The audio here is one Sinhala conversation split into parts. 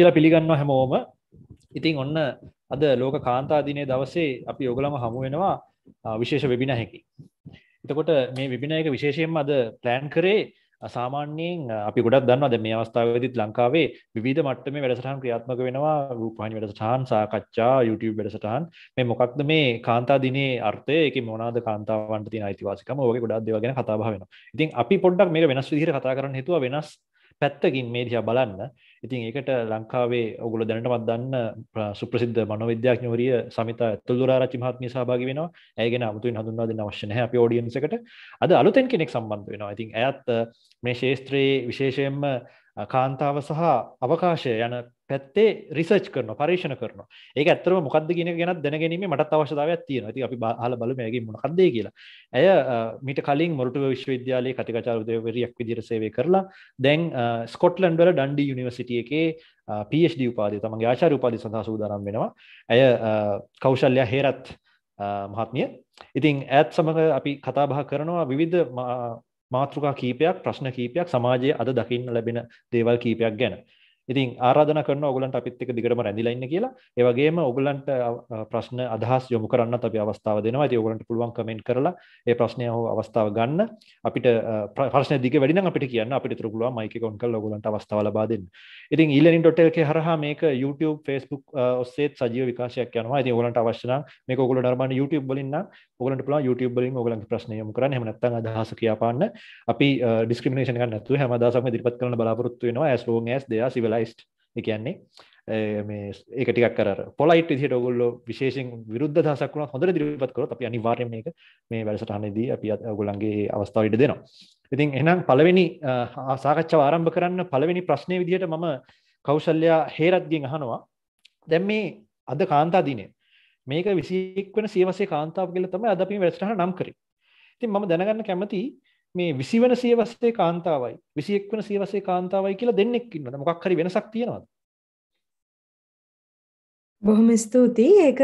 කියලා පිළිගන්නවා හැමෝම ඉතින් ඔන්න අද ලෝක කාන්තා දිනේ දවසේ අපි ඔගලම හමු වෙනවා විශේෂ වෙබිනා එකකින්. එතකොට මේ වෙබිනා එක විශේෂයෙන්ම අද ප්ලෑන් කරේ සාමාන්‍යයෙන් අපි ගොඩක් දන්නවද මේ අවස්ථාවේදීත් ලංකාවේ විවිධ මට්ටමේ වැඩසටහන් ක්‍රියාත්මක වෙනවා රූපවාහිනී වැඩසටහන් සාකච්ඡා YouTube වැඩසටහන් මේ මොකක්ද මේ කාන්තා දිනේ අර්ථය ඒකේ මොනවාද කාන්තාවන්ට තියෙන අයිතිවාසිකම ඔයගේ ගොඩක් දේවල් ගැන කතා බහ වෙනවා. ඉතින් අපි පොඩ්ඩක් මේක වෙනස් විදිහට කතා කරන්න හිතුවා වෙනස් පැත්තකින් මේ දිහා බලන්න. ඉතින් ඒකට ලංකාවේ ඔගුල දැනටමත් දන්න සුප්‍රසිද්ධ මනොවිද්‍යාඥවරිය සමිත තුල්දුරාරච්චි මහත්මිය සහභාගී වෙනවා. ඇයගෙන අමුතුවෙන් හඳුන්වා දෙන්න අවශ්‍ය නැහැ අපේ ඔඩියන්ස් එකට. අද අලුතෙන් කෙනෙක් සම්බන්ධ වෙනවා. ඉතින් ඇයත් මේ ශාස්ත්‍රයේ විශේෂයෙන්ම කාන්තාව සහ අවකාශය යන පැත්තේ රිසර්ච් කරන පරීක්ෂණ කරන ඒ ඇත්තර මොකද ගෙන ගෙන දැනගැනීම මට අවශ්‍යාවයක් තියෙන ඇති අපි හල බල මේගේ මොකක්දේ කියලා ඇය මිට කලින් මොරටුව විශ්වවිද්‍යාලයේ කතිකචාරදයවරියක් විදිර සේවය කරලා දැන් ස්කොට්ලන්ඩල ඩන්ඩි යනිවසිටිය එකේ පD උපාදය තමගේ ආචාර උපාදි සඳහා සූදානම් වෙනවා ඇය කෞශල්්‍යයා හේරත් මහත්මිය ඉතින් ඇත් සමඟ අපි කතාබහ කරනවා විවිධ මාතෘකා කීපයක් ප්‍රශ්න කීපයක් සමාජය අද දකින්න ලැබෙන දේවල් කීපයක් ගැන ඉතින් ආරාධනා කරනවා ඔයගලන්ට අපිත් එක්ක දිගටම රැඳිලා ඉන්න කියලා. ඒ වගේම ඔයගලන්ට ප්‍රශ්න අදහස් යොමු කරන්නත් අපි අවස්ථාව දෙනවා. ඉතින් ඔයගලන්ට පුළුවන් කමෙන්ට් කරලා ඒ ප්‍රශ්නය හෝ අවස්ථාව ගන්න. අපිට ප්‍රශ්න දිග වැඩි නම් අපිට කියන්න. අපිට උතුරු පුළුවන් මයික් එක ඔන් කරලා ඔයගලන්ට අවස්ථාව ලබා දෙන්න. ඉතින් e-learning.lk හරහා මේක YouTube, Facebook ඔස්සේත් සජීව විකාශයක් යනවා. ඉතින් ඔයගලන්ට අවශ්‍ය නම් මේක ඔයගලෝ නර්මන්න YouTube වලින් නම් ඔයගලන්ට පුළුවන් YouTube වලින් ඔයගලන්ගේ ප්‍රශ්න යොමු කරන්න. එහෙම නැත්නම් අදහස කියාපාන්න. අපි ඩිස්ක්‍රිමිනේෂන් එකක් නැතුව හැමදාසම ඉදිරිපත් කරන්න බලාපොරොත්තු වෙනවා as long as they are civilized ඩිසෙන්ට්‍රලයිස්ට් කියන්නේ මේ ඒක ටිකක් කර පොලයිට් විදිහට ඔයගොල්ලෝ විශේෂයෙන් විරුද්ධ දහසක් වුණා හොඳට දිරිපත් කරොත් අපි අනිවාර්යයෙන් මේක මේ වැඩසටහනේදී අපි ඔයගොල්ලන්ගේ අවස්ථාව ඉඩ දෙනවා. ඉතින් එහෙනම් පළවෙනි සාකච්ඡාව ආරම්භ කරන්න පළවෙනි ප්‍රශ්නේ විදිහට මම කෞශල්‍යා හේරත්ගෙන් අහනවා. දැන් මේ අද කාන්තා දිනය මේක 21 වෙනි සියවසේ කාන්තාව කියලා තමයි අද අපි මේ වැඩසටහන නම් කරේ. ඉතින් මම දැනගන්න කැමතියි මේ 20 වෙනි සියවසේ කාන්තාවයි 21 වෙනි සියවසේ කාන්තාවයි කියලා දෙන්නෙක් ඉන්නවද මොකක් හරි වෙනසක් තියනවද බොහොම ස්තුතියි ඒක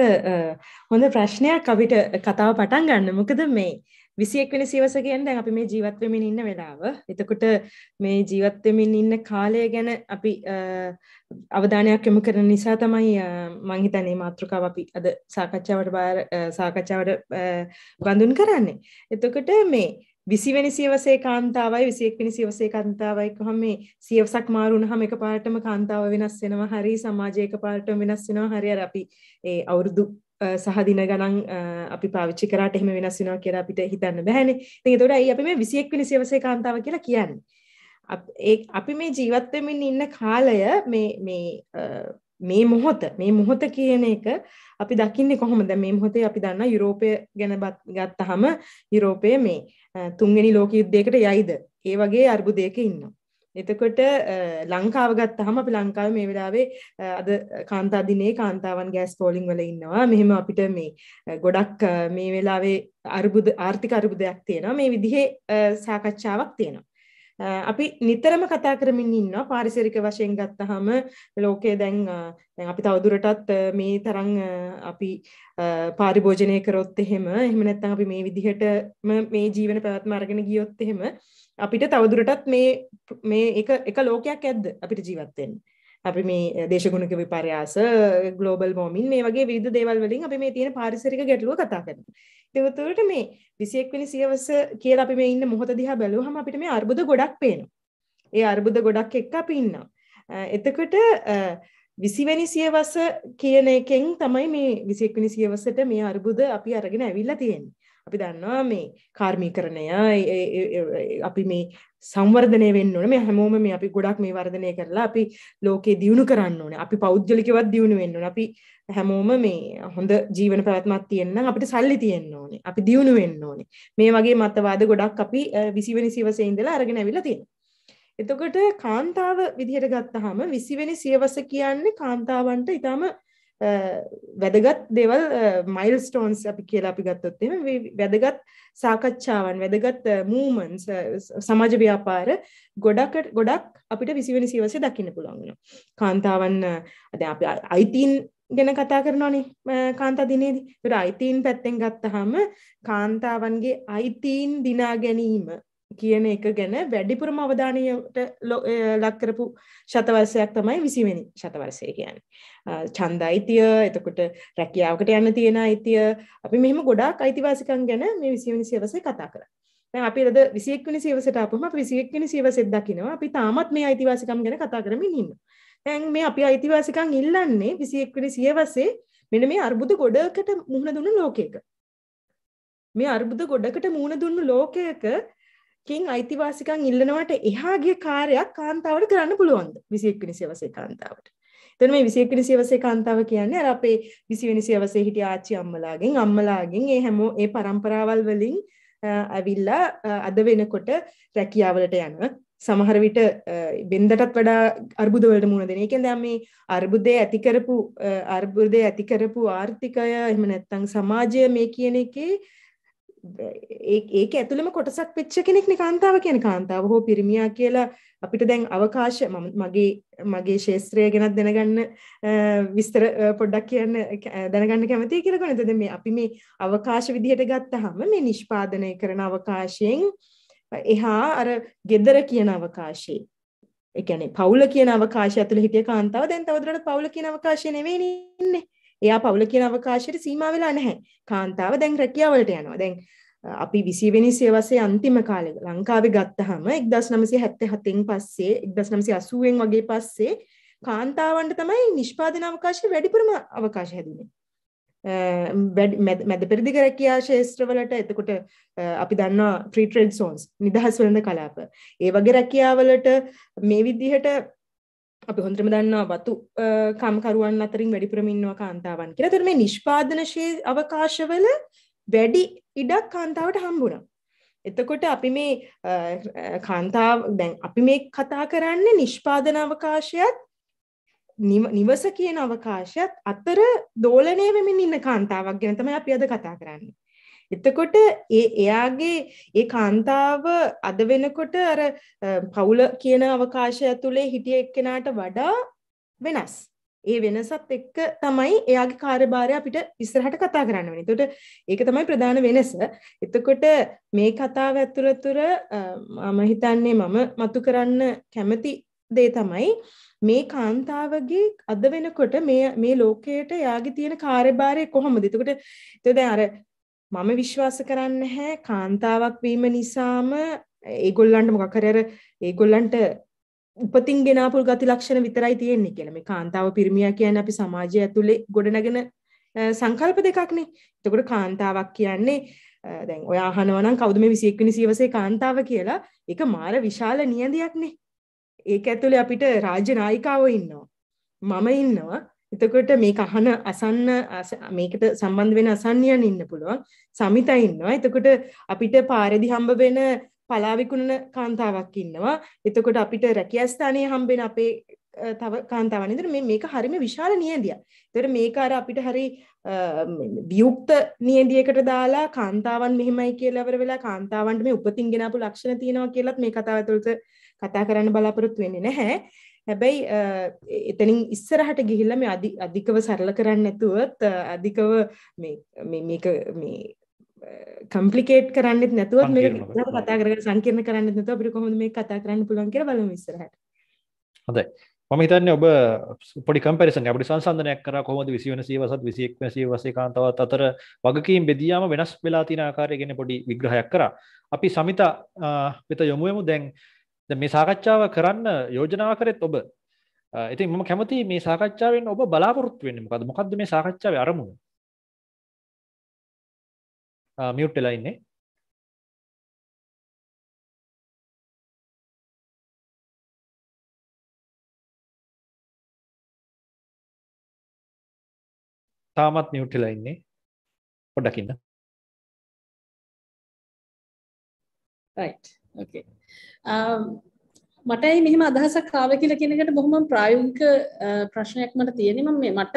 හොඳ ප්‍රශ්නයක් අපිට කතාව පටන් ගන්න මොකද මේ 21 වෙනි සියවස කියන්නේ දැන් අපි මේ ජීවත් වෙමින් ඉන්න වෙලාව. එතකොට මේ ජීවත් වෙමින් ඉන්න කාලය ගැන අපි අවධානයක් යොමු කරන නිසා තමයි මං හිතන්නේ මාතෘකාව අපි අද සාකච්ඡාවට බාර සාකච්ඡාවට ගඳුන් කරන්නේ. එතකොට මේ 20 සියවසේ කාන්තාවයි 21 වෙනි සියවසේ කාන්තාවයි කොහොම මේ සියවසක් මාරු වුණාම එකපාරටම කාන්තාව වෙනස් වෙනවා හරි සමාජය එකපාරටම වෙනස් වෙනවා හරි අර අපි ඒ අවුරුදු සහ දින ගණන් අපි පාවිච්චි කරාට එහෙම වෙනස් වෙනවා කියලා අපිට හිතන්න බෑනේ. ඉතින් ඒතකොට ඇයි අපි මේ 21 වෙනි සියවසේ කාන්තාව කියලා කියන්නේ? අපි මේ ජීවත් වෙමින් ඉන්න කාලය මේ මේ මේ මොහොත මේ මොහොත කියන එක අපි දකින්නේ කොහොමද මේ මොහොතේ අපි දන්නා යුරෝපය ගැන ගත්තහම යුරෝපය මේ තුන්වෙනි ලෝක යුද්ධයකට යයිද ඒ වගේ අර්බුදයක ඉන්නවා එතකොට ලංකාව ගත්තහම අපි ලංකාව මේ වෙලාවේ අද කාන්තා දිනේ කාන්තාවන් ගෑස් පෝලිං වල ඉන්නවා මෙහෙම අපිට මේ ගොඩක් මේ වෙලාවේ අර්බුද ආර්ථික අර්බුදයක් තියෙනවා මේ විදිහේ සාකච්ඡාවක් තියෙනවා අපි නිතරම කතා කරමින් ඉන්නවා පාරිසරික වශයෙන් ගත්තහම ලෝකයේ දැන් දැන් අපි තවදුරටත් මේ තරම් අපි පාරිභෝජනය කරොත් එහෙම එහෙම නැත්නම් අපි මේ විදිහටම මේ ජීවන පැවැත්ම අරගෙන ගියොත් එහෙම අපිට තවදුරටත් මේ මේ එක එක ලෝකයක් ඇද්ද අපිට ජීවත් වෙන්න. අපි මේ දේශගුණක විපර්යාස ගලෝබල් මෝමින් මේ වගේ විධ දේවල් වලින් අපි මේ තියෙන පාරිසරික ගැටලුව කතා කරන. දෙවතුරට මේ 21 වෙනි සියවස කියලා අපි මේ ඉන්න මොහොත දිහා බැලුවහම අපිට මේ අර්බුද ගොඩක් පේනවා. ඒ අර්බුද ගොඩක් එක්ක අපි ඉන්නවා. එතකොට 20 වෙනි සියවස කියන එකෙන් තමයි මේ 21 වෙනි සියවසට මේ අර්බුද අපි අරගෙන ඇවිල්ලා තියෙන්නේ. අපි දන්නවා මේ කාර්මීකරණය අපි මේ සංවර්ධනය වෙන්න ඕනේ මේ හැමෝම මේ අපි ගොඩක් මේ වර්ධනය කරලා අපි ලෝකේ දියුණු කරන්න ඕනේ අපි පෞද්ගලිකවත් දියුණු වෙන්න ඕනේ අපි හැමෝම මේ හොඳ ජීවන පැවැත්මක් තියෙන්න අපිට සල්ලි තියෙන්න ඕනේ. අපි දියුණු වෙන්න ඕනේ. මේ වගේ මතවාද ගොඩක් අපි 20 වෙනි සියවසේ ඉඳලා අරගෙන අවිලා තියෙනවා. එතකොට කාන්තාව විදිහට ගත්තාම 20 වෙනි සියවස කියන්නේ කාන්තාවන්ට ඊටම වැදගත් දේවල් මයිල්ස්ටෝන්ස් අපි කියලා අපි ගත්තොත් එහෙම වැදගත් සාකච්ඡාවන් වැදගත් මූමන්ට්ස් සමාජ ව්‍යාපාර ගොඩක් ගොඩක් අපිට 20 වෙනි සියවසේ දකින්න පුළුවන් වෙනවා. කාන්තාවන් දැන් අපි IT ගැන කතා කරනවානේ කාන්තා දිනේදී. ඒතර අයිතීන් පැත්තෙන් ගත්තාම කාන්තාවන්ගේ අයිතීන් දිනා ගැනීම කියන එක ගැන වැඩිපුරම අවධානයට ලක් කරපු ಶತවර්ෂයක් තමයි 20 වෙනි ಶತවර්ෂය කියන්නේ. ඡන්ද අයිතිය, එතකොට රැකියාවකට යන්න තියෙන අයිතිය, අපි මෙහෙම ගොඩාක් අයිතිවාසිකම් ගැන මේ 20 වෙනි සියවසේ කතා කරා. දැන් අපි අද 21 වෙනි සියවසට ආපුවම අපි 21 වෙනි සියවසෙත් දකිනවා අපි තාමත් මේ අයිතිවාසිකම් ගැන කතා කරමින් ඉන්නවා. දැන් මේ අපි අයිතිවාසිකම් ඉල්ලන්නේ 21 වෙනි සියවසේ මෙන්න මේ අර්බුද ගොඩකට මුහුණ දුන්න ලෝකයක. මේ අර්බුද ගොඩකට මුහුණ දුන්න ලෝකයකකින් අයිතිවාසිකම් ඉල්ලනවට එහා ගිය කාර්යයක් කාන්තාවට කරන්න පුළුවන්ද 21 වෙනි සියවසේ කාන්තාවට. එතන මේ 21 වෙනි සියවසේ කාන්තාව කියන්නේ අර අපේ 20 වෙනි සියවසේ හිටිය ආච්චි අම්මලාගෙන් අම්මලාගෙන් ඒ හැමෝ ඒ પરම්පරාවල් වලින් ඇවිල්ලා අද වෙනකොට රැකියාවලට යන සමහර විට බෙන්දටත් වඩා අර්බුදවලට මුහුණ දෙන. ඒකෙන් දැන් මේ අර්බුදේ ඇති කරපු අර්බුදේ ඇති කරපු ආර්ථිකය එහෙම නැත්නම් සමාජය මේ කියන එකේ ඒක ඇතුළම කොටසක් වෙච්ච කෙනෙක් කාන්තාව කියන කාන්තාව හෝ පිරිමියා කියලා අපිට දැන් අවකාශ මගේ මගේ ශේත්‍රය ගැනත් දැනගන්න විස්තර පොඩ්ඩක් කියන්න දැනගන්න කැමතියි කියලා කොහොමද මේ අපි මේ අවකාශ විදිහට ගත්තහම මේ නිෂ්පාදනය කරන අවකාශයෙන් එහා අර gedara කියන අවකාශයේ ඒ කියන්නේ පවුල කියන අවකාශය ඇතුළේ හිටිය කාන්තාව දැන් තවදුරටත් පවුල කියන අවකාශයේ නෙවෙයි ඉන්නේ. එයා පවුල කියන අවකාශයට සීමා වෙලා නැහැ. කාන්තාව දැන් රැකියාවලට යනවා. දැන් අපි 20 වෙනි සියවසේ අන්තිම කාලේ ලංකාවේ ගත්තහම 1977 න් පස්සේ 1980 න් වගේ පස්සේ කාන්තාවන්ට තමයි නිෂ්පාදන අවකාශය වැඩිපුරම අවකාශ හැදුනේ. මැද පෙරදිග රැකියා ශේෂත්‍රවලට එතකොට අපි දන්නවා ට්‍රීට්‍රෙඩ් සෝන්ස් නිදහස් වෙළඳ කලාප. ඒ වගේ රැකියාවලට මේ විදිහට අපි හොඳටම දන්නවා වතු කම්කරුවන් අතරින් වැඩිපුරම ඉන්නවා කාන්තාවන් කියලා. ඒතර මේ නිෂ්පාදනශී අවකාශවල වැඩි ඉඩක් කාන්තාවට හම්බුණා. එතකොට අපි මේ කාන්තාව දැන් අපි මේ කතා කරන්නේ නිෂ්පාදන අවකාශයත් නිවස කියන අවකාශයත් අතර දෝලනය වෙමින් ඉන්න කාන්තාවක් ගැන තමයි අපි අද කතා කරන්නේ. එතකොට ඒ එයාගේ ඒ කාන්තාව අද වෙනකොට අර පවුල කියන අවකාශය ඇතුලේ හිටිය එක්කෙනාට වඩා වෙනස්. ඒ වෙනසත් එක්ක තමයි එයාගේ කාර්යභාරය අපිට ඉස්සරහට කතා කරන්න වෙන්නේ. එතකොට ඒක තමයි ප්‍රධාන වෙනස. එතකොට මේ කතාව ඇතුළත මම හිතන්නේ මම මතු කරන්න කැමති දේ තමයි මේ කාන්තාවගේ අද වෙනකොට මේ මේ ලෝකයට යාගේ තියෙන කාර්යභාරය කොහොමද? එතකොට එතකොට අර මම විශ්වාස කරන්නේ නැහැ කාන්තාවක් වීම නිසාම ඒගොල්ලන්ට මොකක් හරි අර ඒගොල්ලන්ට උපතින් ගෙනාපු ගති ලක්ෂණ විතරයි තියෙන්නේ කියලා. මේ කාන්තාව පිරිමියා කියන්නේ අපි සමාජය ඇතුලේ ගොඩනගෙන සංකල්ප දෙකක්නේ. එතකොට කාන්තාවක් කියන්නේ දැන් ඔයා අහනවා නම් කවුද මේ 21 වෙනි සියවසේ කාන්තාව කියලා? ඒක මාර විශාල නියඳියක්නේ. ඒක ඇතුලේ අපිට රාජ්‍ය නායිකාවෝ ඉන්නවා මම ඉන්නවා එතකොට මේක අහන අසන්න මේකට සම්බන්ධ වෙන අසන්නයන් ඉන්න පුළුවන් සමිතා ඉන්නවා එතකොට අපිට පාරදි හම්බ වෙන පලා විකුණන කාන්තාවක් ඉන්නවා එතකොට අපිට රැකියා ස්ථානයේ හම්බෙන අපේ තව කාන්තාවන් ඉදිරියේ මේ මේක හරිම විශාල නියැදියක්. ඒතර මේක අර අපිට හරි වියුක්ත නියැදියකට දාලා කාන්තාවන් මෙහෙමයි කියලා ඉවර වෙලා කාන්තාවන්ට මේ උපතින් ගෙනාපු ලක්ෂණ තියෙනවා කියලත් මේ කතාව ඇතුළත කතා කරන්න බලාපොරොත්තු වෙන්නේ නැහැ. හැබැයි එතනින් ඉස්සරහට ගිහිල්ලා මේ අධිකව සරල කරන්න නැතුවත් අධිකව මේ මේක මේ කම්පලිකේට් කරන්නෙත් නැතුවත් මේ කතා කරගෙන සංකීර්ණ කරන්නෙත් නැතුව අපිට කොහොමද මේ කතා කරන්න පුළුවන් කියලා බලමු ඉස්සරහට. හොඳයි. මම හිතන්නේ ඔබ පොඩි කම්පැරිසන් අපිට සංසන්දනයක් කරා කොහොමද 20 වෙනි සියවසත් 21 වෙනි සියවසේ කාන්තාවත් අතර වගකීම් බෙදියාම වෙනස් වෙලා තියෙන ආකාරය ගැන පොඩි විග්‍රහයක් කරා. අපි සමිතා වෙත යොමු වෙමු දැන් මේ සාකච්ඡාව කරන්න යෝජනා කරෙත් ඔබ ඉතින් මම කැමති මේ සාකච්ඡාවෙන් ඔබ බලාපොරොත්තු වෙන්නේ මොකද මොකද්ද මේ සාකච්ඡාවේ අරමුණ මියුට් වෙලා ඉන්නේ තාමත් මියුට් වෙලා ඉන්නේ පොඩ්ඩක් ඉන්න right Um, මටයි මෙහම අදහසක් කාව කියල කෙනෙකට බොහොම ප්‍රායුංක ප්‍රශ්නයක් මට තියෙනම මේ මට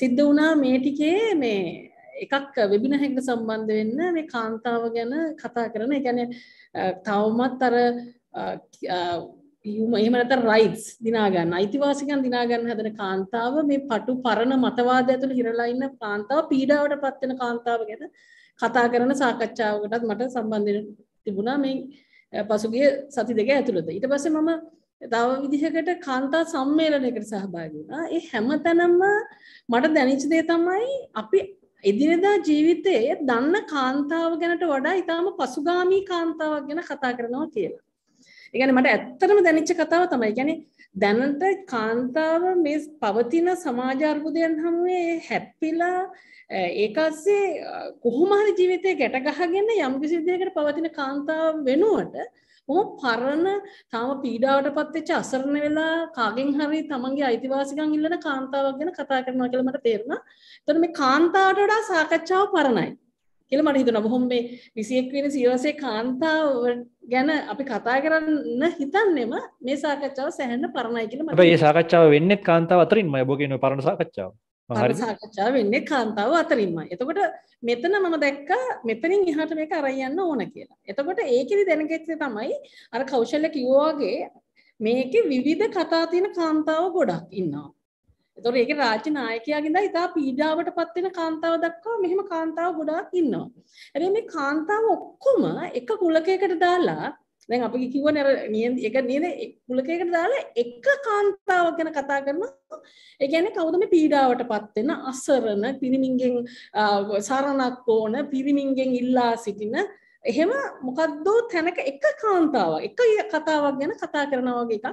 සිද්ධ වුණා මේටිකේ මේ එකක් වෙබින හැක්ට සම්බන්ධ වෙන්න මේ කාන්තාව ගැන කතා කරන එකැන තවමත් අර එමට රයිස් දිනාගන්න අයිතිවාසිකන් දිනාගන්න හැදන කාන්තාව මේ පටු පරණ මතවාද ඇතුළ හිරලාඉන්න කාන්තාව පීඩාවට පත්වෙන කාන්තාව ගැන කතා කරන සාකච්ඡාවකටත් මට සම්බන්ධ තිබුණා මේ පසුගිය සති දෙක ඇතුළත. ඊට පස්සේ මම තව විදිහකට කාන්තා සම්මේලනයකට සහභාගී වුණා. ඒ හැම තැනම මට දැනෙච්ච දේ තමයි අපි එදිනෙදා ජීවිතයේ දන්න කාන්තාව ගැනට වඩා ඉතාම පසුගාමී කාන්තාවක් ගැන කතා කරනවා කියලා. ඒ කියන්නේ මට ඇත්තටම දැනෙච්ච කතාව තමයි. කියන්නේ දැනට කාන්තාව මේ පවතින සමාජ අර්බුදයන් හැමුවේ හැප්පිලා ඒකස්සේ කොහොමහරි ජීවිතය ගැටගහගෙන යම් කිසි විදිහකට පවතින කාන්තාව වෙනුවට කොහොම පරණ තාම පීඩාවට පත්වෙච්ච අසරණ වෙලා කාගෙන් හරි තමන්ගේ අයිතිවාසිකම් ඉල්ලන කාන්තාවක් ගැන කතා කරනවා කියලා මට තේරුණා. එතකොට මේ කාන්තාවට වඩා සාකච්ඡාව පරණයි. කියලා මට හිතුණා. බොහොම මේ 21 වෙනි සියවසේ කාන්තාව ගැන අපි කතා කරන්න හිතන්නෙම මේ සාකච්ඡාව සැහැන්න පරණයි කියලා මට. හැබැයි මේ සාකච්ඡාව වෙන්නේ කාන්තාව අතරින්මයි. ඔබ කියන පරණ සාකච්ඡාව. පාර සාකච්ඡා වෙන්නේ කාන්තාව අතරින්මයි. එතකොට මෙතන මම දැක්කා මෙතනින් එහාට මේක අරන් යන්න ඕන කියලා. එතකොට ඒකෙදි දැනගත්තේ තමයි අර කෞශල්‍ය කිව්වා වගේ මේකේ විවිධ කතා තියෙන කාන්තාව ගොඩක් ඉන්නවා. එතකොට ඒකේ රාජ්‍ය නායකයාගේ ඉඳලා ඉතා පීඩාවටපත් වෙන කාන්තාව දක්වා මෙහෙම කාන්තාව ගොඩක් ඉන්නවා. හැබැයි මේ කාන්තාව ඔක්කොම එක කුලකයකට දාලා දැන් අපි කිව්වනේ අර නියම එක නියම කුලකයකට දාලා එක කාන්තාවක් ගැන කතා කරනවා ඒ කියන්නේ කවුද මේ පීඩාවටපත් වෙන අසරණ පිරිමින්ගෙන් සරණක් ඕන පිරිමින්ගෙන් ඉල්ලා සිටින එහෙම මොකද්ද තැනක එක කාන්තාවක් එක කතාවක් ගැන කතා කරනවා වගේ එකක්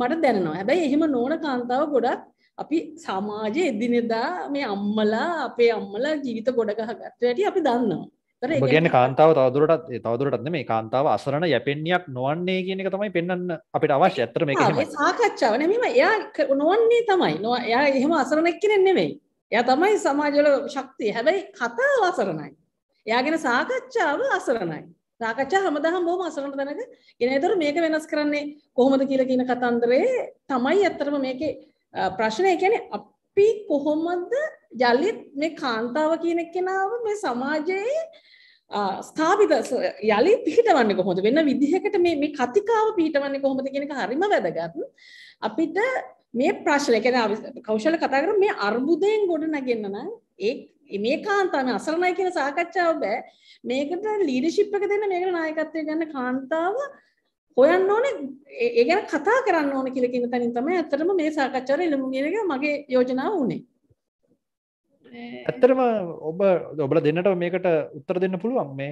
මට දැනෙනවා හැබැයි එහෙම නොවන කාන්තාව ගොඩක් අපි සමාජයේ එදිනෙදා මේ අම්මලා අපේ අම්මලා ජීවිත ගොඩ ගහගත්ත හැටි අපි දන්නවා ගැන කාන්තාව තවදුරටත් තවදුරටත් මේ කාන්තාව අසරණ යැපෙන්යක් නොවන්නේ කියන එක තමයි පෙන්න්න අපිට අවශ්‍ය ඇත්තර මේ සාකච්ඡාව නැමීම එයා නොවන්නේ තමයි නො එයා එහෙම අසරණක් කියෙන නෙවෙයි එය තමයි සමාජල ශක්තිය හැබැයි කතා අසරණයි එයාගෙන සාකච්ඡාව අසරණයි සාකච්ඡා හමදාහම් බොහොම අසරණ දැනක ගෙනතර මේක වෙනස් කරන්නේ කොහොමද කියලා කියන කතන්දරේ තමයි ඇත්තරම මේකේ ප්‍රශ්නය කියන්නේ අපි කොහොමද යළිත් මේ කාන්තාව කියන කෙනාව මේ සමාජයේ ස්ථාපිත යළි පිහිටවන්නේ කොහොමද වෙන විදිහකට මේ මේ කතිකාව පිහිටවන්නේ කොහොමද කියන එක හරිම වැදගත්. අපිට මේ ප්‍රශ්න කියන්නේ කෞශල කතා කරමු මේ අර්බුදයෙන් ගොඩ නගෙන්න නම් ඒ මේ කාන්තාව මේ අසරණයි කියන සාකච්ඡාව බෑ. මේකට ලීඩර්ෂිප් එක දෙන්න මේකට නායකත්වය ගන්න කාන්තාව හොයන්න ඕනේ ඒ ගැන කතා කරන්න ඕනේ කියලා කියන තැනින් තමයි ඇත්තටම මේ සාකච්ඡාව ඉලුමිනේට් එක මගේ යෝජනාව වුණේ. ඇත්තටම ඔබ ඔබලා දෙන්නට මේකට උත්තර දෙන්න පුළුවන් මේ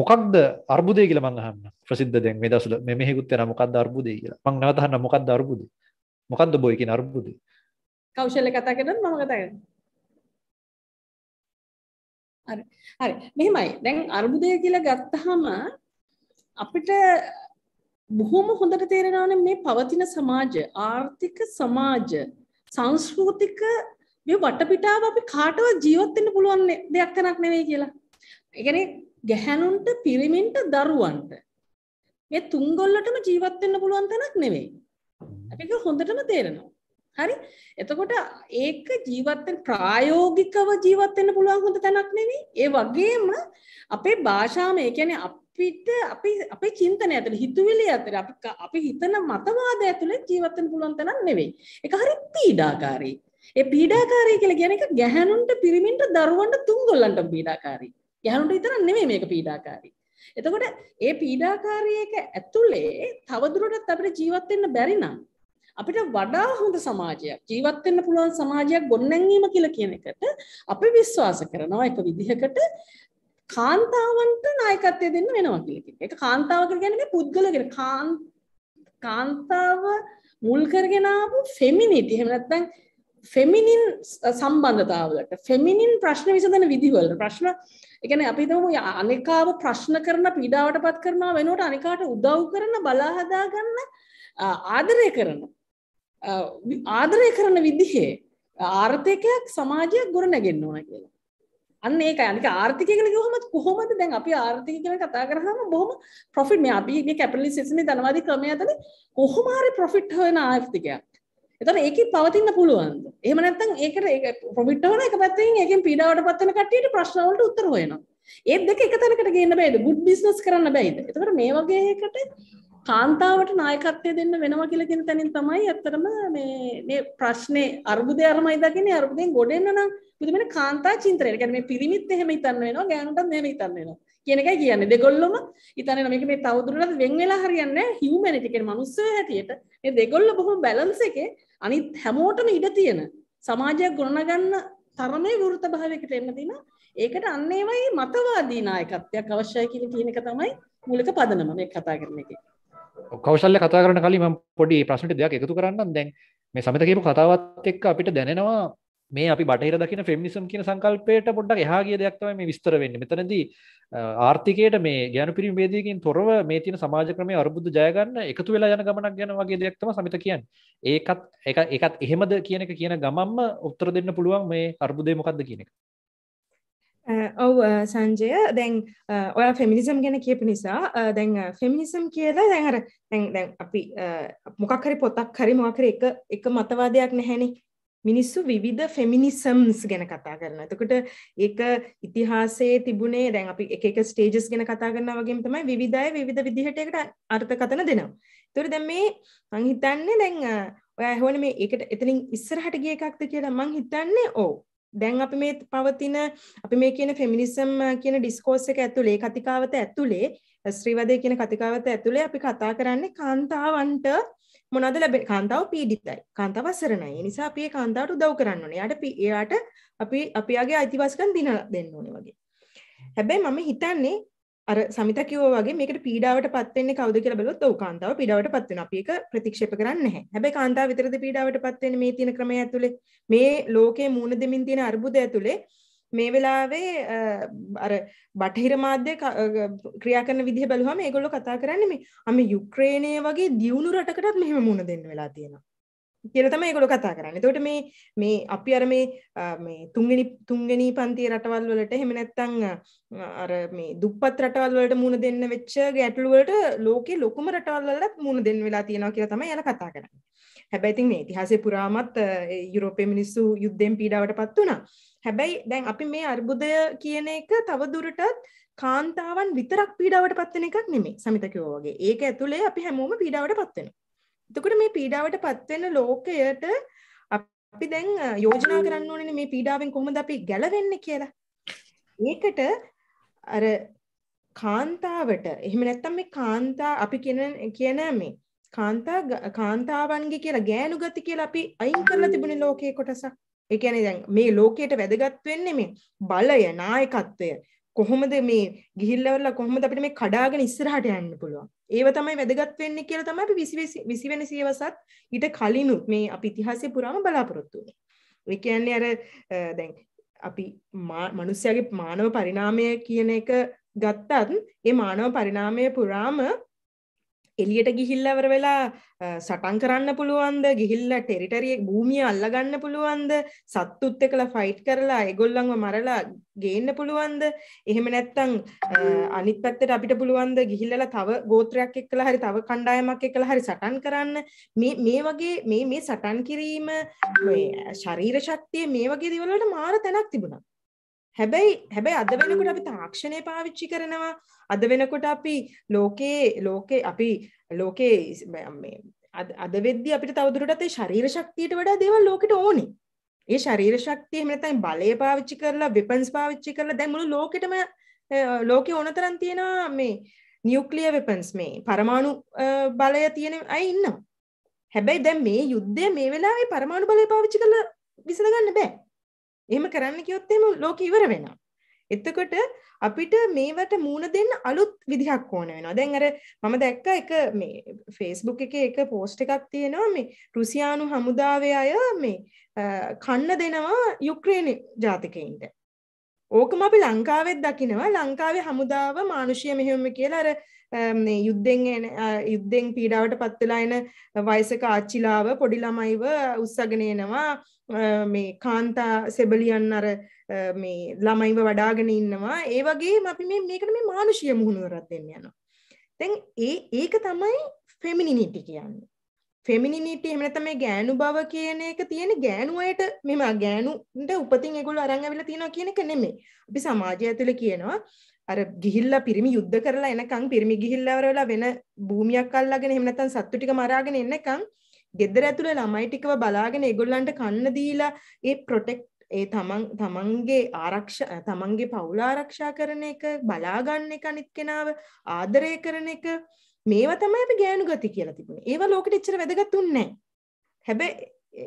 මොකක්ද අර්බුදය කියලා මං අහන්න. ප්‍රසිද්ධ දැන් මේ දවස්වල මේ මෙහෙකුත් වෙනා මොකක්ද අර්බුදය කියලා. මං නැවත අහන්න මොකක්ද අර්බුදය? මොකක්ද බොයි කියන අර්බුදය? කෞශල්‍ය කතා කරනවද මම කතා කරන්නේ? හරි. හරි. මෙහෙමයි. දැන් අර්බුදය කියලා ගත්තහම අපිට බොහොම හොඳට තේරෙනවාන මේ පවතින සමාජ ආර්ථික සමාජ සංස්කෘතික මේ වටපිටාව අපි කාටවත් ජීවත් වෙන්න පුළුවන් දෙයක් කරක් නෙවෙයි කියලා. ඒ කියන්නේ ගැහැණුන්ට පිරිමින්ට දරුවන්ට මේ තුන්ගොල්ලටම ජීවත් වෙන්න පුළුවන් තැනක් නෙවෙයි. අපි ඒක හොඳටම තේරෙනවා. හරි? එතකොට ඒක ජීවත් වෙන ප්‍රායෝගිකව ජීවත් වෙන්න පුළුවන් හොඳ තැනක් නෙවෙයි. ඒ වගේම අපේ භාෂාව මේ කියන්නේ අපිට අපි අපේ චින්තනය ඇතුළ හිතුවිලි ඇතුළ අපි අපි හිතන මතවාද ඇතුළේ ජීවත් වෙන්න පුළුවන් තරම් නෙවෙයි. ඒක හරි පීඩාකාරී. ඒ පීඩාකාරී කියලා කියන එක ගැහැණුන්ට පිරිමින්ට දරුවන්ට තුන්ගොල්ලන්ට පීඩාකාරී. ගැහැණුන්ට විතරක් නෙමෙයි මේක පීඩාකාරී. එතකොට ඒ පීඩාකාරී එක ඇතුලේ තවදුරටත් අපිට ජීවත් වෙන්න බැරි නම් අපිට වඩා හොඳ සමාජයක් ජීවත් වෙන්න පුළුවන් සමාජයක් ගොඩනැංවීම කියලා කියන එකට අපි විශ්වාස කරනවා එක විදිහකට කාන්තාවන්ට නායකත්වය දෙන්න වෙනවා කියලා කියනවා. ඒක කාන්තාව කියන්නේ පුද්ගල කියන කාන්තාව මුල් කරගෙන ආපු ෆෙමිනිටි එහෙම නැත්නම් ෆෙමිනින් සම්බන්ධතාවලට ෆෙමිනින් ප්‍රශ්න විසඳන විදිවලට ප්‍රශ්න එකන අපිතම අනෙකාව ප්‍රශ්න කරන පීඩාවට පත් කරනවා වෙනුවට අනිකාට උදව් කරන බලාහදා ගන්න ආදරය කරන ආදරය කරන විදිහේ ආර්ථකයක් සමාජයක් ගොඩ නැගෙන්න්න ඕන කියලා අන්න ඒක අනික ආර්ථිකය කියලා කිව්වම කොහොමද දැන් අපි ආර්ථිකය කියලා කතා කරාම බොහොම ප්‍රොෆිට් මේ අපි මේ කැපිටලිස්ට් සිස්ටමේ ධනවාදී ක්‍රමය අතර කොහොම හරි ප්‍රොෆිට් හොයන ආර්ථිකයක්. එතකොට ඒකේ පවතින්න පුළුවන්ද? එහෙම නැත්නම් ඒකට ඒක ප්‍රොෆිට් හොයන එක පැත්තකින් ඒකෙන් පීඩාවට පත් වෙන කට්ටියට ප්‍රශ්න වලට උත්තර හොයනවා. ඒ දෙක එක තැනකට ගේන්න බෑද? good business කරන්න බෑද? එතකොට මේ වගේ එකකට කාන්තාවට නායකත්වය දෙන්න වෙනවා කියලා කියන තැනින් තමයි ඇත්තටම මේ මේ ප්‍රශ්නේ අර්බුදය අරමයි දකින්නේ අර්බුදෙන් ගොඩෙන්න නම් මුදමන කාන්තා චින්තනය. ඒ කියන්නේ මේ පිරිමිත් එහෙම හිතන්න වෙනවා ගෑනුන්ටත් මෙහෙම හිතන්න වෙනවා. කියන එකයි කියන්නේ. දෙගොල්ලොම හිතන්නේ මේක මේ තවදුරටත් වෙන් වෙලා හරියන්නේ නැහැ. හියුමැනිටි කියන්නේ මනුස්සය හැටියට මේ දෙගොල්ල බොහොම බැලන්ස් එකේ අනිත් හැමෝටම ඉඩ තියෙන සමාජයක් ගොඩනගන්න තරමේ වෘත භාවයකට එන්න දින ඒකට අන්න ඒවයි මතවාදී නායකත්වයක් අවශ්‍යයි කියලා කියන එක තමයි මූලික පදනම මේ කතා කරන එකේ. කෞශල්ල කතා කරන කලින් මම පොඩි ප්‍රශ්නට දෙයක් එකතු කරන්නම් දැන් මේ සමිත කියපු කතාවත් එක්ක අපිට දැනෙනවා මේ අපි බටහිර දකින ෆෙමිනිසම් කියන සංකල්පයට පොඩ්ඩක් එහා ගිය දෙයක් තමයි මේ විස්තර වෙන්නේ. මෙතනදී ආර්ථිකයට මේ ගැණුපිරිමි වේදිකකින් තොරව මේ තියෙන සමාජ ක්‍රමයේ අරුබුද ජය ගන්න එකතු වෙලා යන ගමනක් යන වගේ දෙයක් තමයි සමිත කියන්නේ. ඒකත් ඒක ඒකත් එහෙමද කියන එක කියන ගමම්ම උත්තර දෙන්න පුළුවන් මේ අරුබුදේ මොකද්ද කියන එක. ඔව සංජය දැන් ඔයා ෆෙමිනිසම් ගැන කියපු නිසා දැන් ෆෙමිනිසම් කියලා දැහර දැන් අපි මොකක් හරි පොතක් හරි මොකර එක එක මතවාදයක් නැහැනි මිනිස්සු විවිධ ෆෙමිනිසම්ස් ගැන කතා කරන එතකොට ඒක ඉතිහාසයේ තිබුණේ දැන් අපි එක ස්ටේජස් ගැන කතා කරන වගේම තමයි විවිධය විධ විදිහටකට අර්ථ කතන දෙනවා තොර දැ මේ මංහිතන්නේ දැන් ඔය හෝන මේ එකට එතනින් ඉස්සරහට ගිය එකක්ද කියලා මං හිතන්නේ ඕ දැන් අපි මේ පවතින අපි මේ කියන ෆෙමිනිසම් කියන ඩිස්කෝස් එක ඇතුලේ කතිකාවත ඇතුලේ ස්ත්‍රීවාදය කියන කතිකාවත ඇතුලේ අපි කතා කරන්නේ කාන්තාවන්ට මොනවද ලැබෙන්නේ කාන්තාව පීඩිතයි කාන්තාව අසරණයි ඒ නිසා අපි ඒ කාන්තාවට උදව් කරන්න ඕනේ එයාට එයාට අපි අපියාගේ අයිතිවාසිකම් දිනලා දෙන්න ඕනේ වගේ හැබැයි මම හිතන්නේ අර සමිත කිව්වා වගේ මේකට පීඩාවට පත් වෙන්නේ කවුද කියලා බැලුවොත් ඔව් කාන්තාව පීඩාවට පත් වෙනවා. අපි ඒක ප්‍රතික්ෂේප කරන්නේ නැහැ. හැබැයි කාන්තාව විතරද පීඩාවට පත් වෙන්නේ මේ තියෙන ක්‍රමය ඇතුලේ? මේ ලෝකයේ මූණ දෙමින් තියෙන අර්බුද ඇතුලේ මේ වෙලාවේ අර බටහිර මාධ්‍ය ක්‍රියා කරන විදිහ බැලුවම ඒගොල්ලෝ කතා කරන්නේ මේ අම යුක්‍රේනය වගේ දියුණු රටකටත් මෙහෙම මුණ දෙන්න වෙලා තියෙනවා. කියල තමයි ගොඩ කතා කරන්න තොට මේ මේ අපි අර මේ තුන්ගනි තුන්ගනි පන්ති රටවල් වලට හෙමනැත්තං අර මේ දුපත් රටවල් වලට මුණ දෙන්න වෙච්ච ගැටලුවලට ලෝකෙ ලොකුම රටවල් වලත් මුණ දෙන්න වෙලා තියෙනවා කියලා තමයි යන කතා කරන්න හැබැයිතින් මේ තිහාසේ පුරාමත් යුරෝපය මිනිස්සු යුද්ධෙන් පීඩාවට පත් වුණා හැබැයි දැන් අපි මේ අර්බුදය කියන එක තව දුරටත් කාන්තාවන් විතරක් පීඩාවට පත්වෙන එකක් නෙමේ සමිතකෝ වගේ ඒක ඇතුළේ අපි හැමෝම පීඩාවට පත්වෙනවා එතකොට මේ පීඩාවට පත්වෙන්න ලෝකයට අපි දැන් යෝජනා කරන්න ඕනේ මේ පීඩාවෙන් කොහොමද අපි ගැලවෙන්නේ කියලා. ඒකට අර කාන්තාවට එහෙම නැත්නම් මේ කාන්තා අපි කියන කියන මේ කාන්තා කාන්තාවන්ගේ කියලා ගෑනු ගති කියලා අපි අයින් කරලා තිබුණේ ලෝකයේ කොටසක්. ඒ කියන්නේ දැන් මේ ලෝකයට වැදගත් වෙන්නේ මේ බලය, නායකත්වය, කොහොමද මේ ගිහිල්ලවල කොහොමද අපිට මේ කඩාගෙන ඉස්සරහට යන්න පුළුවන්. ඒව තමයි වැදගත් වෙන්නේ කියලා තමයි අපි 20 20 වෙනි සියවසත් ඊට කලිනුත් මේ අපි ඉතිහාසය පුරාම බලාපොරොත්තු වෙන්නේ. ඒ කියන්නේ අර දැන් අපි මනුස්සයාගේ මානව පරිණාමය කියන එක ගත්තත් ඒ මානව පරිණාමය පුරාම එලියට ගිහිල්ලවර වෙලා සටන් කරන්න පුළුවන්ද ගිහිල්ල ටෙරිටරියෙක් භූමිය අල්ලගන්න පුළුවන්ද සත්තුත් එකලා ෆයිට් කරලා එගොල්ලන්ව මරලා ගේන්න පුළුවන්ද එහෙම නැත්තං අනිත් පැත්තට අපිට පුළුවන්ද ගිහිල්ලලා තව ගෝත්‍රයක් එක්කලා හරි තව කණ්ඩායමක් එක්කලා හරි සටන් කරන්න මේ මේ වගේ මේ මේ සටන් කිරීම ශරීර ශක්තිය මේ වගේ දේවල් වලට මාර තැනක් තිබුණා හැබැයි හැබැයි අද වෙනකොට අපි තාක්ෂණය පාවිච්චි කරනවා අද වෙනකොට අපි ලෝකයේ ලෝකේ අපි ලෝකේ අද වෙද්දි අපිට තවදුරටත් ඒ ශරීර ශක්තියට වඩා දේවල් ලෝකෙට ඕනේ. ඒ ශරීර ශක්තිය එහෙම නැත්නම් බලය පාවිච්චි කරලා වෙපන්ස් පාවිච්චි කරලා දැන් මුළු ලෝකෙටම ලෝකේ ඕනතරම් තියෙනවා මේ නියුක්ලියර් වෙපන්ස් මේ පරමාණු බලය තියෙන අය ඉන්නවා. හැබැයි දැන් මේ යුද්ධය මේ වෙලාවේ පරමාණු බලය පාවිච්චි කරලා විසඳ ගන්න බෑ. එහෙම කරන්න කිව්වොත් එහෙම ලෝකෙ ඉවර වෙනවා. එතකොට අපිට මේවට මූණ දෙන්න අලුත් විදිහක් ඕන වෙනවා. දැන් අර මම දැක්ක එක මේ Facebook එකේ එක post එකක් තියෙනවා මේ රුසියානු හමුදාවේ අය මේ කන්න දෙනවා යුක්‍රේන ජාතිකයින්ට. ඕකම අපි ලංකාවෙත් දකිනවා. ලංකාවේ හමුදාව මානුෂීය මෙහෙයුම් කියලා අර මේ යුද්ධෙන් එන යුද්ධෙන් පීඩාවට පත් වෙලා එන වයසක ආච්චිලාව පොඩි ළමයිව උස්සගෙන එනවා මේ කාන්තා සෙබලියන් අර මේ ළමයිව වඩාගෙන ඉන්නවා ඒ වගේ අපි මේ මේකට මේ මානුෂීය මුහුණුවරක් දෙන්න යනවා. දැන් ඒ ඒක තමයි ෆෙමිනිනිටි කියන්නේ. ෆෙමිනිනිටි එහෙම නැත්නම් මේ ගෑනු බව කියන එක තියෙන ගෑනු අයට මෙහෙම ගෑනුන්ට උපතින් ඒගොල්ලෝ අරන් අවිලා තියනවා කියන එක නෙමෙයි. අපි සමාජය ඇතුලේ කියනවා අර ගිහිල්ලා පිරිමි යුද්ධ කරලා එනකන් පිරිමි ගිහිල්ලා වෙන භූමියක් අල්ලගෙන එහෙම නැත්නම් සත්තු ටික මරාගෙන එනකන් ගෙදර ඇතුළ ළමයි ටිකව බලාගෙන ඒගොල්ලන්ට කන්න දීලා ඒ ප්‍රොටෙක්ට් ඒ තමන් තමන්ගේ ආරක්ෂ තමන්ගේ පවුල ආරක්ෂා කරන එක බලාගන්න එක අනිත් කෙනාව ආදරය කරන එක මේවා තමයි අපි ගෑනු ගති කියලා තිබුණේ. ඒවා ලෝකෙට එච්චර වැදගත් උන්නේ නැහැ. හැබැයි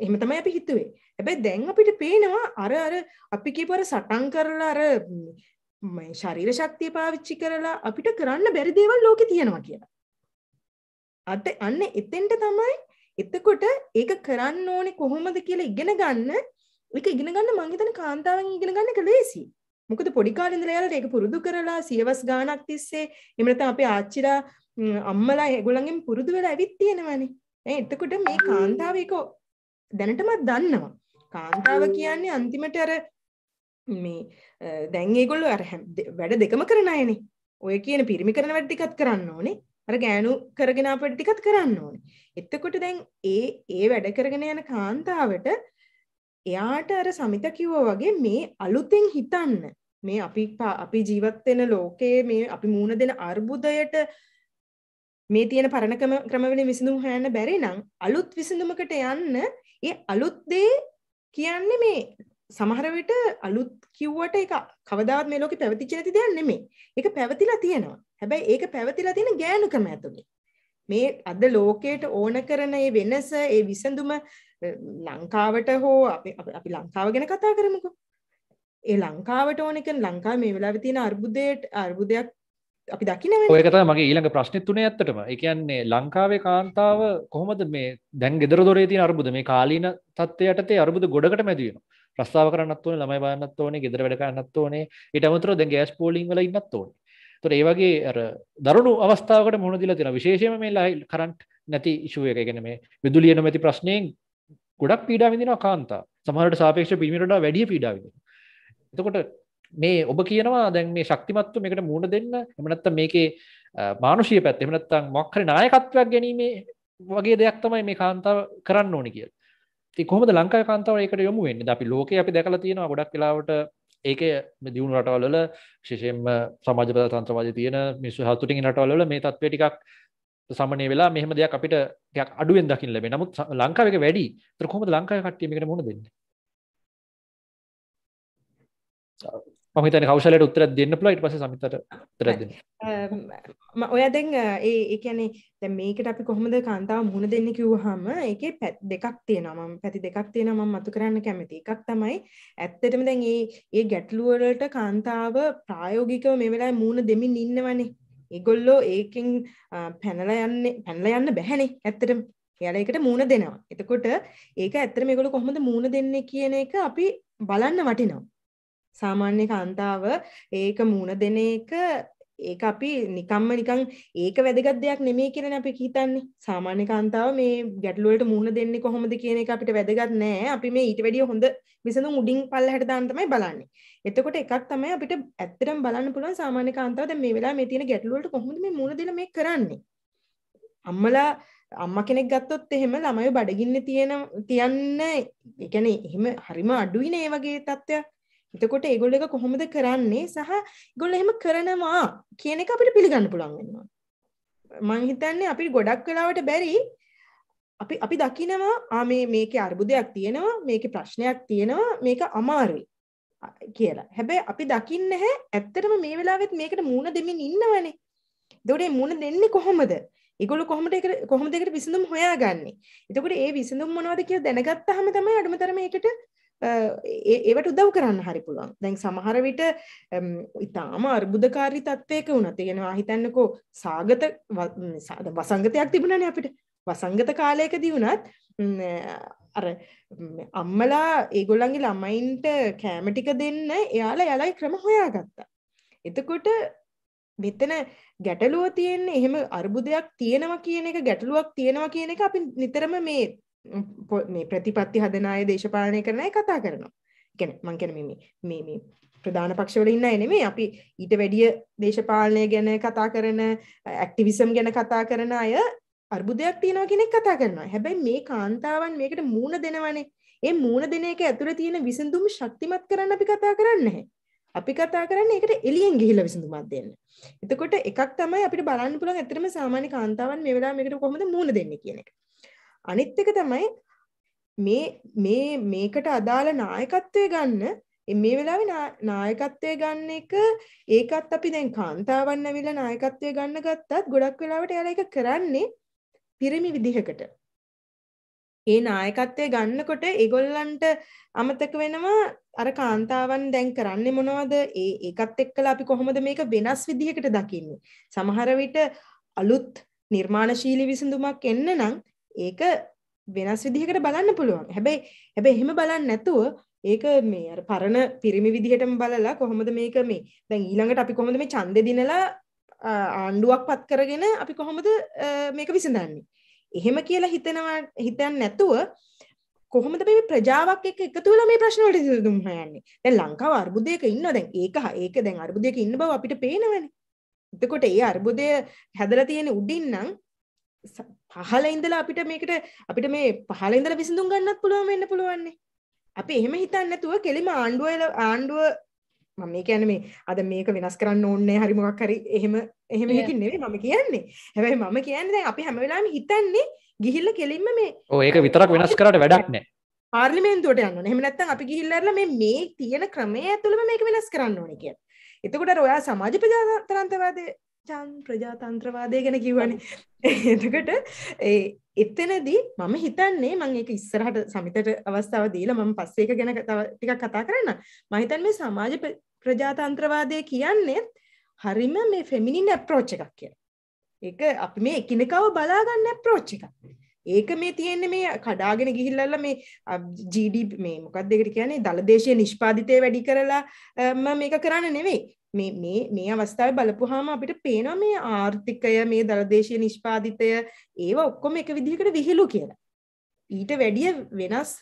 එහෙම තමයි අපි හිතුවේ. හැබැයි දැන් අපිට පේනවා අර අර අපි කියපු අර සටන් කරලා අර මේ ශරීර ශක්තිය පාවිච්චි කරලා අපිට කරන්න බැරි දේවල් ලෝකේ තියෙනවා කියලා. අත අන්න එතෙන්ට තමයි එතකොට ඒක කරන්න ඕනේ කොහොමද කියලා ඉගෙන ගන්න ඒක ඉගෙන ගන්න මං හිතන කාන්තාවෙන් ඉගෙන ගන්න එක ලේසි. මොකද පොඩි කාලේ ඉඳලා යාළුවට ඒක පුරුදු කරලා සියවස් ගාණක් තිස්සේ එහෙම නැත්නම් අපේ ආච්චිලා අම්මලා ඒගොල්ලන්ගෙන් පුරුදු වෙලා ඇවිත් තියෙනවනේ. ඈ එතකොට මේ කාන්තාව ඒක දැනටමත් දන්නවා. කාන්තාව කියන්නේ අන්තිමට අර මේ දැන් ඒගොල්ලෝ අර වැඩ දෙකම කරන අයනේ. ඔය කියන පිරිමි කරන වැඩ ටිකත් කරන්න ඕනේ. අර ගෑනු කරගෙන අපට ටිකත් කරන්න ඕනේ. එතකොට දැන් ඒ ඒ වැඩ කරගෙන යන කාන්තාවට එයාට අර සමිත කිව්වා වගේ මේ අලුතෙන් හිතන්න මේ අපි අපි ජීවත් වෙන ලෝකයේ මේ අපි මූණ දෙන අර්බුදයට මේ තියෙන පරණ ක්‍රමවලින් විසඳුම් හොයන්න බැරි නම් අලුත් විසඳුමකට යන්න ඒ අලුත් දේ කියන්නේ මේ සමහර විට අලුත් කිව්වට ඒක කවදාවත් මේ ලෝකේ පැවතිච්ච නැති දෙයක් නෙමෙයි. ඒක පැවතිලා තියෙනවා. හැබැයි ඒක පැවතිලා තියෙන ගෑනුකම ඇතුලේ. මේ අද ලෝකයට ඕන කරන ඒ වෙනස ඒ විසඳුම ලංකාවට හෝ අපි අපි ලංකාව ගැන කතා කරමුකෝ. ඒ ලංකාවට ඕන කියන්නේ ලංකාවේ මේ වෙලාවේ තියෙන අර්බුදයට අර්බුදයක් අපි දකින්නේ ඔය කතාව මගේ ඊළඟ ප්‍රශ්නේ තුනේ ඇත්තටම. ඒ කියන්නේ ලංකාවේ කාන්තාව කොහොමද මේ දැන් gedara dore තියෙන අර්බුද මේ කාලීන තත්ත්වය යටතේ අර්බුද ගොඩකට මැදි වෙනවා. රස්සාව කරන්නත් ඕනේ, ළමයි බලන්නත් ඕනේ, gedara වැඩ කරන්නත් ඕනේ. ඊට අමතරව දැන් ගෑස් පෝලිං වල ඉන්නත් ඕනේ. තුර ඒවගේ දරුණු අවස්ථාවට මුණ දිල තින විශේෂම මේලා කරන්ට් නැති ඉශුව එක ගැන මේ විදුලියන මැති ප්‍රශ්නයෙන් ගොඩක් පීඩාවිදින කාන්තා සමහට සාපේක්ෂ පිමිට වැඩිය පීඩාවිද. එතකොට මේ ඔබ කියනවා දැන් මේ ශක්තිමත්තු මේකට මුණ දෙන්න එමනත්ත මේකේ මානුෂය පැත් එමනත්තං මොක්කර නායකත්වයක් ගැනීමේ වගේ දෙයක් තමයි මේ කාන්තාව කරන්න ඕනි කියල් කොහොම ලංකා කාන්තාව එකට යොමු වෙන්න අපි ලෝක අපි දැකලා තියෙනවා ගොඩක් කලාවට ඒක දියුණු රටවල්ල ශිෂයෙන්ම සමාජ තන්ත්‍රවාද තියන මිස්සු හතුටින් රටවල්ල මේ තත්වේ ටිකක් සමනය වෙලා මෙහම දෙයක් අපිට යක් අඩුවෙන් දකිින් ලැබේ නමුත් ලංකාවක වැඩි ත්‍රකොමද ලංකාව කට්ටීමට මුණ දෙන්නේ මහිතන කවශලට උත්තර දෙන්න පුළ ඉට පස සමිතට තර දෙන්න ඔය දැන් ඒ එකනේ දැ මේකට අපි කොහොමද කාන්තාව මුණ දෙන්න කිව්හම එක පැත් දෙකක් තියෙනම පැති දෙකක් තියෙන ම මතු කරන්න කැමති එකක් තමයි ඇත්තටම දැන් ඒ ඒ ගැටලුවලට කාන්තාව ප්‍රායෝගිකව මේ වෙලා මූුණ දෙමින් ඉන්නවනේ ඒගොල්ලෝ ඒකින් පැනල යන්න පැනල යන්න බැහැනේ ඇත්තටම එයාලකට මූුණ දෙනවා එතකොට ඒක ඇත්තර මේගොල කොහොමද මූුණ දෙන්නේ කියන එක අපි බලන්න වටිනවා සාමාන්‍ය කාන්තාව ඒක මූුණ දෙන එක ඒක අපි නිකම්ම නිකං ඒක වැදගත් දෙයක් නෙමේ කියන අපි හිතන්නේ සාමාන්‍ය කාන්තාව මේ ගැටලුවලට මුහුණ දෙන්නේ කොහොමද කියන එක අපිට වැදගත් නෑ අපි මේ ඊට වැඩිය හොඳ විසඳුම් උඩින් පල්ලහැට දාන්න තමයි බලන්නේ. එතකොට එකක් තමයි අපිට ඇත්තටම බලන්න පුළුවන් සාමාන්‍ය කාන්තාව දැන් මේ වෙලාවේ මේ තියෙන ගැටලුවලට කොහොමද මේ මුහුණ දෙලා මේ කරන්නේ? අම්මලා අම්ම කෙනෙක් ගත්තොත් එහෙම ළමයි බඩගින්න තියෙන තියන්න එකන එහෙම හරිම අඩුයි නේ වගේ තත්ත්වයක් එතකොට ඒගොල්ලෝ එක කොහොමද කරන්නේ සහ ඒගොල්ලෝ එහෙම කරනවා කියන එක අපිට පිළිගන්න පුළුවන් වෙනවා. මං හිතන්නේ අපිට ගොඩක් වෙලාවට බැරි අපි අපි දකිනවා ආ මේ මේකේ අර්බුදයක් තියෙනවා මේකේ ප්‍රශ්නයක් තියෙනවා මේක අමාරුයි කියලා. හැබැයි අපි දකින්නේ නැහැ ඇත්තටම මේ වෙලාවෙත් මේකට මූණ දෙමින් ඉන්නවනේ. ඒතකොට මූණ දෙන්නේ කොහොමද? ඒගොල්ලෝ කොහොමද ඒකට කොහොමද ඒකට විසඳුම් හොයාගන්නේ? එතකොට ඒ විසඳුම් මොනවද කියලා දැනගත්තාම තමයි අඩුමතරම ඒකට ඒවට උදව් කරන්න හරි පුළුවන් දැන් සමහර විට ඉතාම අර්බුදකාරී තත්ත්වයක වුණා තියෙනවා හිතන්නකෝ සාගත වසංගතයක් තිබුණනේ අපිට වසංගත කාලයකදී වුණත් අර අම්මලා ඒගොල්ලන්ගේ ළමයින්ට කෑම ටික දෙන්න එයාලා යලයි ක්‍රම හොයාගත්තා එතකොට මෙතන ගැටලුව තියෙන්නේ එහෙම අර්බුදයක් තියෙනවා කියන එක ගැටලුවක් තියෙනවා කියන එක අපි නිතරම මේ මේ ප්‍රතිපත්ති හදන අය දේශපාලනය කරන අය කතා කරනවා. කියන්නේ මං කියන්නේ මේ මේ මේ ප්‍රධාන පක්ෂවල ඉන්න අය නෙමෙයි අපි ඊට වැඩිය දේශපාලනය ගැන කතා කරන ඇක්ටිවිසම් ගැන කතා කරන අය අර්බුදයක් තියෙනවා කෙනෙක් කතා කරනවා. හැබැයි මේ කාන්තාවන් මේකට මූණ දෙනවනේ. ඒ මූණ දෙන එක ඇතුළේ තියෙන විසඳුම් ශක්තිමත් කරන්න අපි කතා කරන්නේ නැහැ. අපි කතා කරන්නේ ඒකට එළියෙන් ගිහිල්ලා විසඳුමක් දෙන්න. එතකොට එකක් තමයි අපිට බලන්න පුළුවන් ඇත්තටම සාමාන්‍ය කාන්තාවන් මේ වෙලාව මේකට කොහොමද මූණ දෙන්නේ කියන එක. අනිත් එක තමයි මේ මේ මේකට අදාළ නායකත්වය ගන්න මේ වෙලාවේ නායකත්වය ගන්න එක ඒකත් අපි දැන් කාන්තාවන් ඇවිල්ලා නායකත්වය ගන්න ගත්තත් ගොඩක් වෙලාවට එයාලා ඒක කරන්නේ පිරිමි විදිහකට. ඒ නායකත්වය ගන්නකොට ඒගොල්ලන්ට අමතක වෙනවා අර කාන්තාවන් දැන් කරන්නේ මොනවද? ඒ ඒකත් එක්කලා අපි කොහොමද මේක වෙනස් විදිහකට දකින්නේ? සමහර විට අලුත් නිර්මාණශීලී විසඳුමක් එන්න නම් ඒක වෙනස් විදිහකට බලන්න පුළුවන් හැබැයි හැබැ එහෙම බලන්න නැතුව ඒක මේ අර පරණ පිරිමි විදිහටම බලලා කොහොමද මේක මේ දැන් ඊළඟට අපි කොහොමද මේ ඡන්දෙ දිනලා ආණ්ඩුවක් පත් කරගෙන අපි කොහොමද මේක විසඳන්නේ එහෙම කියලා හිතනවා හිතන්න නැතුව කොහොමද මේ ප්‍රජාවක් එක්ක එකතු වෙලා මේ ප්‍රශ්න වලට විසඳුම් හොයන්නේ දැන් ලංකාව අර්බුදයක ඉන්නවා දැන් ඒක ඒක දැන් අර්බුදයක ඉන්න බව අපිට පේනවනේ එතකොට ඒ අර්බුදය හැදලා තියෙන උඩින් නම් පහල ඉඳලා අපිට මේකට අපිට මේ පහල ඉඳලා විසඳුම් ගන්නත් පුළුවන් වෙන්න පුළුවන්නේ. අපි එහෙම හිතන්නේ නැතුව කෙලිම ආණ්ඩුව ආණ්ඩුව මම මේ කියන්නේ මේ අද මේක වෙනස් කරන්න ඕනේ හරි මොකක් හරි එහෙම එහෙම එකකින් නෙවෙයි මම කියන්නේ. හැබැයි මම කියන්නේ දැන් අපි හැම වෙලාවෙම හිතන්නේ ගිහිල්ලා කෙලින්ම මේ ඔව් ඒක විතරක් වෙනස් කරාට වැඩක් නැහැ. පාර්ලිමේන්තුවට යන්න ඕනේ. එහෙම නැත්නම් අපි ගිහිල්ලා අරලා මේ මේ තියෙන ක්‍රමයේ ඇතුළම මේක වෙනස් කරන්න ඕනේ කියලා. එතකොට ඔයා සමාජ ප්‍රජාතන්ත්‍රවාදයේ චාන් ප්‍රජාතන්ත්‍රවාදය ගැන කිවන එතකට ඒ එත්තනදී මම හිතන්නේ මං එක ඉස්සරහට සමිතට අවස්ථාව දීලා මම පස්සේ එක ගැන ටික කතා කරන්න මහිතන් මේ සමාජ ප්‍රජාතන්ත්‍රවාදය කියන්නේ හරිම මේ ෆෙමිනින් ඇප්‍රෝච් එකක් කිය එක අපි මේ එකනකව බලාගන්න ඇප්‍රෝච් එකක් ඒක මේ තියෙන්නේ මේ කඩාගෙන ගිහිල්ලලා මේ GDP මේ මොකක්ද ඒකට කියන්නේ දලදේශීය නිෂ්පාදිතය වැඩි කරලාම මේක කරන්න නෙවෙයි මේ මේ මේ අවස්ථාවේ බලපුවාම අපිට පේනවා මේ ආර්ථිකය මේ දලදේශීය නිෂ්පාදිතය ඒව ඔක්කොම එක විදිහකට විහිළු කියලා ඊට වැඩිය වෙනස්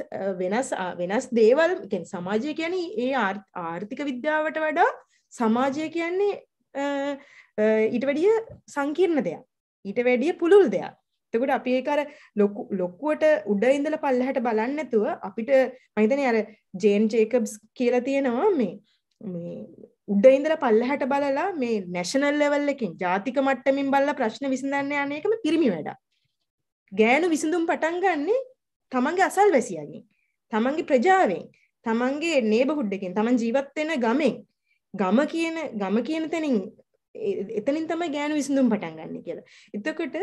වෙනස් වෙනස් දේවල් කියන්නේ සමාජය කියන්නේ ඒ ආර්ථික විද්‍යාවට වඩා සමාජය කියන්නේ ඊට වැඩිය සංකීර්ණ දෙයක් ඊට වැඩිය පුළුල් දෙයක් එතකොට අපි ඒක අර ලොකු ලොකුවට උඩ ඉඳලා පල්ලෙහාට බලන්නේ නැතුව අපිට මම හිතන්නේ අර ජේන් ජේකබ්ස් කියලා තියෙනවා මේ මේ උඩ ඉඳලා පල්ලෙහාට බලලා මේ නැෂනල් ලෙවල් එකකින් ජාතික මට්ටමින් බලලා ප්‍රශ්න විසඳන්න යන එකම පිරිමි වැඩක්. ගෑනු විසඳුම් පටන් ගන්නෙ තමන්ගේ අසල්වැසියාගෙන්, තමන්ගේ ප්‍රජාවෙන්, තමන්ගේ නේබර්හුඩ් එකෙන්, තමන් ජීවත් වෙන ගමෙන්. ගම කියන ගම කියන තැනින් එතනින් තමයි ගෑනු විසඳුම් පටන් ගන්න කියලා. එතකොට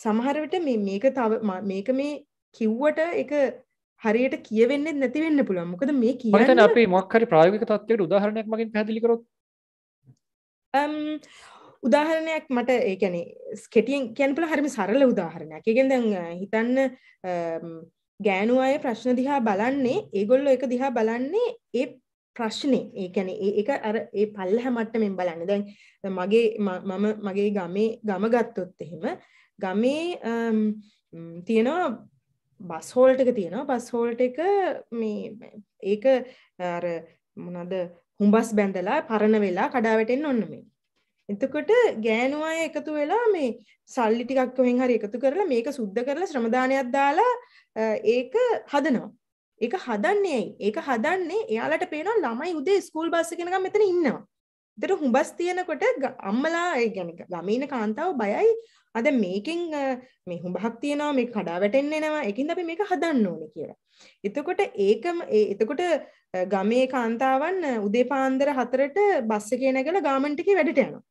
සමහර විට මේ මේක තව මේක මේ කිව්වට ඒක හරියට කියවෙන්නේ නැති වෙන්න පුළුවන්. මොකද මේ කියන්නේ අපි මොකක් හරි ප්‍රායෝගික තත්ත්වයකට උදාහරණයක් මගින් පැහැදිලි කරොත් um උදාහරණයක් මට ඒ කියන්නේ ස්කෙටියෙන් කියන්න පුළුවන් හරිම සරල උදාහරණයක්. ඒ කියන්නේ දැන් හිතන්න ගෑනු අය ප්‍රශ්න දිහා බලන්නේ ඒගොල්ලෝ ඒක දිහා බලන්නේ ඒ ප්‍රශ්නේ ඒ කියන්නේ ඒක අර ඒ පල්ලහ මට්ටමින් බලන්නේ. දැන් මගේ මම මගේ ගමේ ගම ගත්තොත් එහෙම ගමේ තියෙනවා බස්හෝල්ටක තියෙනවා බස්හෝල්ට එක මේ ඒක අර මොනද හුම්බස් බැඳලා පරණ වෙලා කඩාවටෙන් ඔන්න මේ එතකොට ගෑනු අය එකතු වෙලා මේ සල්ලි ටිකක් කොහෙන් හරි එකතු කරලා මේක සුද්ධ කරලා ශ්‍රමදානයක් දාලා ඒක හදනවා. ඒක හදන්නේ ඇයි? ඒක හදන්නේ එයාලට පේනවා ළමයි උදේ ස්කූල් බස් එකේ මෙතන ඉන්නවා. ඒතර හුඹස් තියෙනකොට අම්මලා ඒ කියන්නේ ගමීන කාන්තාව බයයි අද මේකෙන් මේ හුඹහක් තියෙනවා මේක කඩා වැටෙන්නේ නැනවා ඒකින්ද අපි මේක හදන්න ඕනේ කියලා. එතකොට ඒකම එතකොට ගමේ කාන්තාවන් උදේ පාන්දර 4ට බස් එකේ නැගලා ගාමන්ට් එකේ වැඩට යනවා.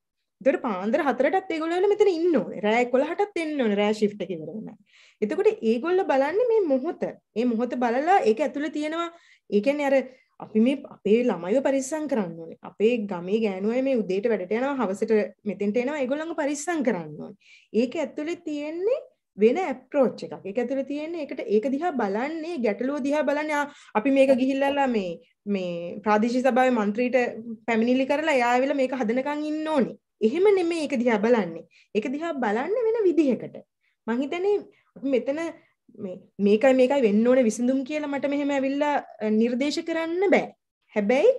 එතකොට පාන්දර 4ටත් ඒගොල්ලෝ මෙතන ඉන්න ඕනේ. රෑ 11ටත් එන්න ඕනේ රෑ shift එක ඉවර වෙනකන්. එතකොට ඒගොල්ලෝ බලන්නේ මේ මොහොත. මේ මොහොත බලලා ඒක ඇතුලේ තියෙනවා ඒ කියන්නේ අර අපි මේ අපේ ළමයිව පරිස්සම් කරන්න ඕනේ. අපේ ගමේ ගෑනුවයි මේ උදේට වැඩට යනවා හවසට මෙතෙන්ට එනවා ඒගොල්ලන්ව පරිස්සම් කරන්න ඕනේ. ඒක ඇතුලේ තියෙන්නේ වෙන ඇප්‍රෝච් එකක්. ඒක ඇතුලේ තියෙන්නේ ඒකට ඒක දිහා බලන්නේ ගැටලුව දිහා බලන්නේ අපි මේක ගිහිල්ලා මේ මේ ප්‍රාදේශීය සභාවේ മന്ത്രിට පැමිණිලි කරලා එයා ඇවිල්ලා මේක හදනකන් ඉන්න ඕනේ. එහෙම නෙමෙයි ඒක දිහා බලන්නේ. ඒක දිහා බලන්නේ වෙන විදිහකට. මං හිතන්නේ අපි මෙතන මේ මේකයි මේකයි වෙන්න ඕනේ විසඳුම් කියලා මට මෙහෙම ඇවිල්ලා නිර්දේශ කරන්න බෑ. හැබැයි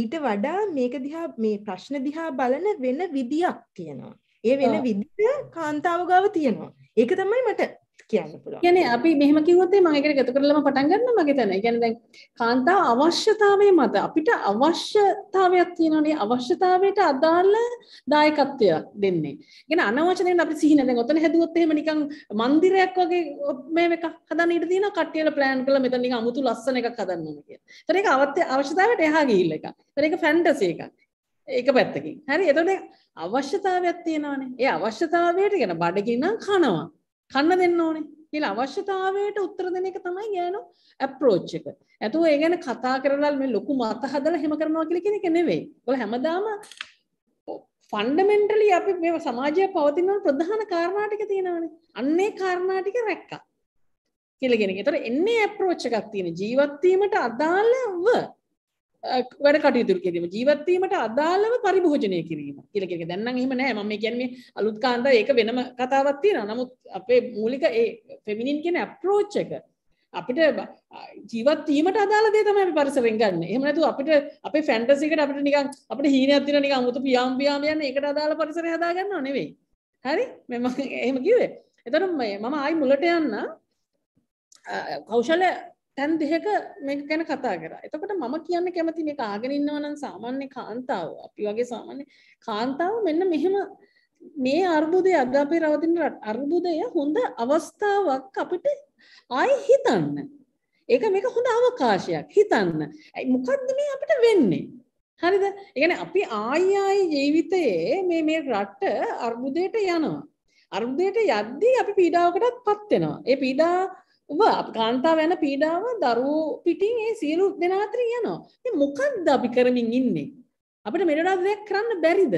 ඊට වඩා මේක දිහා මේ ප්‍රශ්න දිහා බලන වෙන විදියක් තියෙනවා. ඒ වෙන විදිය කාන්තාව ගාව තියෙනවා. ඒක තමයි මට කියන්න පුළුවන්. කියන්නේ අපි මෙහෙම කිව්වොත් මම ඒකට එකතු කරලම පටන් ගන්න මගේ තැන. කියන්නේ දැන් කාන්තාව අවශ්‍යතාවය මත අපිට අවශ්‍යතාවයක් තියෙනවනේ අවශ්‍යතාවයට අදාළ දායකත්වයක් දෙන්නේ. කියන්නේ අනවශ්‍ය දෙන්න අපි සිහින දැන් ඔතන හැදුවොත් එහෙම නිකන් મંદિરයක් වගේ මේ එක හදන්න ඉඩ තියෙනවා කට්ටියල ප්ලෑන් කරලා මෙතන නිකන් අමුතු ලස්සන එකක් හදන්න ඕන කියලා. ඒතර ඒක අවශ්‍යතාවයට එහා ගිහිල්ලා එකක්. ඒතර ඒක ෆැන්ටසි එකක්. ඒක පැත්තකින්. හරි එතකොට අවශ්‍යතාවයක් තියෙනවානේ. ඒ අවශ්‍යතාවයට කියන බඩගිනි නම් කනවා. කන්න දෙන්න ඕනේ කියලා අවශ්‍යතාවයට උත්තර දෙන එක තමයි ගෑනු ඇප්‍රෝච් එක. ඇතුව ඒ ගැන කතා කරලා මේ ලොකු මත හදලා එහෙම කරනවා කියලා කියන එක නෙවෙයි. ඔයාලා හැමදාම ෆන්ඩමෙන්ටලි අපි මේ සමාජය පවතින ප්‍රධාන කාරණා ටික තියෙනවානේ. අන්නේ කාරණා ටික රැක්කා. කියලා කියන එක. ඒතර එන්නේ ඇප්‍රෝච් එකක් තියෙන ජීවත් වීමට අදාළව වැඩ කටයුතු කිරීම ජීවත්වීමට අදාළව පරිභෝජනය කිරීම කියලක දැන්නම් එහම නෑ මම කියන්නේ අලුත් කාන්ද ඒක වෙනම කතාවත් තියෙන නමුත් අපේ මූලික ඒ ෆෙමිනින් කියෙන අප්‍රෝච්ච එක අපිට ජීවත්වීමට අදාල දේ තමයි පරිසරෙන් ගන්න එහමනතු අපිට අප ෆැන්ටසිකට අපට නිකන් අපට හීන අතින නික මුතු පියාම් පියාම යන්න එකට අදාල පරිසර හදාගන්න නෙවෙයි හරි මෙම එහෙම කිවේ එතරම් මම ආයි මුලට යන්න කෞශල තැන් දෙහක මේ ගැන කතා කරා එතකොට මම කියන්න කැමති මේ කාගෙන ඉන්නවනම් සාමාන්‍ය කාන්තාව අපි වගේ සාමාන්‍ය කාන්තාව මෙන්න මෙහෙම මේ අර්බුදය අද අපේ රවතින අර්බුදය හොඳ අවස්ථාවක් අපිට ආයි හිතන්න ඒක මේක හොඳ අවකාශයක් හිතන්න ඇයි මොකක්ද මේ අපිට වෙන්නේ හරිද ඒගැන අපි ආයිආයි ජීවිතයේ මේ මේ රට්ට අර්බුදයට යනවා අර්බුදයට යද්දී අපි පීඩාවකටත් පත්වෙනවා ඒ පීඩා ඔබ අපකාන්තාව යන පීඩාව දරුවෝ පිටින් ඒ සියලු දෙනාතර යනවා. ඉතින් මොකද්ද අපි කරමින් ඉන්නේ? අපිට මෙලොවට දෙයක් කරන්න බැරිද?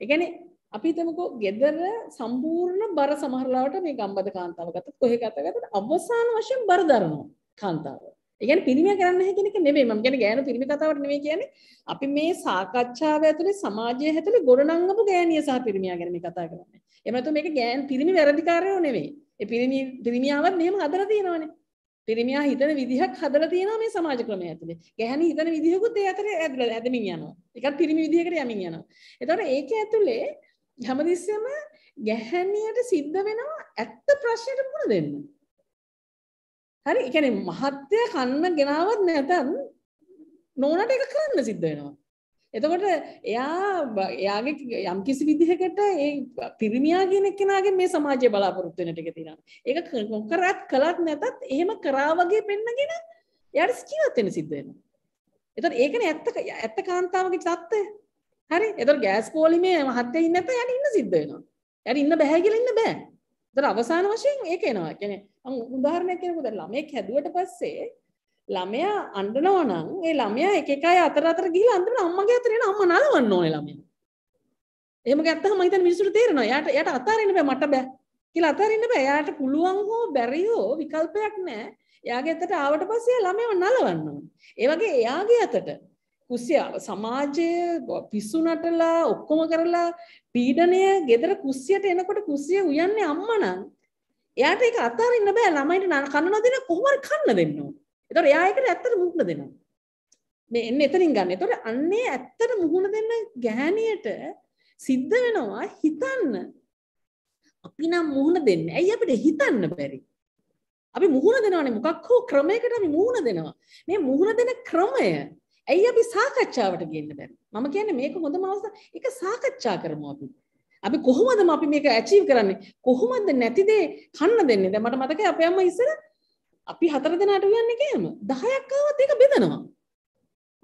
ඒ කියන්නේ අපි හිතමුකෝ ගෙදර සම්පූර්ණ බර සමහරලාවට මේ ගම්බද කාන්තාව ගත්තත් කොහෙ ගත ගත්තත් අවසාන වශයෙන් බර දරනවා කාන්තාව. ඒ කියන්නේ පිරිමියා කරන්න නැහැ කියන එක නෙමෙයි මම කියන්නේ ගෑනු පිරිමි කතාවට නෙමෙයි කියන්නේ අපි මේ සාකච්ඡාව ඇතුලේ සමාජය ඇතුලේ ගොඩනංගපු ගෑනිය සහ පිරිමියා ගැන මේ කතා කරන්නේ. එමතු මේක ගෑන් පිරිමි වැරදිකාරයෝ නෙවෙයි. ඒ පිරිමි පිරිමියාවත් මෙහෙම හදලා තියෙනවනේ. පිරිමියා හිතන විදිහක් හදලා තියෙනවා මේ සමාජ ක්‍රමය ඇතුලේ. ගැහැණි හිතන විදිහකුත් ඒ අතරේ ඇදලා ඇදමින් යනවා. ඒකත් පිරිමි විදිහකට යමින් යනවා. ඒතකොට ඒක ඇතුලේ හැමදෙස්සෙම ගැහැණියට සිද්ධ වෙනවා ඇත්ත ප්‍රශ්නෙට මුහුණ දෙන්න. හරි? ඒ කියන්නේ මහත්ය කන්න ගෙනාවත් නැතත් නෝනට ඒක කරන්න සිද්ධ වෙනවා. එතකොට එයා එයාගේ යම් කිසි විදිහකට ඒ පිරිමියා කියන කෙනාගේ මේ සමාජය බලාපොරොත්තු වෙන ටික තියෙනවා. ඒක කරත් කළත් නැතත් එහෙම කරා වගේ පෙන්නගෙන එයාට ජීවත් වෙන්න සිද්ධ වෙනවා. එතකොට ඒකනේ ඇත්ත ඇත්ත කාන්තාවගේ தත්ත්වය. හරි. එතකොට ගෑස් පොලිමේ මහත්තයා ඉන්න නැත්නම් එයාට ඉන්න සිද්ධ වෙනවා. එයාට ඉන්න බෑ කියලා ඉන්න බෑ. එතකොට අවසාන වශයෙන් ඒක එනවා. කියන්නේ උදාහරණයක් කියනකොට ළමෙක් හැදුවට පස්සේ ළමයා අඬනවා නම් ඒ ළමයා එක එක අය අතර අතර ගිහිලා අඬන අම්මගේ අතර එන අම්මා නලවන්න ඕනේ ළමයා. එහෙම ගත්තාම මම හිතන්නේ මිනිස්සුන්ට තේරෙනවා. යාට යාට අතාරින්න බෑ මට බෑ කියලා අතාරින්න බෑ. යාට පුළුවන් හෝ බැරි හෝ විකල්පයක් නැහැ. එයාගේ අතට ආවට පස්සේ ළමයාව නලවන්න ඕනේ. ඒ වගේ එයාගේ අතට කුස්සිය සමාජය පිස්සු නටලා ඔක්කොම කරලා පීඩනය ගෙදර කුස්සියට එනකොට කුස්සිය උයන්නේ අම්මා නම් එයාට ඒක අතාරින්න බෑ ළමයිට කන්න නොදෙන කොහොම කන්න දෙන්න ඕනේ. එතකොට එයා ඒකට ඇත්තට මුහුණ දෙනවා. මේ එන්න එතනින් ගන්න. එතකොට අන්නේ ඇත්තට මුහුණ දෙන්න ගැහණියට සිද්ධ වෙනවා හිතන්න. අපි නම් මුහුණ දෙන්නේ. ඇයි අපිට හිතන්න බැරි? අපි මුහුණ දෙනවානේ මොකක් හෝ ක්‍රමයකට අපි මුහුණ දෙනවා. මේ මුහුණ දෙන ක්‍රමය ඇයි අපි සාකච්ඡාවට ගන්න බැරි? මම කියන්නේ මේක හොඳම අවස්ථාව. ඒක සාකච්ඡා කරමු අපි. අපි කොහොමද අපි මේක ඇචීව් කරන්නේ? කොහොමද නැති දේ කන්න දෙන්නේ? දැන් මට මතකයි අපේ අම්මා ඉස්සර අපි හතර දෙනාට උයන්නේ කෑම 10ක් ආවත් ඒක බෙදනවා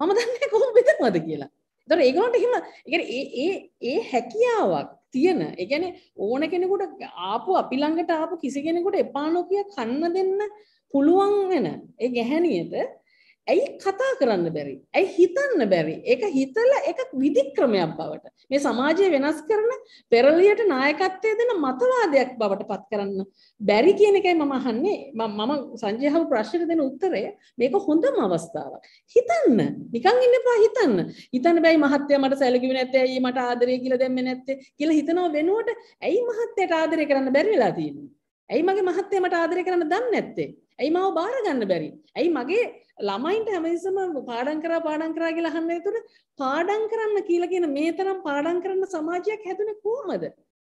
මම දන්නේ කොහොම බෙදනවද කියලා ඒතර ඒගොල්ලන්ට එහෙම ඒ ඒ ඒ හැකියාවක් තියෙන ඒ කියන්නේ ඕන කෙනෙකුට ආපු අපි ළඟට ආපු කිසි කෙනෙකුට එපා නොකිය කන්න දෙන්න පුළුවන් වෙන ඒ ගැහණියට ඇයි කතා කරන්න බැරි ඇයි හිතන්න බැරි ඒක හිතලා එක විධික්‍රමයක් බවට මේ සමාජය වෙනස් කරන පෙරලියට නායකත්වය දෙන මතවාදයක් බවට පත් කරන්න බැරි කියන එකයි මම අහන්නේ මම සංජයහව ප්‍රශ්නයට දෙන උත්තරය මේක හොඳම අවස්ථාවක් හිතන්න නිකන් ඉන්න එපා හිතන්න හිතන්න බෑ මහත්තයා මට සැලකුවේ නැත්තේ ඇයි මට ආදරය කියලා දෙන්නේ නැත්තේ කියලා හිතනව වෙනුවට ඇයි මහත්තයාට ආදරය කරන්න බැරි වෙලා තියෙන්නේ ඇයි මගේ මහත්තයා මට ආදරය කරන්න දන්නේ නැත්තේ ඇයි මාව බාරගන්න බැරි. ඇයි මගේ ළමයින්ට හැමතිස්සම පාඩම් කරා පාඩම් කරා කියලා අහන්න එතකොට පාඩම් කරන්න කියලා කියන මේ තරම් පාඩම් කරන්න සමාජයක් හැදුනේ කොහමද?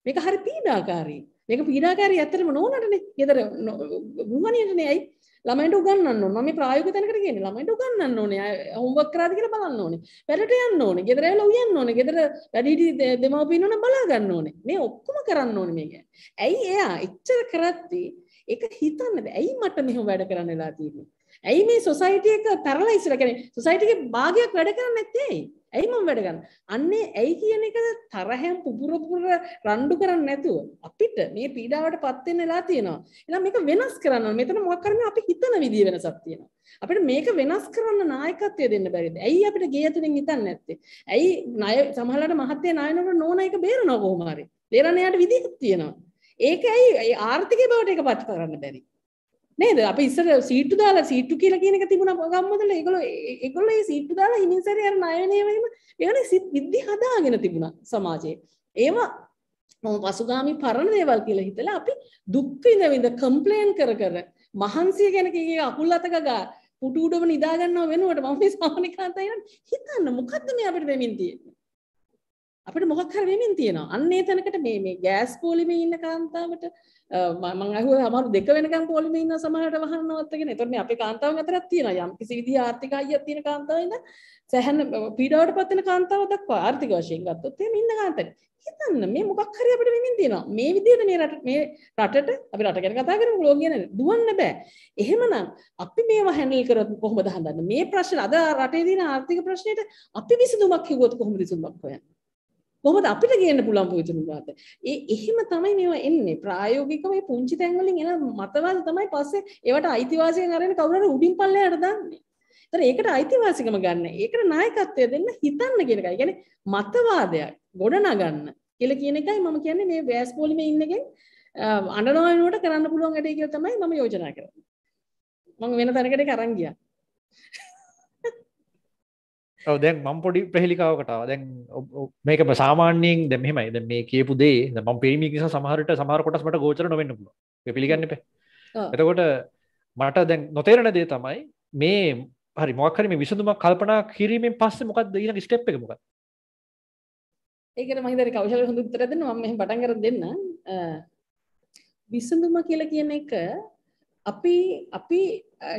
මේක හරි පීඩාකාරී. මේක පීඩාකාරී ඇත්තටම නෝනටනේ. ඊතර මුහණියටනේ ඇයි ළමයින්ට උගන්වන්න ඕනේ. මම මේ ප්‍රායෝගික තැනකට කියන්නේ ළමයින්ට උගන්වන්න ඕනේ. හෝම්වර්ක් කරාද කියලා බලන්න ඕනේ. වැඩට යන්න ඕනේ. ගෙදර ඇවිල්ලා උයන්න ඕනේ. ගෙදර වැඩිහිටි දෙමව්පියන් ඕන බලා ගන්න ඕනේ. මේ ඔක්කොම කරන්න ඕනේ මේක. ඇයි එයා එච්චර කරද්දී ඒක හිතන්න බෑ. ඇයි මට මෙහෙම වැඩ කරන්න වෙලා තියෙන්නේ? ඇයි මේ සොසයිටි එක පැරලයිස් වෙලා කියන්නේ සොසයිටි එකේ භාගයක් වැඩ කරන්නේ නැත්තේ ඇයි? ඇයි මම වැඩ ගන්න? අන්නේ ඇයි කියන එක තරහෙන් පුපුර පුපුර රණ්ඩු කරන්නේ නැතුව අපිට මේ පීඩාවට පත් වෙන්න වෙලා තියෙනවා. එහෙනම් මේක වෙනස් කරන්න ඕන. මෙතන මොකක් කරන්නේ අපි හිතන විදිය වෙනසක් තියෙනවා. අපිට මේක වෙනස් කරන්න නායකත්වය දෙන්න බැරිද? ඇයි අපිට ගේ ඇතුලෙන් හිතන්නේ නැත්තේ? ඇයි ණය සමහරවිට මහත්ය ණයනකොට නෝනා එක බේරනවා කොහොම හරි. බේරන්න යාට විදිහක් තියෙනවා. ඒක ඇයි ඒ ආර්ථිකය බවට එක පත් කරන්න බැරි. නේද අප ඉස්සර සීට්ටු දාලා සීට්ටු කියලා කියන එක තිබුණ ගම්මදල ඒගොල්ලෝ ඒගොල්ලෝ මේ සීට්ටු දාලා හිමින් සැරේ අර ණයනේ වීම ඒගොල්ලෝ සිත් විද්ධි හදාගෙන තිබුණා සමාජයේ. ඒවා පසුගාමි පරණ දේවල් කියලා හිතලා අපි දුක් විඳ විඳ කම්ප්ලේන් කර කර මහන්සිය ගැන කී අකුල් අතක ගා පුටු උඩම නිදා ගන්නව වෙනුවට මම මේ සාමනිකාන්තයන් හිතන්න මොකද්ද මේ අපිට වෙමින් තියෙන්නේ අපිට මොකක් හරි වෙමින් තියෙනවා. අන්න ඒ තැනකට මේ මේ ගෑස් පොලිමේ ඉන්න කාන්තාවට මම අහුවා අමාරු දෙක වෙනකම් පොලිමේ ඉන්න සමහරට වහන්න නවත්තගෙන. ඒතරනේ අපේ කාන්තාවන් අතරක් තියෙනවා. යම් කිසි විදිහ ආර්ථික අයියක් තියෙන කාන්තාවන් ඉඳන් සැහැන්න පීඩාවට පත් වෙන කාන්තාව දක්වා ආර්ථික වශයෙන් ගත්තොත් එහෙම ඉන්න කාන්තාවන්. හිතන්න මේ මොකක් හරි අපිට වෙමින් තියෙනවා. මේ විදිහට මේ රට මේ රටට අපි රට ගැන කතා කරමු ලෝක ගැන දුවන්න බෑ. එහෙමනම් අපි මේවා හැන්ඩල් කරොත් කොහොමද හදන්නේ? මේ ප්‍රශ්න අද රටේ තියෙන ආර්ථික ප්‍රශ්නෙට අපි විසඳුමක් හිව්වොත් කොහොමද විසඳුමක් හොයන්නේ? කොහොමද අපිට කියන්න පුළුවන් පුවිතුරුවාද? ඒ එහෙම තමයි මේවා එන්නේ. ප්‍රායෝගිකව මේ පුංචි තැන් වලින් එන මතවාද තමයි පස්සේ ඒවට අයිතිවාසිකම් අරගෙන කවුරු හරි උඩින් පල්ලෙහාට දාන්නේ. ඒතර ඒකට අයිතිවාසිකම ගන්න. ඒකට නායකත්වය දෙන්න හිතන්න කියන එකයි. කියන්නේ මතවාදයක් ගොඩනගන්න කියලා කියන එකයි මම කියන්නේ මේ වෑස් පොලිමේ ඉන්න එකෙන් අඬනවා වෙනුවට කරන්න පුළුවන් වැඩේ කියලා තමයි මම යෝජනා කරන්නේ. මම වෙන තැනකට ඒක අරන් ගියා. දැන් මම් පොඩි ප්‍රහෙලිකාවකටාව දැන් මේක සාමාන්‍යයෙන් දැමෙමයි ද මේ කියපු දේ ම පිරිමි කිස සමහරට සමහරකොටස්මට ගෝචර නොවෙන්න පුල පිළිගන්න පේ එතකොට මට දැන් නොතේරණ දේ තමයි මේ හරි මොක්කරම විසඳුම කල්පනා කිරීමෙන් පස්ස මොකක් දීන ස්ටප් එක මොකක් ඒකට මහිතර කවශල හඳුත්තරදන්න ම පටන් කර දෙන්න විසඳුම කියලා කියන එක අපි අපි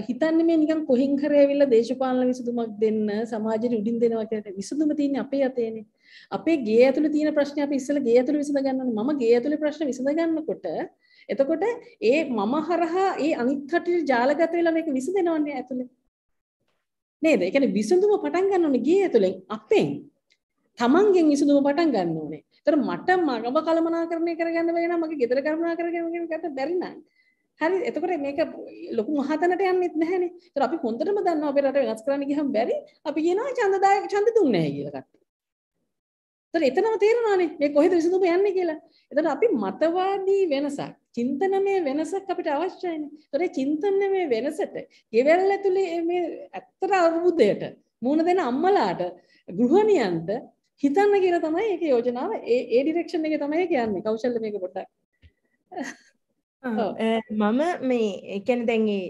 හිතන්නේ මේ නිකන් කොහෙන් හරි ඇවිල්ලා දේශපාලන විසඳුමක් දෙන්න සමාජයට උඩින් දෙනවා කියලා විසඳුම තියෙන්නේ අපේ අතේනේ. අපේ ගේ ඇතුලේ තියෙන ප්‍රශ්නේ අපි ඉස්සෙල්ලා ගේ ඇතුලේ විසඳ ගන්න ඕනේ. මම ගේ ඇතුලේ ප්‍රශ්න විසඳ ගන්නකොට එතකොට ඒ මම හරහා ඒ අනිත් කටේ ජාලගත වෙලා මේක විසඳෙනවන්නේ ඇතුලේ. නේද? ඒ කියන්නේ විසඳුම පටන් ගන්න ඕනේ ගේ ඇතුලෙන් අපෙන්. තමන්ගෙන් විසඳුම පටන් ගන්න ඕනේ. ඒතර මට මගම කලමනාකරණය කරගන්න බැරි නම් මගේ ගෙදර කලමනාකරණය කරගන්න බැරි නම් හරි එතකොට මේක ලොකු මහතනට යන්නෙත් නැහැනේ. ඒතර අපි හොඳටම දන්නවා අපේ රට වෙනස් කරන්න ගියහම බැරි. අපි කියනවා ඡන්දදායක ඡන්ද දුන්නේ නැහැ කියලා කට්ටිය. ඒතර එතනම තේරෙනවානේ මේ කොහෙද විසඳුම යන්නේ කියලා. ඒතර අපි මතවාදී වෙනසක්, චින්තනමය වෙනසක් අපිට අවශ්‍යයිනේ. ඒතර මේ චින්තනමය වෙනසට ගෙවල් ඇතුලේ මේ ඇත්තට අරුබුදයට මුණ දෙන අම්මලාට ගෘහණියන්ට හිතන්න කියලා තමයි ඒකේ යෝජනාව. ඒ ඒ ඩිරෙක්ෂන් එකේ තමයි කියන්නේ. කෞශල්‍ය මේක පොඩ්ඩක්. මම මේ එකැන දැන්ගේ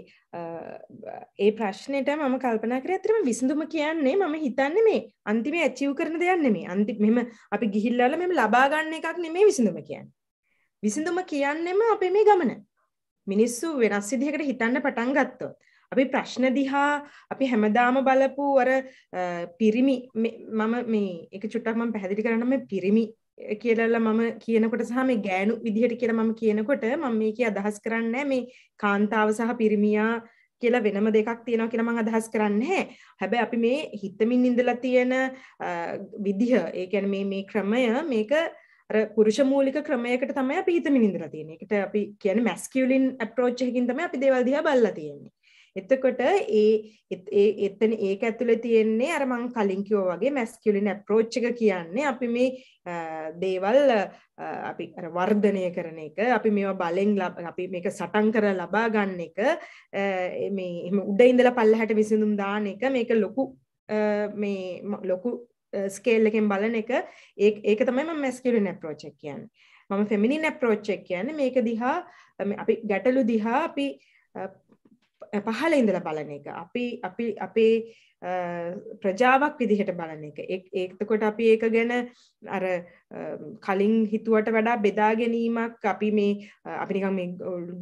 ඒ ප්‍රශ්නයට මම කල්පනා කර ඇතරම විසඳුම කියන්නේ මම හිතන්න මේ අන්තිම ඇච්චිව් කරන දෙයන්න මේ අන්ති මෙම අපි ගිහිල්ලල මෙම ලබාගන්න එකක් නෙමේ විසඳුම කියන්න. විසඳුම කියන්නෙම අපේ මේ ගමන. මිනිස්සු වෙනස් සිදිහකට හිතන්න පටන් ගත්තොත්. අපි ප්‍රශ්න දිහා අපි හැමදාම බලපු අර පිරිමි මම මේ එක චුට්ටක් මම පැහැදිලි කරන්න මේ පිරිමි කියලල මම කියනකොට සහ මේ ගෑනු විදිහට කියලා මම කියනකොට මම මේක අදහස් කරන්නේ මේ කාන්තාව සහ පිරිමියා කියලා වෙනම දෙකක් තියෙනවා කියලා මම අදහස් කරන්නේ හැබැයි අපි මේ හිතමින් ඉඳලා තියෙන විදිහ ඒ කියන්නේ මේ මේ ක්‍රමය මේක අර පුරුෂ මූලික ක්‍රමයකට තමයි අපි හිතමින් ඉඳලා තියෙන්නේ. ඒකට අපි කියන්නේ මැස්කියුලින් අප්‍රෝච් එකකින් තමයි අපි දේවල් දිහා බලලා තියෙන්නේ. එතකොට ඒ එතන ඒක ඇතුළේ තියෙන්නේ අර මං කලින් කිව්වා වගේ මැස්කියුලින් අප්‍රෝච් එක කියන්නේ අපි මේ දේවල් අපි අර වර්ධනය කරන එක අපි මේවා බලෙන් අපි මේක සටන් කර ලබා ගන්න එක මේ එහෙම උඩ ඉඳලා පල්ලහැට විසඳුම් දාන එක මේක ලොකු මේ ලොකු ස්කේල් එකෙන් බලන එක ඒක තමයි මම මැස්කියුලින් අප්‍රෝච් එක කියන්නේ මම ෆෙමිනින් අප්‍රෝච් එක කියන්නේ මේක දිහා අපි ගැටලු දිහා අපි පහළ ඉඳල බලන එක අපි අපි අපේ ප්‍රජාවක් විදිහට බලන එක ඒතකොට අපි ඒක ගැන අර කලින් හිතුවට වඩා බෙදා ගැනීමක් අපි මේ අපිනිකම්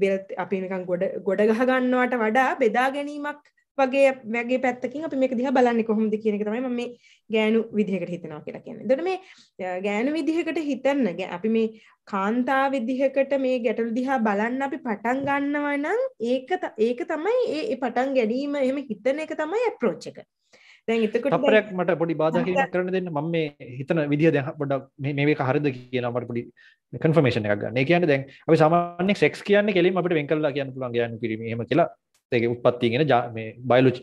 බෙල් අපිනිකම් ගොඩ ගොඩ ගහගන්නවට වඩා බෙදා ගැනීමක් වගේ වගේ පැත්තකින් අපි මේක දිහා බලන්නේ කොහොමද කියන එක තමයි මම මේ ගෑනු විදිහකට හිතනවා කියලා කියන්නේ. එතකොට මේ ගෑනු විදිහකට හිතන්න අපි මේ කාන්තා විදිහකට මේ ගැටලු දිහා බලන්න අපි පටන් ගන්නවා නම් ඒක ඒක තමයි ඒ පටන් ගැනීම එහෙම හිතන එක තමයි අප්‍රෝච් එක. දැන් එතකොට අපරයක් මට පොඩි බාධා කරන්න දෙන්න මම මේ හිතන විදිහ දැන් පොඩක් මේ මේක හරිද කියලා මට පොඩි කන්ෆර්මේෂන් එකක් ගන්න. ඒ කියන්නේ දැන් අපි සාමාන්‍යයෙන් සෙක්ස් කියන්නේ කෙලින්ම අපිට වෙන් කරලා කියන්න පුළුවන් ගෑනු පිරිමි එහෙම කියලා ඒක උපත්තිගෙන මේ බයිලෝජි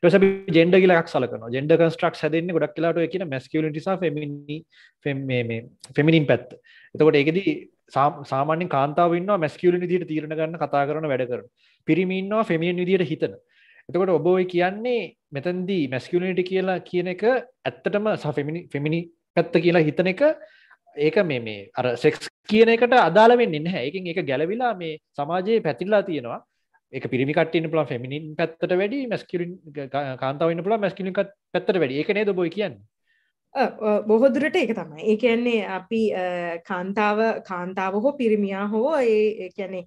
ටස ජෙන්ඩ ලක් සලකන ජෙන්ඩ කස්ට්‍රක් හැදන්න ගොඩක් කියලාට කියන මැස්කලටිසා පෙමිනි පෙමිනින් පැත් එතකොට ඒකෙද සාමාන්‍ය කාන්තාවන්න මැස්කලි දිට තීරණ ගන්න කතා කරන වැඩ කරන පිරිමින්න්නවා ෆෙමිනින් විදිට හිතන එතකොට ඔබෝයි කියන්නේ මෙතන්දී මැස්කලට කියලා කියන එක ඇත්තටම සෆෙමිනි ෆෙමිනි පැත්ත කියලා හිතන එක ඒක මේ මේ අර සෙක්ස් කියන එකට අදාළ වෙන්න එන්න හැකින් එක ගැලවිලා මේ සමාජයේ පැතිල්ලා තියෙනවා එක පිරිමිකටන්න පුළන් ෆෙමිනින් පැත්තට වැඩි මැස්කිරින් කාන්තාවන්න පුළා මැස්කිලික පැත්තට වැඩි එකනේ දොබොයි කියන්න බොහොදුරට එක තමයි ඒ කියන්නේ අපි කාන්තාව කාන්තාව හෝ පිරිමියා හෝ ඒ කියන්නේ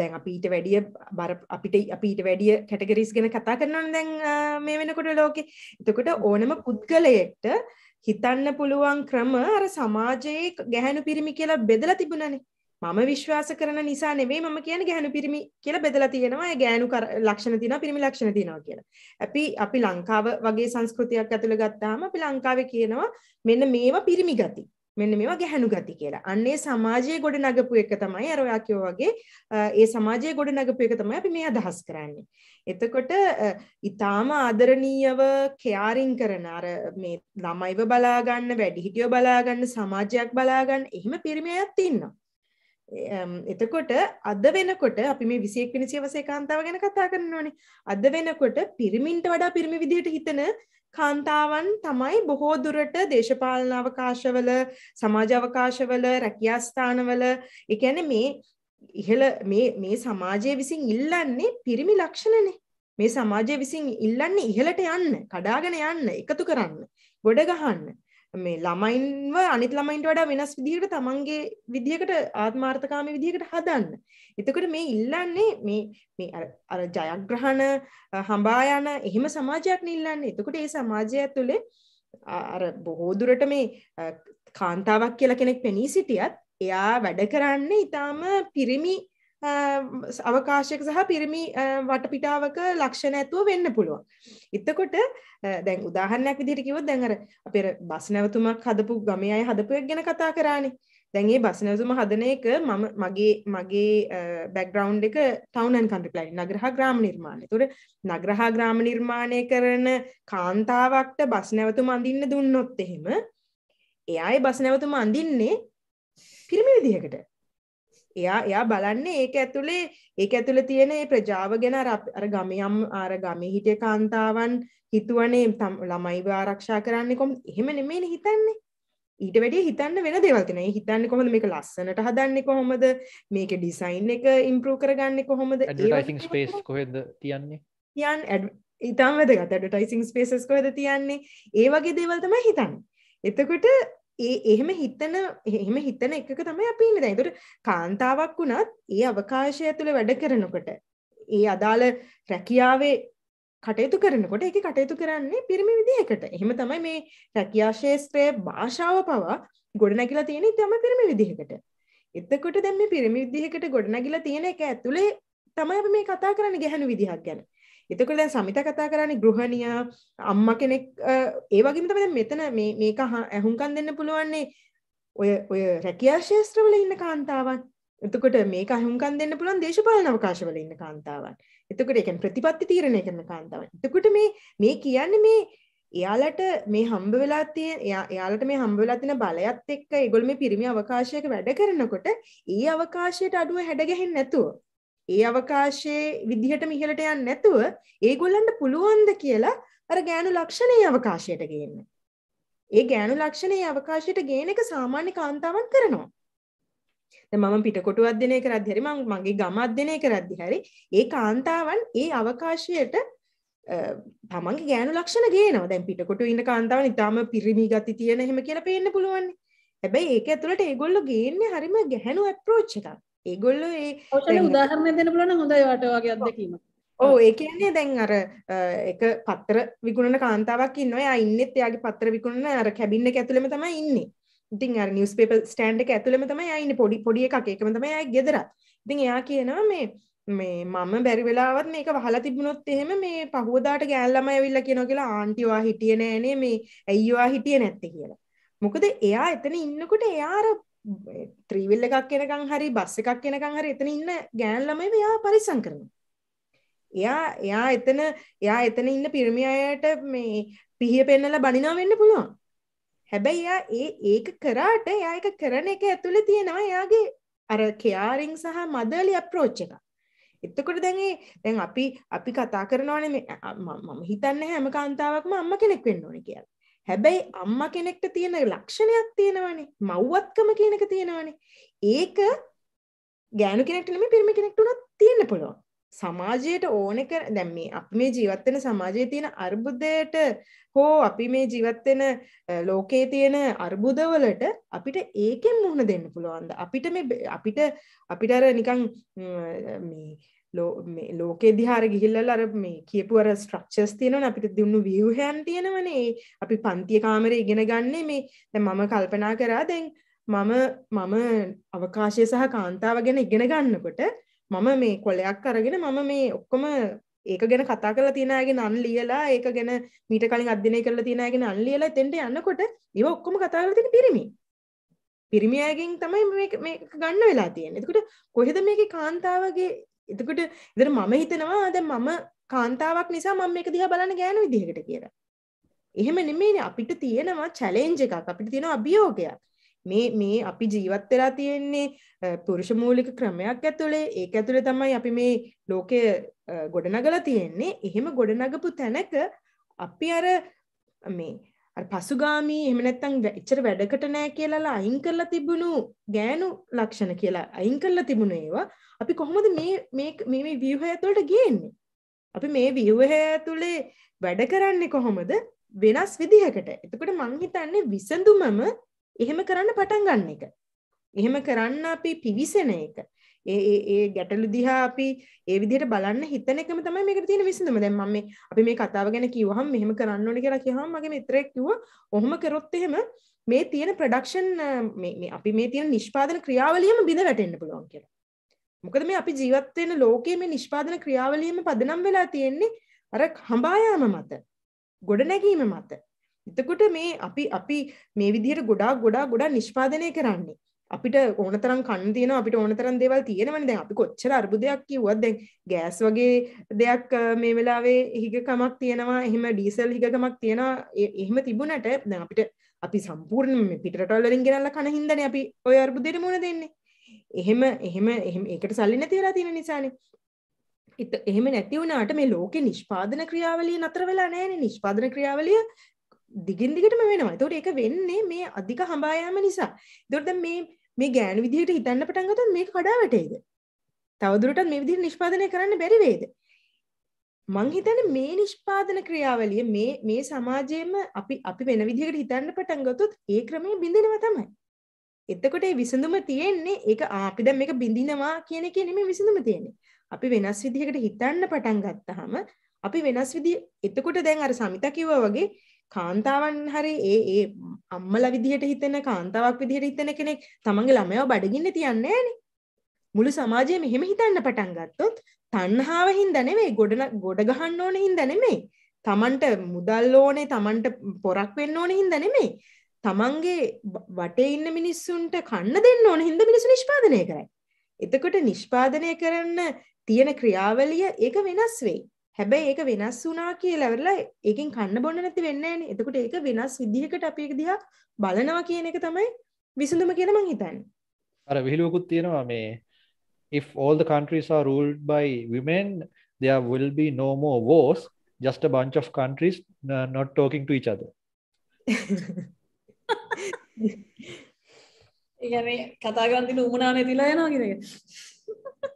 දැන් අපිට වැඩිය බර අපිට අපිට වැඩිය කැටගරිස් ගැන කතා කරනවන දැන් මේ වෙනකොට ලෝකෙ එතකොට ඕනම පුද්ගලයෙක්ට හිතන්න පුළුවන් ක්‍රම අර සමාජයේ ගැහැනු පිරිමි කියලා බෙදලා තිබුණනේ මම විශ්වාස කරන නිසා නෙවෙයි මම කියන්නේ ගැහණු පිරිමි කියලා බෙදලා තියෙනවා ඒ ගෑනු ලක්ෂණ තියෙනවා පිරිමි ලක්ෂණ තියෙනවා කියලා. අපි අපි ලංකාව වගේ සංස්කෘතියක් ඇතුළේ ගත්තාම අපි ලංකාවේ කියනවා මෙන්න මේවා පිරිමි ගති. මෙන්න මේවා ගැහණු ගති කියලා. අන්නේ සමාජයේ ගොඩ නගපු එක තමයි අර ඔයා කියෝ වගේ ඒ සමාජයේ ගොඩ නගපු එක තමයි අපි මේ අදහස් කරන්නේ. එතකොට ඊටාම ආදරණීයව කෙයාරින් කරන අර මේ ළමයිව බලා ගන්න, වැඩිහිටියෝ බලා ගන්න, සමාජයක් බලා ගන්න, එහෙම පිරිමි අයත් ඉන්නවා. එතකොට අද වෙනකොට අපි මේ විසියෙක්වෙනි සියවසේ කාන්තාව ගැන කතා කරනවානේ. අද වෙනකොට පිරිමින්ට වඩා පිරිමි විදිහට හිතන කාන්තාවන් තමයි බොහෝ දුරට දේශපාලන අවකාශවල, සමාජ අවකාශවල, රැකියා ස්ථානවල, ඒ කියන්නේ මේ ඉහළ මේ මේ සමාජය විසින් ඉල්ලන්නේ පිරිමි ලක්ෂණනේ. මේ සමාජය විසින් ඉල්ලන්නේ ඉහළට යන්න, කඩාගෙන යන්න, එකතු කරන්න, ගොඩ ගහන්න. මේ ළමයින්ව අනිත් ළමයින්ට වඩා වෙනස් විදිහකට තමන්ගේ විදිහකට ආත්මාර්ථකාමී විදිහකට හදන්න. එතකොට මේ ඉල්ලන්නේ මේ මේ අර ජයග්‍රහණ හඹා යන එහෙම සමාජයක් නෙල්ලන්නේ. එතකොට ඒ සමාජය ඇතුලේ අර බොහෝ දුරට මේ කාන්තාවක් කියලා කෙනෙක් පෙනී සිටියත් එයා වැඩ කරන්නේ ඊටාම පිරිමි අවකාශයක සහ පිරිමි වටපිටාවක ලක්ෂණ ඇතුව වෙන්න පුළුවන්. එතකොට දැන් උදාහරණයක් විදිහට කිව්වොත් දැන් අර අපේ බස් නැවතුමක් හදපු ගමේ අය හදපු එක ගැන කතා කරානේ. දැන් මේ බස් නැවතුම හදන එක මම මගේ මගේ බෑග්ග්‍රවුන්ඩ් එක ටවුන් ඇන්ඩ් කන්ට්‍රි ප්ලැනින් නගරහා ග්‍රාම නිර්මාණය. ඒතකොට නගරහා ග්‍රාම නිර්මාණය කරන කාන්තාවක්ට බස් නැවතුම අඳින්න දුන්නොත් එහෙම එයායි බස් නැවතුම අඳින්නේ පිරිමි විදිහකට. එයා එයා බලන්නේ ඒක ඇතුළේ ඒක ඇතුළ තියෙන ඒ ප්‍රජාව ගැන අර ගමයම් අර ගමේ හිටිය කාන්තාවන් හිතුවනේ තම් ළමයිව ආරක්ෂා කරන්නේ කොහොමද එහෙම නෙමෙයිනේ හිතන්නේ ඊට වැඩිය හිතන්න වෙන දේවල් තියෙනවා. ඒ හිතන්නේ කොහොමද මේක ලස්සනට හදන්නේ කොහොමද මේකේ ඩිසයින් එක ඉම්ප්‍රූව් කරගන්නේ කොහොමද ඇඩ්වර්ටයිසිං ස්පේස් කොහෙද තියන්නේ? තියන් ඉතාම වැදගත් ඇඩ්වර්ටයිසිං ස්පේසස් කොහෙද තියන්නේ? ඒ වගේ දේවල් තමයි හිතන්නේ. එතකොට ඒ එහෙම හිතන එහෙම හිතන එකක තමයි අපි ඉන්නේ දැන්. ඒතකොට කාන්තාවක් වුණත් ඒ අවකාශය ඇතුලේ වැඩ කරනකොට ඒ අදාළ රැකියාවේ කටයුතු කරනකොට ඒකේ කටයුතු කරන්නේ පිරිමි විදිහකට. එහෙම තමයි මේ රැකියා ශාස්ත්‍රයේ භාෂාව පවා ගොඩනැගිලා තියෙන්නේ තම පිරිමි විදිහකට. එතකොට දැන් මේ පිරිමි විදිහකට ගොඩනැගිලා තියෙන එක ඇතුලේ තමයි අපි මේ කතා කරන්නේ ගැහණු විදිහක් ගැන. එතකොට දැන් සමිත කතා කරන්නේ ගෘහණිය අම්මා කෙනෙක් ඒ වගේම තමයි දැන් මෙතන මේ මේක ඇහුම්කන් දෙන්න පුළුවන්නේ ඔය ඔය රැකියා ශාස්ත්‍රවල ඉන්න කාන්තාවන් එතකොට මේක අහුම්කන් දෙන්න පුළුවන් දේශපාලන අවකාශවල ඉන්න කාන්තාවන් එතකොට ඒ කියන්නේ ප්‍රතිපත්ති තීරණය කරන කාන්තාවන් එතකොට මේ මේ කියන්නේ මේ එයාලට මේ හම්බ වෙලා තියෙන එයාලට මේ හම්බ වෙලා තියෙන බලයත් එක්ක ඒගොල්ලෝ මේ පිරිමි අවකාශයක වැඩ කරනකොට ඒ අවකාශයට අඩුව හැඩ ගැහෙන්නේ නැතුව ඒ අවකාශයේ විදිහටම ඉහළට යන්නේ නැතුව ඒගොල්ලන්ට පුළුවන්ද කියලා අර ගෑනු ලක්ෂණයේ අවකාශයට ගේන්න. ඒ ගෑනු ලක්ෂණයේ අවකාශයට ගේන එක සාමාන්‍ය කාන්තාවන් කරනවා. දැන් මම පිටකොටු අධ්‍යයනය කරද්දී හරි මම මගේ ගම අධ්‍යයනය කරද්දී හරි ඒ කාන්තාවන් ඒ අවකාශයට තමන්ගේ ගෑනු ලක්ෂණ ගේනවා. දැන් පිටකොටු ඉන්න කාන්තාවන් ඊටාම පිරිමි ගති තියෙන එහෙම කියලා පේන්න පුළුවන්. හැබැයි ඒක ඇතුළට ඒගොල්ලෝ ගේන්නේ හරිම ගැහැණු අප්‍රෝච් එකක්. ඒගොල්ල ඒ උදාහරණ දෙන පුලන හොඳයි වට වගේ අදකීම ඕ ඒ කියන්නේ දැන් අර එක පත්තර විකුණන කාන්තාවක් ඉන්න ඔයා ඉන්නෙත් එයාගේ පත්තර විකුණන අර කැබින්න එක ඇතුළෙම තමයි ඉන්නේ. ඉතින් අර නිවුස්පේපර් ස්ටෑන්ඩ් එක ඇතුළෙම තමයි එයා ඉන්නේ පොඩි පොඩි එකක් ඒකම තමයි එයා ගෙදරත්. ඉතින් එයා කියනවා මේ මේ මම බැරි වෙලාවත් මේක වහලා තිබුණොත් එහෙම මේ පහුවදාට ගෑන් ළමයි ඇවිල්ලා කියනවා කියලා ආන්ටි ඔයා හිටියේ නෑනේ මේ ඇයි ඔයා හිටියේ නැත්තේ කියලා. මොකද එයා එතන ඉන්නකොට එයා අර ත්‍රීවිල් එකක් එනකන් හරි බස් එකක් එනකන් හරි එතන ඉන්න ගෑන් ළමයි එයා පරිස්සම් කරනවා. එයා එයා එතන එයා එතන ඉන්න පිරිමි අයට මේ පිහිය පෙන්නලා බනිනවා වෙන්න පුළුවන්. හැබැයි එයා ඒ ඒක කරාට එයා ඒක කරන එක ඇතුලේ තියෙනවා එයාගේ අර කෙයාරින් සහ මදර්ලි අප්‍රෝච් එක. එතකොට දැන් ඒ දැන් අපි අපි කතා කරනවානේ මම හිතන්නේ හැම කාන්තාවක්ම අම්මා කෙනෙක් වෙන්න ඕනේ කියලා. හැබැයි අම්මා කෙනෙක්ට තියෙන ලක්ෂණයක් තියෙනවනේ මව්වත්කම කියන එක තියෙනවනේ ඒක ගෑනු කෙනෙක්ට නෙමෙයි පිරිමි කෙනෙක්ට උනත් තියෙන්න පුළුවන් සමාජයට ඕන කර දැන් මේ අපි මේ ජීවත් වෙන සමාජයේ තියෙන අර්බුදයට හෝ අපි මේ ජීවත් වෙන ලෝකයේ තියෙන අර්බුදවලට අපිට ඒකෙන් මුහුණ දෙන්න පුළුවන්ද අපිට මේ අපිට අපිට අර නිකන් මේ ලෝකේ දිහාර ගිහිල්ල අර මේ කියපුවර ස්ට්‍රක්ෂස් තියෙනවන අපිට දුන්නු වියවහයන් තියෙනවනේ අපි පන්තිය කාමර ඉගෙන ගන්නේ මේ දැ මම කල්පනා කරා දැන් මම මම අවකාශය සහ කාන්තාව ගැන ඉගෙන ගන්නකොට මම මේ කොලයක් අරගෙන මම මේ ඔක්කොම ඒක ගැන කතා කරලා තියෙනගෙන අන් ලියලා ඒක ගැන මීට කලින් අධ්‍යනය කරලා තියෙනගෙන අන් ලියලා තෙන්ට යන්නකොට ඒව ඔක්කොම කතා කරලා තියෙන පිරිමි පිරිමියගෙන් තමයි මේ ගන්න වෙලා තියෙන එතකට කොහෙද මේක කාන්තාවගේ එතකොට ඉදර මම හිතනවා දැන් මම කාන්තාවක් නිසා මම මේක දිහා බලන්න ගෑනු විදිහකට කියලා. එහෙම නෙමෙයිනේ අපිට තියෙනවා චැලෙන්ජ් එකක් අපිට තියෙනවා අභියෝගයක්. මේ මේ අපි ජීවත් වෙලා තියෙන්නේ පුරුෂ මූලික ක්‍රමයක් ඇතුලේ ඒක ඇතුලේ තමයි අපි මේ ලෝකය ගොඩනගලා තියෙන්නේ. එහෙම ගොඩනගපු තැනක අපි අර මේ අර පසුගාමී එහෙම නැත්නම් එච්චර වැඩකට නෑ කියලාලා අයින් කරලා තිබුණු ගෑනු ලක්ෂණ කියලා අයින් කරලා තිබුණු ඒවා අපි කොහොමද මේ මේ මේ ව්‍යුහය ඇතුළට ගේන්නේ? අපි මේ ව්‍යුහය ඇතුලේ වැඩ කරන්නේ කොහොමද? වෙනස් විදිහකට. එතකොට මං හිතන්නේ විසඳුමම එහෙම කරන්න පටන් ගන්න එක. එහෙම කරන්න අපි පිවිසෙන එක. ඒ ගැටලු දිහා අපි ඒ විදිහට බලන්න හිතන එකම තමයි මේකට තියෙන විසඳුම. දැන් මම මේ අපි මේ කතාව ගැන කිව්වහම මෙහෙම කරන්න ඕනේ කියලා කියහම මගේ මිත්‍රයෙක් කිව්වා ඔහොම කරොත් එහෙම මේ තියෙන ප්‍රොඩක්ෂන් මේ අපි මේ තියෙන නිෂ්පාදන ක්‍රියාවලියම බිඳ වැටෙන්න පුළුවන් කියලා. මොකද මේ අපි ජීවත් වෙන ලෝකයේ මේ නිෂ්පාදන ක්‍රියාවලියම පදනම් වෙලා තියෙන්නේ අර හඹායාම මත. ගොඩනැගීම මත. එතකොට මේ අපි අපි මේ විදිහට ගොඩාක් ගොඩාක් ගොඩාක් නිෂ්පාදනය කරන්නේ අපිට ඕනතරම් කන් තියෙනවා අපිට ඕනතරම් දේවල් තියෙනවනේ දැන් අපි කොච්චර අර්බුදයක් කිව්වත් දැන් ගෑස් වගේ දෙයක් මේ වෙලාවේ හිගකමක් තියෙනවා එහෙම ඩීසල් හිගකමක් තියෙනවා එහෙම තිබුණට දැන් අපිට අපි සම්පූර්ණ පිටරටවල් වලින් ගෙනල්ලා කන හින්දානේ අපි ওই අර්බුදෙට මුහුණ දෙන්නේ එහෙම එහෙම එහෙම ඒකට සල්ලි නැති වෙලා තියෙන නිසානේ එහෙම නැති වුණාට මේ ලෝකෙ නිෂ්පාදන ක්‍රියාවලිය නතර වෙලා නැහැ නිෂ්පාදන ක්‍රියාවලිය දිගින් දිගටම වෙනවා. ඒතකොට ඒක වෙන්නේ මේ අධික හඹායෑම නිසා. ඒතකොට දැන් මේ මේ ගෑනු විදිහට හිතන්න පටන් ගත්තොත් මේක කඩා වැටේද? තවදුරටත් මේ විදිහට නිෂ්පාදනය කරන්න බැරි වේද? මං හිතන්නේ මේ නිෂ්පාදන ක්‍රියාවලිය මේ මේ සමාජයේම අපි අපි වෙන විදිහකට හිතන්න පටන් ගත්තොත් ඒ ක්‍රමයේ බිඳිනවා තමයි. එතකොට මේ විසඳුම තියෙන්නේ ඒක අපි දැන් මේක බිඳිනවා කියන එකේ නෙමෙයි විසඳුම තියෙන්නේ. අපි වෙනස් විදිහකට හිතන්න පටන් ගත්තාම අපි වෙනස් විදිහ එතකොට දැන් අර සමිතා කිව්වා වගේ කාන්තාවන් හරි ඒ ඒ අම්මල විදිහට හිතෙන කාන්තාවක් විදිහට හිතෙන කෙනෙක් තමන්ගේ ළමයව බඩගින්න තියන්නේ නෑනේ මුළු සමාජය මෙහෙම හිතන්න පටන් ගත්තොත් තණ්හාව හින්දා නෙමෙයි ගොඩ ගොඩ ගහන්න ඕන හින්දා නෙමෙයි තමන්ට මුදල් ඕනේ තමන්ට පොරක් වෙන්න ඕන හින්දා නෙමෙයි තමන්ගේ වටේ ඉන්න මිනිස්සුන්ට කන්න දෙන්න ඕන හින්දා මිනිස්සු නිෂ්පාදනය කරයි එතකොට නිෂ්පාදනය කරන්න තියෙන ක්‍රියාවලිය ඒක වෙනස් වෙයි හැබැයි ඒක වෙනස් වුණා කියලා වෙරලා ඒකෙන් කන්න බොන්න නැති වෙන්නේ නැහනේ. එතකොට ඒක වෙනස් විදිහකට අපි ඒක දිහා බලනවා කියන එක තමයි විසඳුම කියලා මං හිතන්නේ. අර විහිළුවකුත් තියෙනවා මේ if all the countries are ruled by women there will be no more wars just a bunch of countries uh, not talking to each other. ඒ කියන්නේ කතා කරන් දින උමනානේ තිලා යනවා කියන එක.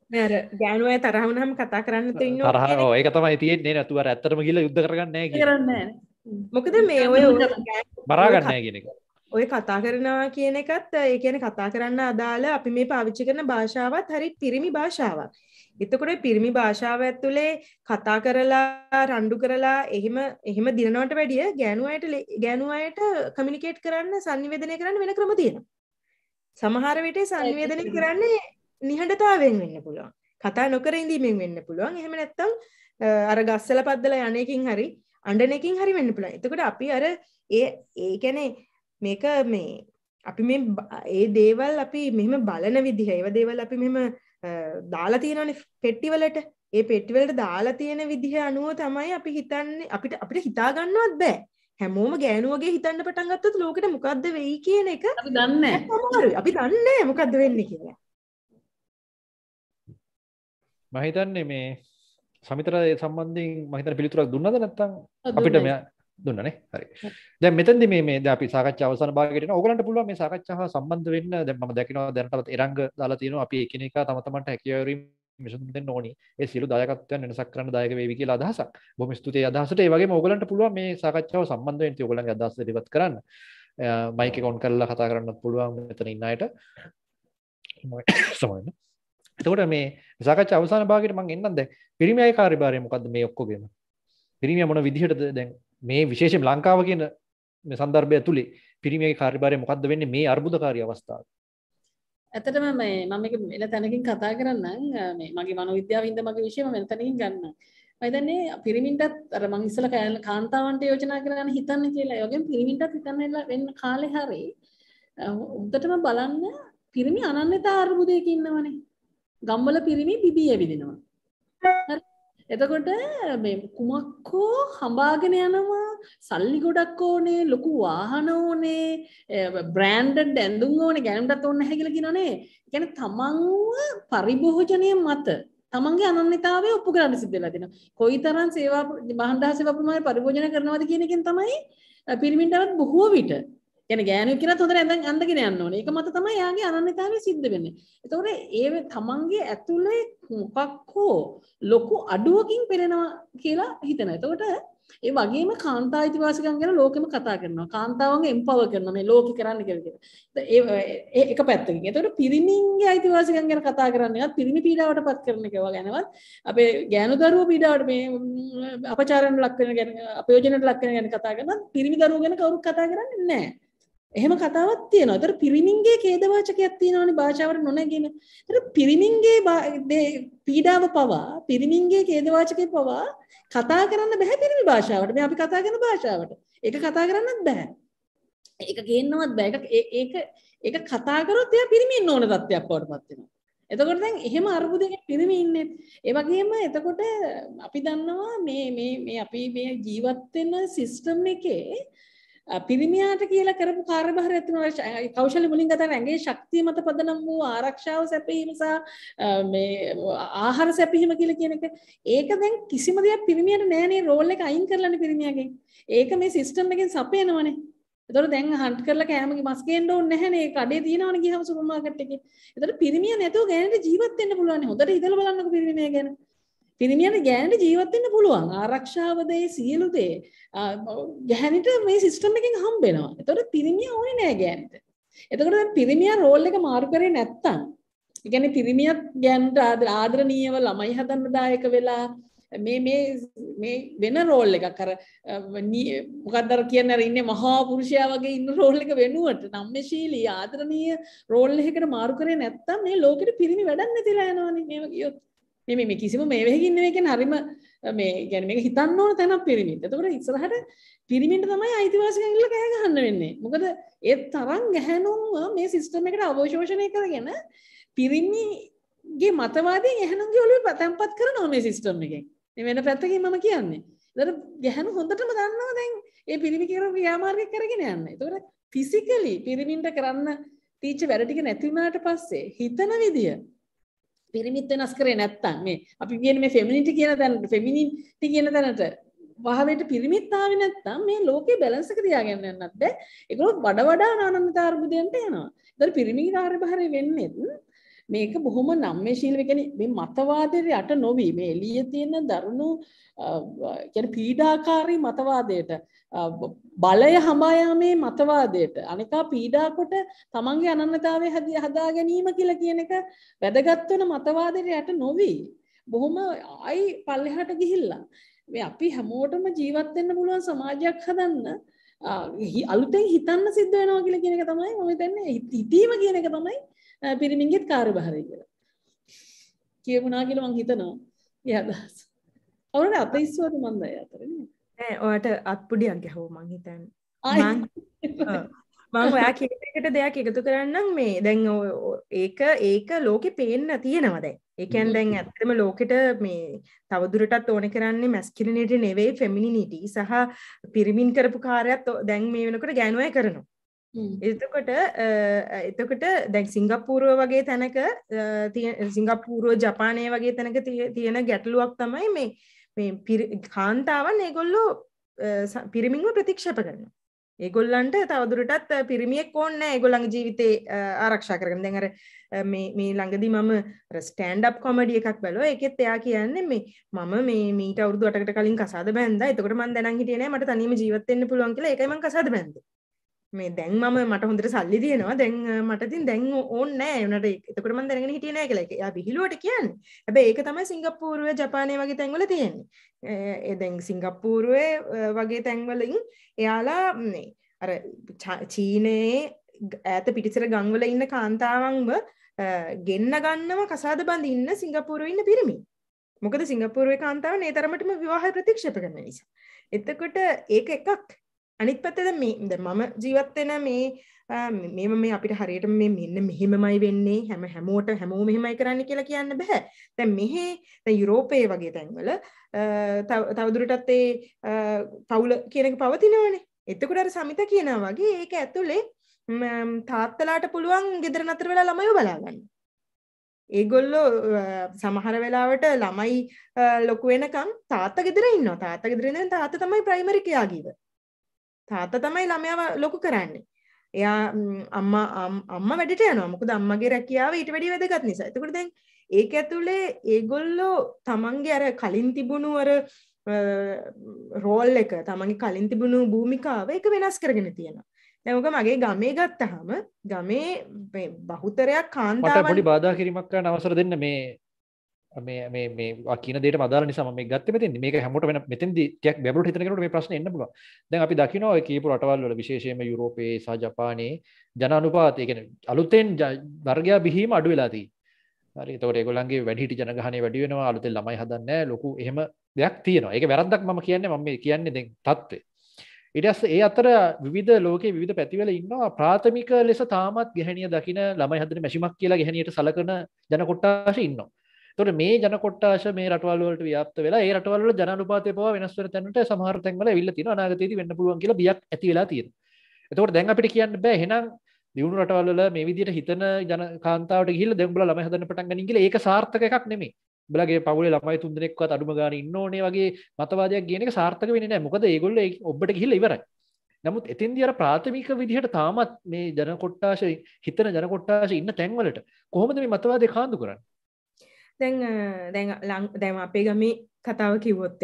ගෑනුව තරහුණහම කතා කරන්න තින්න රහ ඒක තමයි තියෙන්නේ නැතුව ඇත්තරම කියල යුද්ධ කරගන්න කරන්න මොකද මේ ඔය බරාගන්න කියෙනෙක ඔය කතා කරනවා කියන එකත් ඒ කියන කතා කරන්න අදාළ අපි මේ පාවිච්චි කරන භාෂාවත් හරි පිරිමි භාෂාවක්. එතකොට පිරිමි භාෂාව ඇතුලේ කතා කරලා රණ්ඩු කරලා එහෙම එහෙම දිනනවට වැඩිය ගෑනු අයට ගෑනු අයට කමියුනිකේට් කරන්න sannivedanaya කරන්න වෙන ක්‍රම තියෙනවා. සමහර විට sannivedanaya කරන්නේ නිහඬතාවෙන් වෙන්න පුළුවන් කතා නොකර ඉඳීමෙන් වෙන්න පුළුවන් එහෙම නැත්තම් අර ගස්සල පද්දලා යන්නේකින් හරි අඬනකින් හරි වෙන්න පුළුවන් එතකොට අපි අර ඒ ඒ කියන්නේ මේක මේ අපි මේ ඒ දේවල් අපි මෙහෙම බලන විදිහ ඒව දේවල් අපි මෙහෙම දාලා තියෙනවනේ පෙට්ටිවලට ඒ පෙට්ටිවලට දාලා තියෙන විදිහ අනුව තමයි අපි හිතන්නේ අපිට අපිට හිතා ගන්නවත් බෑ හැමෝම ගෑනුවගේ හිතන්න පටන් ගත්තොත් ලෝකෙට මොකද්ද වෙයි කියන එක අපි දන්නේ නැහැ අපි දන්නේ නැහැ මොකද්ද වෙන්නේ කියලා මහිතන්නේ මේ සමිතරය සම්බන්ධයෙන් මහිතන පිළිතුරක් දුන්නද නැත්තම් අපිට මෙයා දුන්නනේ හරි දැන් මෙතනදි මේ මේ දැන් අපි සාකච්ඡා අවසන් භාගයට එනවා. ඕගලන්ට පුළුවන් මේ සාකච්ඡාව සම්බන්ධ වෙන්න දැන් මම දකිනවා දැනටත් එරංග දාලා තියෙනවා අපි එකිනෙකා තම තමන්ට හැකියාවරින් මිසුම් දෙන්න ඕනි. ඒ සියලු දායකත්වයන් වෙනසක් කරන්න දායක වේවි කියලා අදහසක්. බොහොම ස්තුතියි අදහසට. ඒ වගේම ඕගලන්ට පුළුවන් මේ සාකච්ඡාව සම්බන්ධ වෙන්න ඕගලන්ගේ අදහස් ඉදිරිපත් කරන්න. මයික් එක ඔන් කරලා කතා කරන්නත් පුළුවන් මෙතන ඉන්න අයට. සමහරවිට එතකොට මේ සාකච්ඡා අවසාන භාගයට මම එන්නම් දැන් පිරිමියාගේ කාර්යභාරය මොකද්ද මේ ඔක්කොගෙම පිරිමියා මොන විදිහටද දැන් මේ විශේෂයෙන් ලංකාව කියන මේ સંદર્ભය තුලේ පිරිමියාගේ කාර්යභාරය මොකද්ද වෙන්නේ මේ අර්බුදකාරී අවස්ථාව ඇතටම මේ මම එක එල තැනකින් කතා කරන්න මේ මගේ මනෝවිද්‍යාවින්ද මගේ විශේෂම මෙතන තැනකින් ගන්න මයිදන්නේ පිරිමින්ටත් අර මං ඉස්සලා කෑල කාන්තාවන්ට යෝජනා කරගෙන හිතන්න කියලා ඒ වගේම පිරිමින්ටත් හිතන්න වෙන්න කාලේ හැරේ උද්දටම බලන්න පිරිමි අනන්‍යතා අර්බුදයක ඉන්නවනේ ගම්වල පිරිමි පිබී ඇවිදිනවා එතකොට කුමක් හෝ හඹාගෙන යනවා සල්ලි ගොඩක් ඕනේ ලොකු වාහන ඕනේ බ්‍රෑන්ඩඩ් ඇඳුම් ඕනේ ගැනටත් ඔන්න හැකිල කිනනේ ගැන තමන්ව පරිභෝජනය මත තමන්ගේ අනන්‍යතාවේ ඔප්පු කරන්න සිද්ධ වෙලා දෙනවා. කොයිතරම් සේවා මහන්දාස සේවා ප්‍රමාණය පරිභෝජනය කරනවද කියන එකෙන් තමයි පිරිමින්ටවත් බොහෝ විට ගැන ගෑනය කියන හොඳ ඇඳ අඳගෙන යන්න ඕන එක මත තමයි යාගේ අනන්‍යතාව සිද්ධ වෙන්නේ. එතකොට ඒ තමන්ගේ ඇතුළේ මොකක් හෝ ලොකු අඩුවකින් පෙනෙනවා කියලා හිතන. එතකොට ඒ වගේම කාන්තා අයිතිවාසිකම් ගැන ලෝකෙම කතා කරනවා. කාන්තාවන්ගේ එම්පවර් කරනවා මේ ලෝකෙ කරන්න කියලා කියලා. ඒ එක පැත්තකින්. එතකොට පිරිමින්ගේ අයිතිවාසිකම් ගැන කතා කරන්නේවත් පිරිමි පීඩාවටපත් කරන එක ගැනවත් අපේ ගෑනු දරුවෝ පීඩාවට මේ අපචාරණ ලක් වෙන ගැන අපයෝජනට ලක් වෙන ගැන කතා කරනවා. පිරිමි දරුවෝ ගැන කවුරුත් කතා කරන්නේ නැහැ. එහෙම කතාවක් තියෙනවා. ඒතර පිරිමින්ගේ ඛේදවාචකයක් තියෙනවානේ භාෂාවට නොනැගෙන. ඒතර පිරිමින්ගේ පීඩාව පවා පිරිමින්ගේ ඛේදවාචකේ පවා කතා කරන්න බෑ පිරිමි භාෂාවට. මේ අපි කතා කරන භාෂාවට. ඒක කතා කරන්නත් බෑ. ඒක ගේන්නවත් බෑ. ඒක ඒක ඒක කතා කරොත් එයා පිරිමින් ඕන තත්ත්වයක් වඩපත් වෙනවා. එතකොට දැන් එහෙම අර්බුදයකින් පිරිමි ඉන්නේ. ඒ වගේම එතකොට අපි දන්නවා මේ මේ මේ අපි මේ ජීවත් වෙන සිස්ටම් එකේ පිරිමියාට කියලා කරපු කාර්යභාරය ඇතුළේ කෞශල මුලින් ගතන ඇගේ ශක්තිය මත පදනම් වූ ආරක්ෂාව සැපයීම සහ මේ ආහාර සැපයීම කියලා කියන එක ඒක දැන් කිසිම දෙයක් පිරිමියට නෑනේ රෝල් එක අයින් කරලානේ පිරිමියාගෙන්. ඒක මේ සිස්ටම් එකෙන් සපයනවනේ. එතකොට දැන් හන්ට් කරලා කෑම මස් ගේන්න ඕනේ නැහනේ. ඒක අඩේ තියෙනවනේ ගියහම සුපර් මාකට් එකේ. එතකොට පිරිමියා නැතුව ගෑනට ජීවත් වෙන්න පුළුවන්. හොඳට හිතලා බලන්නකෝ පිරිමියා ගැන. පිරිමියන්ට ගෑනට ජීවත් වෙන්න පුළුවන්. ආරක්ෂාව දේ සියලු දේ ගැහැණිට මේ සිස්ටම් එකෙන් හම්බෙනවා. ඒතකොට පිරිමියා ඕනේ නෑ ගෑනට. එතකොට දැන් පිරිමියා රෝල් එක මාරු කරේ නැත්තම් ඒ කියන්නේ පිරිමියත් ගෑනට ආදරණීයව ළමයි හදන්න දායක වෙලා මේ මේ මේ වෙන රෝල් එකක් අර මොකක්ද අර කියන්නේ අර ඉන්නේ මහා පුරුෂයා වගේ ඉන්න රෝල් එක වෙනුවට නම්මශීලී ආදරණීය රෝල් එකකට මාරු කරේ නැත්තම් මේ ලෝකෙට පිරිමි වැඩක් නැතිලා යනවනේ මේව කියොත් මේ මේ කිසිම මේ වෙහකින් නෙවෙයි කියන්නේ හරිම මේ කියන්නේ මේක හිතන්න ඕන තැනක් පිරිමින්ට. එතකොට ඉස්සරහට පිරිමින්ට තමයි අයිතිවාසිකම් කියලා කෑ ගහන්න වෙන්නේ. මොකද ඒ තරම් ගැහණුන්ව මේ සිස්ටම් එකට අවශෝෂණය කරගෙන පිරිමිගේ මතවාදීන් ගැහණුන්ගේ ඔළුවේ තැම්පත් කරනවා මේ සිස්ටම් එකෙන්. මේ වෙන පැත්තකින් මම කියන්නේ. දර ගැහැනු හොඳටම දන්නවා දැන් ඒ පිරිමි කර ව්‍යාමාර්ගය කරගෙන යන්න. එතකොට ෆිසිකලි පිරිමින්ට කරන්න තීච්ච වැඩ ටික නැති වුණාට පස්සේ හිතන විදිය පිරිමිත් වෙනස් කරේ නැත්තම් මේ අපි කියන මේ ෆෙමිනිටි කියන තැනට ෆෙමිනිටි කියන තැනට වහවයට පිරිමිත් ආවේ නැත්තම් මේ ලෝකේ බැලන්ස් එක තියාගෙන යන්නත් බෑ ඒගොල්ලෝ වඩා වඩා අනානන්ත අර්බුදයන්ට යනවා. ඒතර පිරිමි කාර්යභාරය වෙන්නේ මේක බොහොම නම්මේ ශීලව කියන්නේ මේ මතවාදයට යට නොවි මේ එළියේ තියෙන දරුණු කියන්නේ පීඩාකාරී මතවාදයට බලය හඹා යාමේ මතවාදයට අනිකා පීඩා කොට තමන්ගේ අනන්‍යතාවය හදා ගැනීම කියලා කියන එක වැදගත් වෙන මතවාදයට යට නොවි බොහොම ආයි පල්ලෙහාට ගිහිල්ලා මේ අපි හැමෝටම ජීවත් වෙන්න පුළුවන් සමාජයක් හදන්න අලුතෙන් හිතන්න සිද්ධ වෙනවා කියලා කියන එක තමයි මම හිතන්නේ හිතීම කියන එක තමයි පිරිමින්ගෙත් කාර්යභාරය කියලා. කියමුණා කියලා මං හිතනවා. ඒ අදහස. අවුරුදු 40 වරු මන්ද අය අතර නේද? නෑ ඔයාට අත්පුඩියක් ගැහුවා මං හිතන්නේ. මම ඔයා කේකට දෙයක් එකතු කරන්නම් මේ දැන් ඒක ඒක ලෝකෙ පේන්න තියෙනවා දැන්. ඒ කියන්නේ දැන් ඇත්තටම ලෝකෙට මේ තවදුරටත් ඕනේ කරන්නේ මැස්කියුලිනිටි නෙවෙයි ෆෙමිනිනිටි සහ පිරිමින් කරපු කාර්යයත් දැන් මේ වෙනකොට ගෑනුවයි කරනවා. එතකොට එතකොට දැන් සිංගප්පූරුව වගේ තැනක සිංගප්පූරුව ජපානය වගේ තැනක තියෙන ගැටලුවක් තමයි මේ කාන්තාවන් ඒගොල්ලෝ පිරිමින්ව ප්‍රතික්ෂප කරන ඒගොල්ලන්ට තවදුරටත් පිරිමියෙක් ඕන්න ඒගොල්ලඟ ජීවිතේ ආරක්ෂා කරන දැඟර මේ ළඟදි මම ස්ටෑන්ඩ් අප් කොමඩිය එකක් බැලෝ එකෙත් එයා කියන්නේ මේ මම මේ මීට අවුරුදු අටකට කලින් කසාද බැන්ද එතකොට මන් දැනන් හිටියේ නෑ මට තනියම ජීවත් වෙන්න පුළුවන් කියලා ඒකයි මං කසාද බැන්දේ මේ දැන් මම මට හොඳට සල්ලි තියෙනවා දැන් මටතින් දැන් ඕන්නෑ නට එතකටම දැන හිටියනෑ කලක බිහිලුවට කියන්න හැබ ඒක තමයි සිංගප්පූරුව ජපානය වගේ තැන්වල තියෙන්නේ එදැන් සිංගප්පූරුවේ වගේ තැන්වලින් එයාලා අර චීනයේ ඇත පිටිසර ගංවල ඉන්න කාන්තාවන්ව ගෙන්න්න ගන්නම කසාද බඳ ඉන්න සිංගපූරුව ඉන්න පිරිමි මොකද සිංගපූරුව කාන්තාව නේතරමටම විවාහ ප්‍රතික්ෂප කරන නිසා එතකොට ඒක එකක් අනිත් පැත්තද මේ ද මම ජීවත්වෙන මේ මෙම මේ අපිට හරියට මේ මෙන්න මෙහෙමයි වෙන්නේ හැම හැමෝට හැමෝ මෙහෙමයි කරන්න කියලා කියන්න බැහැ තැන් මෙහෙ තැ යුරෝපය වගේ තැන්වල තවදුරටත් ඒ පවුල කියනක පවතිනවනේ එතකුටට සමිත කියනා වගේ ඒක ඇතුළේ තාත්තලාට පුළුවන් ගෙදර නතර වෙලා ළමයෝ බලාගන්න ඒගොල්ලෝ සමහර වෙලාවට ළමයි ලොකු වෙනකම් තාත්ත ගෙදර ඉන්න තාත්ත ගෙදරෙන තාත්ත තමයි ප්‍රයිමරිකයාගීව තාත්තා තමයි ළමයාව ලොකු කරන්නේ. එයා අම්මා අම්මා වැඩට යනවා. මොකද අම්මගේ රැකියාව ඊට වැඩිය වැදගත් නිසා. එතකොට දැන් ඒක ඇතුලේ ඒගොල්ලෝ තමන්ගේ අර කලින් තිබුණු අර රෝල් එක තමන්ගේ කලින් තිබුණු භූමිකාව එක වෙනස් කරගෙන තියෙනවා. දැන් ඔක මගේ ගමේ ගත්තාම ගමේ බහුතරයක් කාන්තාවන් පොඩි බාධා කිරීමක් කරන්න අවසර දෙන්න මේ මේ කියන දේට මදාල නිසා මේ ගත්ත මෙතින් මේක හැමෝට වෙන මෙතෙන්දි ටිකක් බැබලට හිතන කෙනෙකුට මේ ප්‍රශ්න එන්න පුළුවන්. දැන් අපි දකිනවා ඔය කියපු රටවල් වල විශේෂයෙන්ම යුරෝපයේ සහ ජපානයේ ජන අනුපාතය කියන්නේ අලුතෙන් වර්ගයා බිහිවීම අඩු වෙලා තියෙනවා. හරි එතකොට ඒගොල්ලන්ගේ වැඩිහිටි ජනගහනය වැඩි වෙනවා අලුතෙන් ළමයි හදන්නේ නැහැ ලොකු එහෙම දෙයක් තියෙනවා. ඒක වැරද්දක් මම කියන්නේ මම කියන්නේ දැන් தත්ත්වය. ඊට පස්සේ ඒ අතර විවිධ ලෝකයේ විවිධ පැතිවල ඉන්නවා ප්‍රාථමික ලෙස තාමත් ගැහණිය දකින ළමයි හදන මැෂිමක් කියලා ගැහණියට සලකන ජන කොට්ටාශ ඉන්නවා. තොට මේ ජනකොට්ටාශ මේ රටවල්ලට ව්‍යාප්ත වෙලා ඒ රටවල්ල ජනපාතය පවා වෙනස්වර තැනට සමහර තැන්වල ඉල්ල තින අනාගතයති වෙන්න පුළුවන් කියලා බියක් ඇති වෙලා තියෙන එතකොට දැන් අපිට කියන්න බෑ හෙනම් දියුණු රටවල්ල මේ විදිට හිතන ජන කාන්තාවට ගිල් දෙම්බල ළම හදන පටන් ගනිගල ඒක සාර්ථක එකක් නෙමේ බලගේ පවුල ළමයි තුන්දෙනෙක්වත් අඩුම ගාන ඉන්න ඕනේ වගේ මතවාදයක් කියනක සාර්ථක වෙන නෑ මොකද ඒගොල්ල ඔබට ගිහිල්ල ඉවරයි නමුත් එතින්දි අර ප්‍රාථමික විදිහට තාමත් මේ ජනකොට්ටාශ හිතන ජනකොට්ටාශ ඉන්න තැන්වලට කොහොමද මේ මතවාද කාන්දු කරන්න දැන් දැන් දැම අපේ ගමි කතාව කිවොත්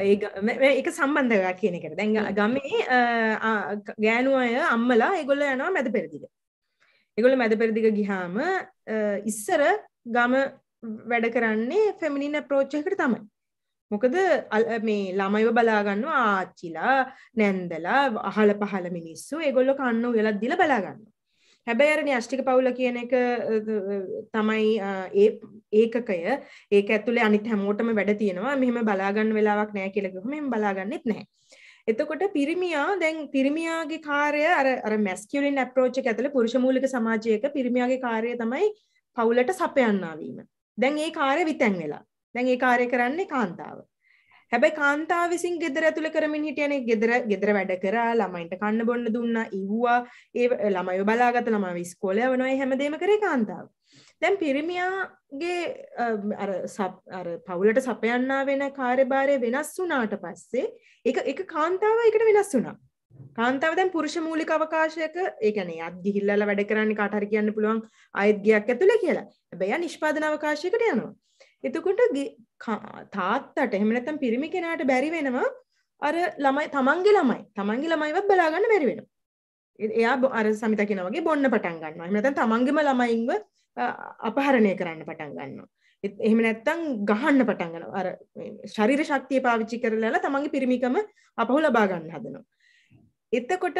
ඒක සම්බන්ධවා කියනකට දැන් ගමේ ගෑනු අය අම්මලා ඒගොල්ල යනවා මැද පෙරදිග එගොල මැද පෙරදිග ගිහාම ඉස්සර ගම වැඩ කරන්නේ ෆෙමිනින ප්‍රෝච්චයකට තමයි මොකද මේ ළමයිව බලාගන්න ආච්චිලා නැන්දලා අහල පහල මිනිස්සු ඒගොල්ල කන්න වෙලත් දිල බලාගන්න හැබැයි අර න්‍යෂ්ටික පවුල කියන එක තමයි ඒ ඒකකය ඒක ඇතුලේ අනිත් හැමෝටම වැඩ තියෙනවා මෙහෙම බලාගන්න වෙලාවක් නැහැ කියලා කිව්වම මම බලාගන්නෙත් නැහැ. එතකොට පිරිමියා දැන් පිරිමියාගේ කාර්යය අර අර මැස්කියුලින් අප්‍රෝච් එක ඇතුලේ පුරුෂ මූලික සමාජයක පිරිමියාගේ කාර්යය තමයි පවුලට සපයන්නා වීම. දැන් ඒ කාර්ය විතැන් වෙලා. දැන් ඒ කාර්ය කරන්නේ කාන්තාව. හැබැයි කාන්තාව විසින් ගෙදර ඇතුළ කරමින් හිටියනේ ගෙදර ගෙදර වැඩ කරා ළමයින්ට කන්න බොන්න දුන්නා ඉව්වා ඒ ළමයි බලාගත ළමයි ඉස්කෝලේ යවනවා ඒ හැමදේම කරේ කාන්තාව. දැන් පිරිමියාගේ අර අර පවුලට සපයන්නා වෙන කාර්යභාරය වෙනස් වුණාට පස්සේ ඒක ඒක කාන්තාව ඒකට වෙනස් වුණා. කාන්තාව දැන් පුරුෂ මූලික අවකාශයක ඒ කියන්නේ අත් ගිහිල්ලා වැඩ කරන්න කාට හරි කියන්න පුළුවන් අයත් ගියක් ඇතුළේ කියලා. හැබැයි නිෂ්පාදන අවකාශයකට යනවා. එතකොට තාත්තට එහෙම නැත්නම් පිරිමි කෙනාට බැරි වෙනවා අර ළමයි තමන්ගේ ළමයි තමන්ගේ ළමයිවත් බලා ගන්න බැරි වෙනවා. එයා අර සමිතා කියනා වගේ බොන්න පටන් ගන්නවා. එහෙම නැත්නම් තමන්ගේම ළමයින්ව අපහරණය කරන්න පටන් ගන්නවා. එහෙම නැත්තම් ගහන්න පටන් ගන්නවා. අර ශරීර ශක්තිය පාවිච්චි කරලා තමන්ගේ පිරිමිකම අපහු ලබා ගන්න හදනවා. එතකොට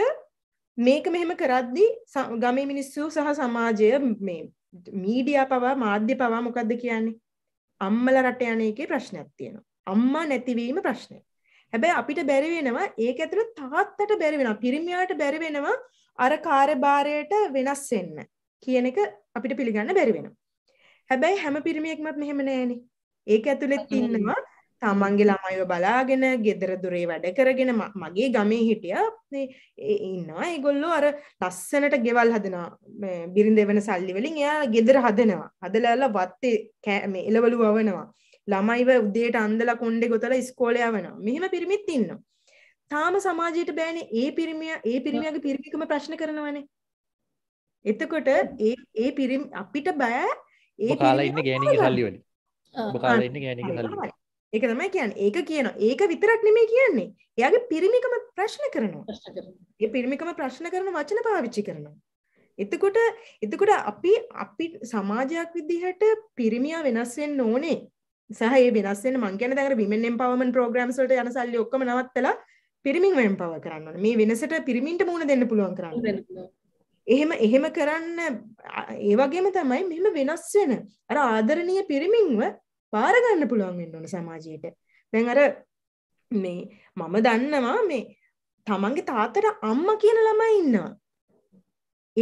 මේක මෙහෙම කරද්දි ගමේ මිනිස්සු සහ සමාජය මේ මීඩියා පවා මාධ්‍ය පවා මොකක්ද කියන්නේ අම්මල රට යන එකේ ප්‍රශ්නයක් තියෙනවා. අම්මා නැතිවීම ප්‍රශ්නය. හැබැයි අපිට බැරි වෙනවා ඒක ඇතුළේ තාත්තට බැරි වෙනවා. පිරිමියාට බැරි වෙනවා අර කාර්යභාරයට වෙනස් වෙන්න කියන එක අපිට පිළිගන්න බැරි වෙනවා. හැබැයි හැම පිරිමියෙක්මත් මෙහෙම නෑනේ. ඒක ඇතුළෙත් ඉන්නවා තමන්ගේ ළමයිව බලාගෙන ගෙදර දුරේ වැඩ කරගෙන මගේ ගමේ හිටිය ඉන්නවා ඒගොල්ලෝ අර ලස්සනට ගෙවල් හදනවා බිරිඳ වෙන සල්ලිවලින් එයා ගෙදර හදනවා හදලලා වත්තේ කෑම එලවලු වවනවා ළමයිව උදේට අන්දලා කොණ්ඩේ ගොතලා ඉස්කෝලේ යවනවා මෙහෙම පිරිමිත් ඉන්නවා තාම සමාජයට බෑනේ ඒ පිරිමියා ඒ පිරිමියාගේ පිරිමිකම ප්‍රශ්න කරනවනේ එතකොට ඒ ඒ පිරිමි අපිට බෑ ඒ කාලා ඉන්න ගෑණිගේ සල්ලි වලින් ඔබ කාලා ඉන්න ගෑණිගේ සල්ලි ඒක තමයි කියන්නේ. ඒක කියන ඒක විතරක් නෙමෙයි කියන්නේ. එයාගේ පිරිමිකම ප්‍රශ්න කරනවා. ඒ පිරිමිකම ප්‍රශ්න කරන වචන පාවිච්චි කරනවා. එතකොට එතකොට අපි අපි සමාජයක් විදිහට පිරිමියා වෙනස් වෙන්න ඕනේ. සහ ඒ වෙනස් වෙන්න මං කියන්නේ දැන් අර women empowerment programs වලට යන සල්ලි ඔක්කොම නවත්තලා පිරිමින් empower කරන්න ඕනේ. මේ වෙනසට පිරිමින්ට මුණ දෙන්න පුළුවන් කරන්න. එහෙම එහෙම කරන්න ඒ වගේම තමයි මෙහෙම වෙනස් වෙන අර ආදරණීය පිරිමින්ව බාරගන්න පුළුවන් වෙන්න ඕන සමාජයට දැන් අර මේ මම දන්නවා මේ තමන්ගේ තාත්තට අම්ම කියන ළමයි ඉන්නවා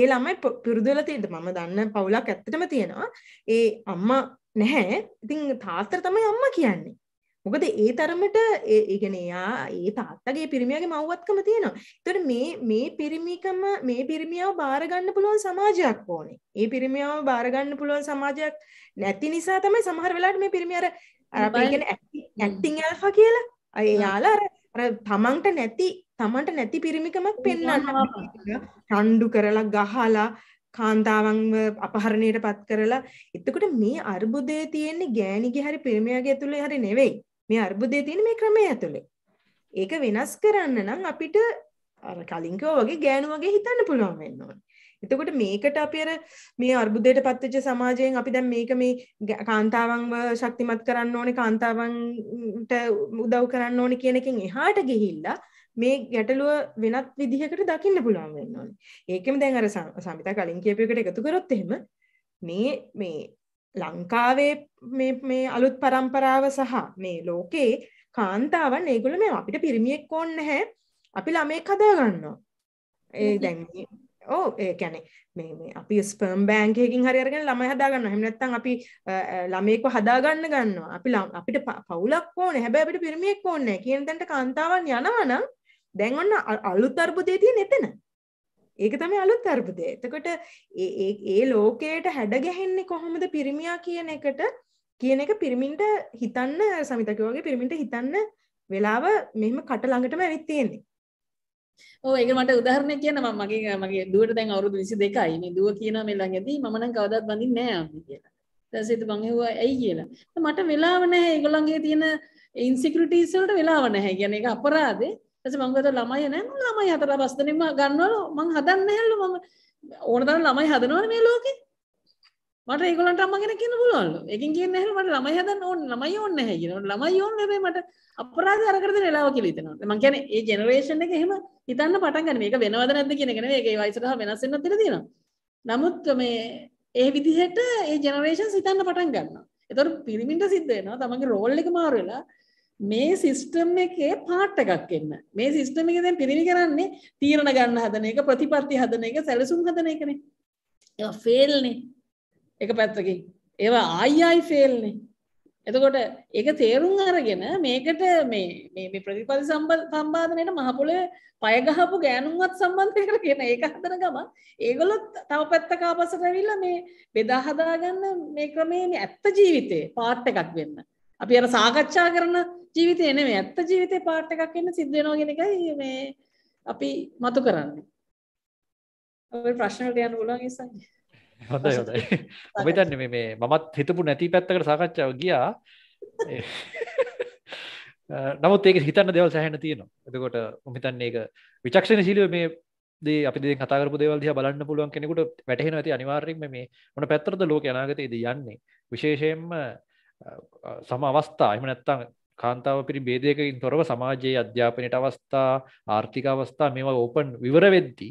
ඒ ළමයි පුරුදුල තියෙද මම දන්න පවුලක් ඇත්තටම තියෙනවා ඒ අම්මා නැහැ ඉතින් තාත්තර තමයි අම්මා කියන්නේ මොකද ඒ තරමට ඒගෙන එයා ඒ තාත්තගේ පිරිමියගේ මව්වත්කම තියෙනවා. ඒතකොට මේ මේ පිරිමිකම මේ පිරිමියව බාර ගන්න පුළුවන් සමාජයක් ඕනේ. ඒ පිරිමියව බාර ගන්න පුළුවන් සමාජයක් නැති නිසා තමයි සමහර වෙලාවට මේ පිරිමිය අර අපි කියන ඇක්ටිං ඇල්ෆා කියලා. එයාලා අර තමන්ට නැති තමන්ට නැති පිරිමිකමක් පෙන්වන්න රණ්ඩු කරලා ගහලා කාන්තාවන්ව අපහරණයට පත් කරලා එතකොට මේ අර්බුදය තියෙන්නේ ගෑණිගේ හරි පිරිමියාගේ ඇතුලේ හරි නෙවෙයි මේ අර්බුදය තියෙන මේ ක්‍රමය ඇතුළේ. ඒක වෙනස් කරන්න නම් අපිට අර කලින් කිව්වා වගේ ගෑනු වගේ හිතන්න පුළුවන් වෙන්න ඕනේ. එතකොට මේකට අපි අර මේ අර්බුදයට පත්වෙච්ච සමාජයෙන් අපි දැන් මේක මේ කාන්තාවන්ව ශක්තිමත් කරන්න ඕනේ කාන්තාවන්ට උදව් කරන්න ඕනේ කියන එකෙන් එහාට ගිහිල්ලා මේ ගැටලුව වෙනත් විදිහකට දකින්න පුළුවන් වෙන්න ඕනේ. ඒකෙම දැන් අර සමිතා කලින් කියපු එකට එකතු කරොත් එහෙම මේ මේ ලංකාවේ මේ අලුත් පරම්පරාව සහ මේ ලෝකේ කාන්තාවන් ඒගොල්ල මේ අපිට පිරිමියෙක් ඕන්න නැහැ අපි ළමෙක් හදාගන්නවා ඒ දැන් ඕ ඒ කැනෙ මේ අපි ස්පර්ම් බෑංකයකින් හරිරගෙන ළමයි හදාගන්න හෙමනත්තන් අපි ළමයෙක්ව හදාගන්න ගන්නවා අපි අපිට පවුලක් ඕන හැබැ අපිට පිරිමියෙක් ඕන්න කියන තැන්ට කාන්තාවන් යනවනම් දැන් ඔන්න අලුත් අර්බුදය තියෙන එතන ඒක තමයි අලුත් අර්බුදය. එතකොට ඒ ලෝකයට හැඩ ගැහෙන්නේ කොහොමද පිරිමියා කියන එකට කියන එක පිරිමින්ට හිතන්න සමිතක වගේ පිරිමින්ට හිතන්න වෙලාව මෙහෙම කට ළඟටම ඇවිත් තියෙන්නේ. ඕ ඒක මට උදාහරණයක් කියන්න මම මගේ මගේ දුවට දැන් අවුරුදු 22යි. මේ දුව කියනවා මේ ළඟදී මම නම් කවදාවත් බඳින්නේ නැහැ අම්මි කියලා. ඊට පස්සේ මං ඇහුවා ඇයි කියලා. මට වෙලාව නැහැ. ඒගොල්ලන්ගේ තියෙන ඉන්සිකියුරිටීස් වලට වෙලාව නැහැ. කියන්නේ ඒක අපරාධේ. ඊට පස්සේ මම ගත්ත ළමයි නෑ මම ළමයි හතර පස් දෙනෙක්ම ගන්නවලු මම හදන්නේ නැහැලු මම ඕන තරම් ළමයි හදනවනේ මේ ලෝකේ මට ඒගොල්ලන්ට අම්මා කෙනෙක් කියන්න පුළුවන්ලු. ඒකෙන් කියන්නේ නැහැ මට ළමයි හදන්න ඕනේ ළමයි ඕනේ නැහැ කියනවා. ළමයි ඕනේ හැබැයි මට අපරාධය අර කර දෙන වෙලාව කියලා හිතනවා. මම කියන්නේ මේ ජෙනරේෂන් එක එහෙම හිතන්න පටන් ගන්න. මේක වෙනවද නැද්ද කියන එක නෙවෙයි. ඒක ඒ වයසට වෙනස් වෙන්නත් ඉඩ තියෙනවා. නමුත් මේ ඒ විදිහට මේ ජෙනරේෂන්ස් හිතන්න පටන් ගන්නවා. ඒතකොට පිරිමින්ට සිද්ධ වෙනවා. තමන්ගේ රෝල් එක මාරු වෙලා මේ සිස්ටම් එකේ පාට් එකක් එන්න. මේ සිස්ටම් එක දැන් පිරිමි කරන්නේ තීරණ ගන්න හදන එක, ප්‍රතිපත්ති හදන එක, සැලසුම් හදන එකනේ. ඒවා ෆේල් නේ. එක පැත්තකින්. ඒවා ආයි ආයි ෆේල් නේ. එතකොට ඒක තේරුම් අරගෙන මේකට මේ මේ මේ ප්‍රතිපද සම්බන්ධනයට මහපොළේ පය ගහපු ගෑනුන්වත් සම්බන්ධ කරගෙන ඒක හදන ගමන් ඒගොල්ලොත් තව පැත්තක ආපස්සට ඇවිල්ලා මේ බෙදා හදාගන්න මේ ක්‍රමයේ ඇත්ත ජීවිතේ පාර්ට් එකක් වෙන්න. අපි අර සාකච්ඡා කරන ජීවිතය නෙමෙයි ඇත්ත ජීවිතේ පාට් එකක් එන්න සිද්ධ වෙනවා කියන එකයි මේ අපි මතු කරන්නේ. ඔය ප්‍රශ්න වලට යන්න පුළුවන් ඉස්සන්. හොඳයි හොඳයි. මම හිතන්නේ මේ මේ මමත් හිතපු නැති පැත්තකට සාකච්ඡාව ගියා. නමුත් ඒක හිතන්න දේවල් සෑහෙන තියෙනවා. එතකොට මම හිතන්නේ ඒක විචක්ෂණශීලීව මේ දේ අපි දෙයෙන් කතා කරපු දේවල් දිහා බලන්න පුළුවන් කෙනෙකුට වැටහෙනවා ඇති අනිවාර්යයෙන්ම මේ මොන පැත්තටද ලෝකේ අනාගතයේදී යන්නේ. විශේෂයෙන්ම සම අවස්ථා එහෙම නැත්නම් කාන්තාව පිරි බේදයකින් තොරව සමාජයේ අධ්‍යාපනයට අවස්ථා ආර්ථික අවස්ථා මේවා ඕපන් විවර වෙද්දි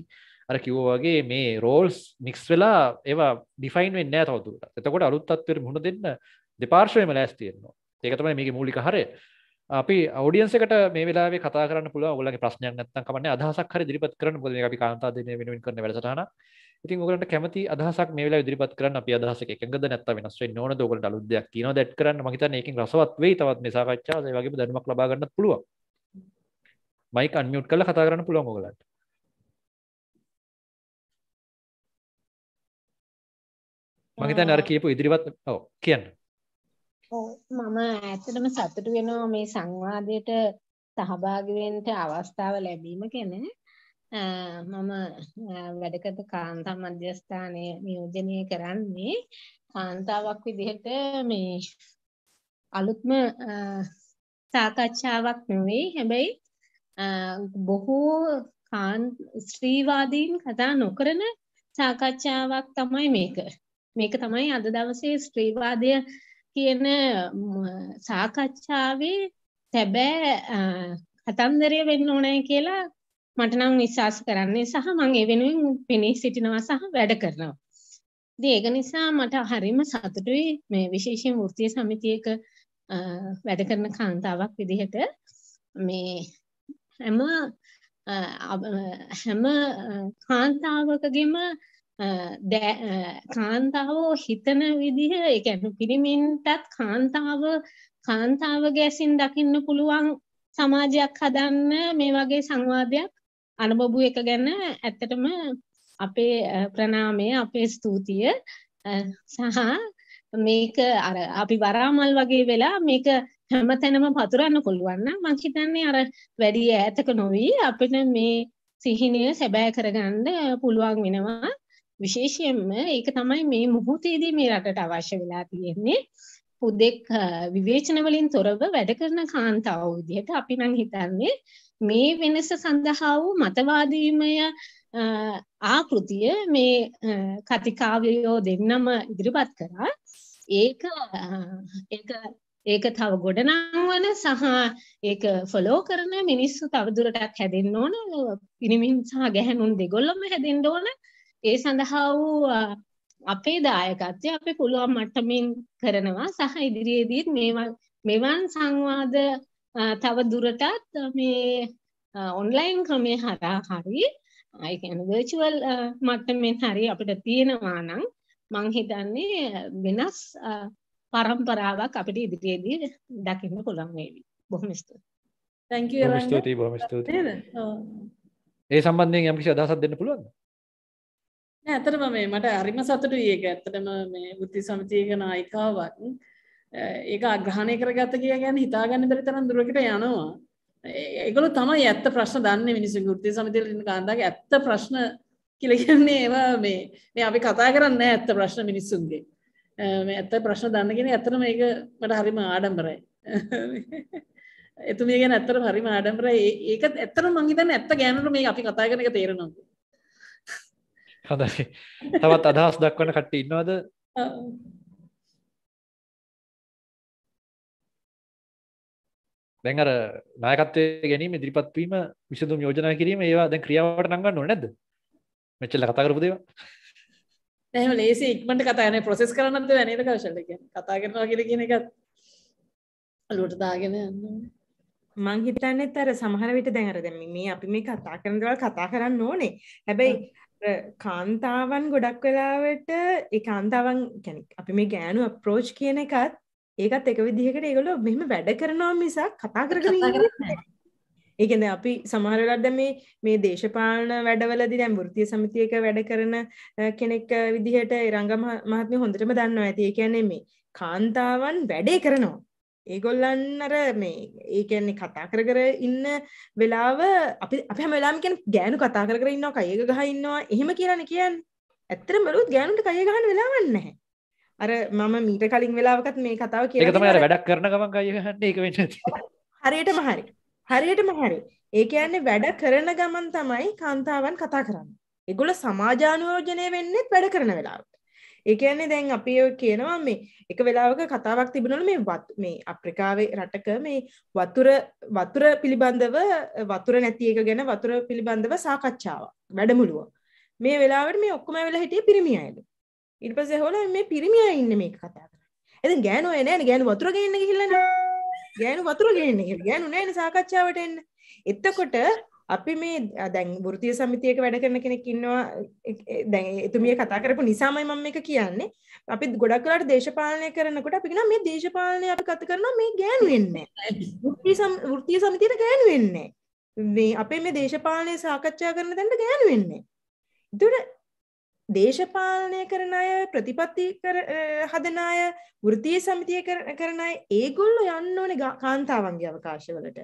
අර කිව්වාගේ මේ රෝල්ස් මික්ස් වෙලා ඒවා ඩිෆයින් වෙන්න තවතුරට එතකොට අලුත්තත්වර මුණ දෙන්න දෙපාර්ශවයම ලෑස්තියෙන්නවා ඒකතමයි මේක මූලික හරය අපි අවඩියන්සකට මේ වෙලා කතා කරන්න පුළුව ඔලගේ ප්‍රශ්නයක් නැත්තන් කමන්න අදහසක් හර දිරිපත් කරන ොද අපි කාන්තා දෙන වෙනුවෙන් කරන වැඩසටහන ඉතින් ඔගලන්ට කැමති අදහසක් මේ වෙලාවේ ඉදිරිපත් කරන්න අපි අදහසක එකඟද නැත්නම් වෙනස් වෙන්න ඕනද ඔයගලන්ට අලුත් දෙයක් තියෙනවද ඇඩ් කරන්න මම හිතන්නේ ඒකෙන් රසවත් වෙයි තවත් මේ සාකච්ඡාව ඒ වගේම දැනුමක් ලබා ගන්නත් පුළුවන් මයික් අන්මියුට් කරලා කතා කරන්න පුළුවන් ඔයගලන්ට මම හිතන්නේ අර කියපු ඉදිරිපත් ඔව් කියන්න මම ඇත්තටම සතුටු වෙනවා මේ සංවාදයට සහභාගි වෙන්න අවස්ථාව ලැබීම ගැන මම වැඩකත කාන්තා මධ්‍යස්ථානය නියෝජනය කරන්නේ කාන්තාවක් විදිහට මේ අලුත්ම සාකච්ඡාවක් නෙවෙයි හැබැයි බොහෝ කාන් ස්ත්‍රීවාදීන් කතා නොකරන සාකච්ඡාවක් තමයි මේක. මේක තමයි අද දවසේ ස්ත්‍රීවාදය කියන සාකච්ඡාවේ තැබෑ කතන්දරය වෙන්න ඕනේ කියලා මට නම් විශ්වාස කරන්නේ සහ මම ඒ වෙනුවෙන් පෙනී සිටිනවා සහ වැඩ කරනවා. ඉතින් ඒක නිසා මට හරිම සතුටුයි මේ විශේෂයෙන් වෘත්තීය සමිතියක වැඩ කරන කාන්තාවක් විදිහට මේ හැම හැම කාන්තාවකගේම කාන්තාවෝ හිතන විදිහ ඒ කියන්නේ පිරිමින්ටත් කාන්තාව කාන්තාවගේ ඇසින් දකින්න පුළුවන් සමාජයක් හදන්න මේ වගේ සංවාදයක් අනුභව එක ගැන ඇත්තටම අපේ ප්‍රණාමය අපේ ස්තුතිය සහ මේක අර අපි වරාමල් වගේ වෙලා මේක හැමතැනම පතුරන්න පුළුවන් නම් මං හිතන්නේ අර වැඩි ඈතක නොවි අපිට මේ සිහිනය සැබෑ කරගන්න පුළුවන් වෙනවා විශේෂයෙන්ම ඒක තමයි මේ මොහොතේදී මේ රටට අවශ්‍ය වෙලා තියෙන්නේ පුදෙක් විවේචන වලින් තොරව වැඩ කරන කාන්තාව විදිහට අපි නම් හිතන්නේ මේ වෙනස සඳහා වූ මතවාදීමය ආකෘතිය මේ කතිකාවයෝ දෙන්නම ඉදිරිපත් කරා ඒක ඒක ඒක තව ගොඩනංවන සහ ඒක ෆලෝ කරන මිනිස්සු තවදුරටත් හැදෙන්න ඕන පිරිමින් සහ ගැහැනුන් දෙගොල්ලොම හැදෙන්න ඕන ඒ සඳහා වූ අපේ දායකත්වය අපි පුළුවන් මට්ටමින් කරනවා සහ ඉදිරියේදීත් මේවන් මෙවන් සංවාද තව දුරටත් මේ ඔන්ලයින් ක්‍රමය හරහා හරි ඒ කියන්නේ වර්චුවල් මට්ටමින් හරි අපිට තියෙනවා නම් මං හිතන්නේ වෙනස් පරම්පරාවක් අපිට ඉදිරියේදී දකින්න පුළුවන් වේවි. බොහොම ස්තුතියි. thank you බොහොම ස්තුතියි බොහොම ස්තුතියි. ඒ සම්බන්ධයෙන් යම් කිසි අදහසක් දෙන්න පුළුවන්ද? නෑ ඇත්තටම මේ මට අරිම සතුටුයි ඒක. ඇත්තටම මේ බුද්ධි සමිතියක නායිකාවක් ඒක අග්‍රහණය කරගත කිය ගැන හිතාගන්න බැරි තරම් දුරකට යනවා. ඒගොලු තමයි ඇත්ත ප්‍රශ්න දන්න මිනිස ගෘති සමතිල කාන්දාගේ ඇත්ත ප්‍රශ්න කියලගන්නේ ඒවා මේ මේ අපි කතා කරන්න ඇත්ත ප්‍රශ්න මිනිස්සුන්ගේ ඇත්ත ප්‍රශ්න දන්නගෙන ඇතරම ඒක මට හරිම ආඩම්බරයි. එතුමිය ගැන ඇත්තර හරිම ආඩම්බර ඒක ඇත්තර මංහිතන්න ඇත්ත ගෑනට මේ අපි කතා කරක තේරෙනවා. හොඳ තවත් අදහස් දක්වන කට්ට ඉන්නවාද දැන් අර නායකත්වය ගැනීම ඉදිරිපත්වීම විසඳුම් යෝජනා කිරීම ඒවා දැන් ක්‍රියාවට නංගන්න ඕනේ නැද්ද මෙච්චර කතා කරපු දේවා නෑ එහෙම ලේසි ඉක්මනට කතා කරන්නේ ප්‍රොසෙස් කරන්නත් බෑ නේද කෞශල් කියන්නේ කතා කරනවා කියලා කියන එකත් අලුවට දාගෙන යන්න මං හිතන්නේත් අර සමහර විට දැන් අර දැන් මේ අපි මේ කතා කරන දේවල් කතා කරන්න ඕනේ හැබැයි කාන්තාවන් ගොඩක් වෙලාවට ඒ කාන්තාවන් කියන්නේ අපි මේ ගෑනු අප්‍රෝච් කියන එකත් ඒකත් එක විදිහකට ඒගොල්ලෝ මෙහෙම වැඩ කරනවා මිසක් කතා කරගෙන ඉන්නේ නැහැ. ඒ කියන්නේ අපි සමහර වෙලාවට දැන් මේ මේ දේශපාලන වැඩවලදී දැන් වෘත්තීය සමිතියක වැඩ කරන කෙනෙක් විදිහට රංගම මහත්මිය හොඳටම දන්නවා ඇති. ඒ කියන්නේ මේ කාන්තාවන් වැඩේ කරනවා. ඒගොල්ලන් අර මේ ඒ කියන්නේ කතා කර කර ඉන්න වෙලාව අපි අපි හැම වෙලාවෙම කියන්නේ ගෑනු කතා කර කර ඉන්නවා කයක ගහ ඉන්නවා එහෙම කියලානේ කියන්නේ. ඇත්තටම බැලුවොත් ගෑනුන්ට කය ගහන්න වෙලාවක් නැහැ. අර මම මීට කලින් වෙලාවකත් මේ කතාව කිය තමයි අර වැඩක් කරන ගමන් අයහන්න එක වෙන්න හරියට මහරි හරියට මහරි ඒ කියන්නේ වැඩ කරන ගමන් තමයි කාන්තාවන් කතා කරන්න එගොල සමාජානුයෝජනය වෙන්නෙත් වැඩ කරන වෙලාවට ඒ කියන්නේ දැන් අපි කියනවා මේ එක වෙලාවක කතාවක් තිබුණලු මේ වත් මේ අප්‍රිකාවේ රටක මේ වතුර වතුර පිළිබඳව වතුර නැති එක ගැන වතුර පිළිබඳව සාකච්ඡාවක් වැඩමුළුව මේ වෙලාවට මේ ඔක්කොම වෙලා හිටිය පිරිමි අයලු ඉට පස හොල මේ පිරිමිය ඉන්න මේ කතා කර ඇති ගෑනු එනෑන ගෑනු වතුරගන්න හිල්ලන ගෑනු වතුරගන්න ගෑනු නෑන සාකච්ඡාවට එන්න එත්තකොට අපි මේ දැන් ෘතිය සමිතියක වැඩ කරන කෙනෙක් ඉන්නවා දැන් එතුමිය කතා කරපු නිසාමයි මම එක කියන්නේ අපි ගොඩක් වෙලාට දේශපාලනය කරනකොට අපි කියනවා මේ දේශපාලනය අපි කතා කරනවා මේ ගෑනු වෙන්නේ ෘතිය සමිතියට ගෑනු වෙන්නේ මේ අපේ මේ දේශපාලනය සාකච්ඡා කරන තැනට ගෑනු වෙන්නේ ඒතකොට දේශපාලනය කරන අය ප්‍රතිපත්ති හදන අය වෘත්තීය සමිතිය කරන අය ඒගොල්ලෝ යන්න ඕනේ කාන්තාවන්ගේ අවකාශවලට.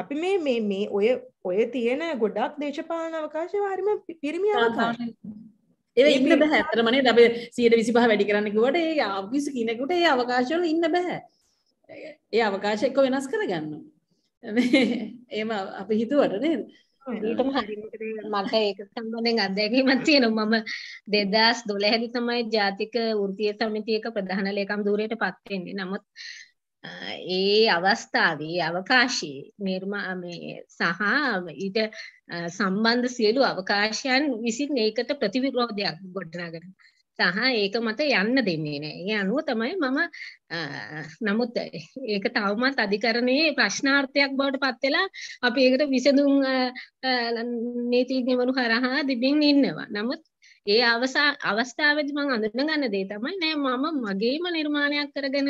අපි මේ මේ මේ ඔය ඔය තියෙන ගොඩක් දේශපාලන අවකාශය හරිම පිරිමි අවකාශය. ඒ ඉන්න බෑ අතරමනේ අපි 125 වැඩි කරන්න කිව්වට ඒ අවුකිසු කිනකට ඒ අවකාශවල ඉන්න බෑ. ඒ අවකාශය එක්ක වෙනස් කරගන්න. එහෙම අපි හිතුවට නේද? ඊටම හරි මට ඒක සම්බන්ධයෙන් අත්දැකීමක් තියෙනවා මම 2012 දී තමයි ජාතික වෘත්තීය සමිතියක ප්‍රධාන ලේකම් ධූරයට පත් වෙන්නේ. නමුත් ඒ අවස්ථාවේ අවකාශයේ නිර්මා මේ සහ ඊට සම්බන්ධ සියලු අවකාශයන් විසින් ඒකට ප්‍රතිවිරෝධයක් ගොඩනගනවා. සහ ඒක මත යන්න දෙන්නේ නෑ. ඒ අනුව තමයි මම නමුත් ඒක තවමත් අධිකරණයේ ප්‍රශ්නාර්ථයක් බවට පත් වෙලා අපි ඒකට විසඳුම් නීතිඥවරු හරහා දිබින් ඉන්නවා. නමුත් ඒ අවසා අවස්ථාවේදී මම අඳුනගන්න දේ තමයි නෑ මම මගේම නිර්මාණයක් කරගෙන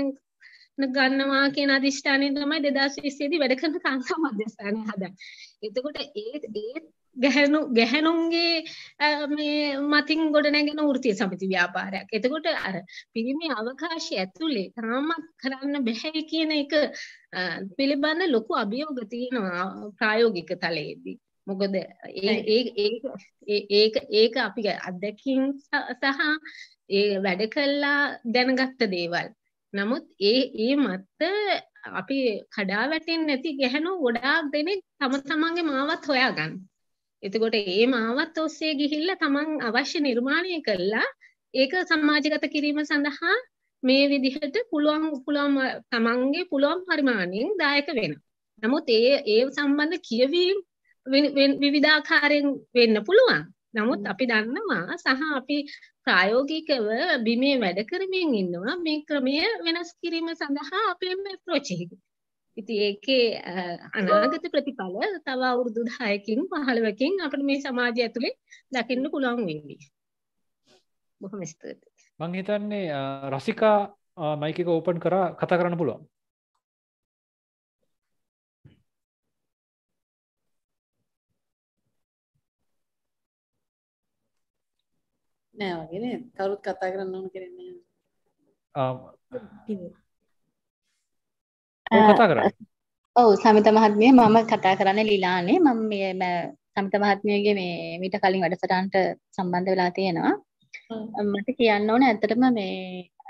ගන්නවා කියන අදිෂ්ඨානය තමයි 2020 දී වැඩ කරන කාන්තා මධ්‍යස්ථානය හදන්නේ. එතකොට ඒ ඒ ගැහැනු ගැහැනුන්ගේ මේ මතින් ගොඩ නැගෙන වෘතිය සමිති ව්‍යාපාරයක්. එතකොට අර පිරිමි අවකාශය ඇතුලේ තාමත් කරන්න බැහැ කියන එක පිළිබඳ ලොකු අභියෝග තියෙනවා ප්‍රායෝගික තලයේදී. මොකද ඒක ඒක අපි අත්දැකීම් සහ ඒ වැඩ කළා දැනගත්ත දේවල්. නමුත් ඒ ඒ මත අපි කඩා වැටෙන්නේ නැති ගැහණු ගොඩාක් දෙනෙක් තම තමන්ගේ මාවත් හොයාගන්න. එතකොට ඒ මාවත් ඔස්සේ ගිහිල්ලා තමන් අවශ්‍ය නිර්මාණය කළා ඒක සමාජගත කිරීම සඳහා මේ විදිහට පුළුවන් පුළුවන් තමන්ගේ පුළුවන් පරිමාණයෙන් දායක වෙනවා. නමුත් ඒ ඒ සම්බන්ධ කියවීම් විවිධාකාරයෙන් වෙන්න පුළුවන්. නමුත් අපි දන්නවා සහ අපි ප්‍රායෝගිකව බිමේ වැඩ කරමින් ඉන්නවා මේ ක්‍රමය වෙනස් කිරීම සඳහා අපේ approach එක. ඉතින් ඒකේ අනාගත ප්‍රතිඵල තව අවුරුදු 10කින් 15කින් අපිට මේ සමාජය ඇතුලේ දකින්න පුළුවන් වෙන්නේ. බොහොම ස්තුතියි. මම හිතන්නේ රසිකා මයික් එක ඕපන් කරලා කතා කරන්න පුළුවන්. නෑ වගේ නේද? කවුරුත් කතා කරන්න ඕන කෙනෙක් නෑ. කතා කරන්න ඔව් සමිත මහත්මිය මම කතා කරන්නේ ලීලානේ මම මේ සමිත මහත්මියගේ මේ මීට කලින් වැඩසටහනට සම්බන්ධ වෙලා තියෙනවා මට කියන්න ඕනේ ඇත්තටම මේ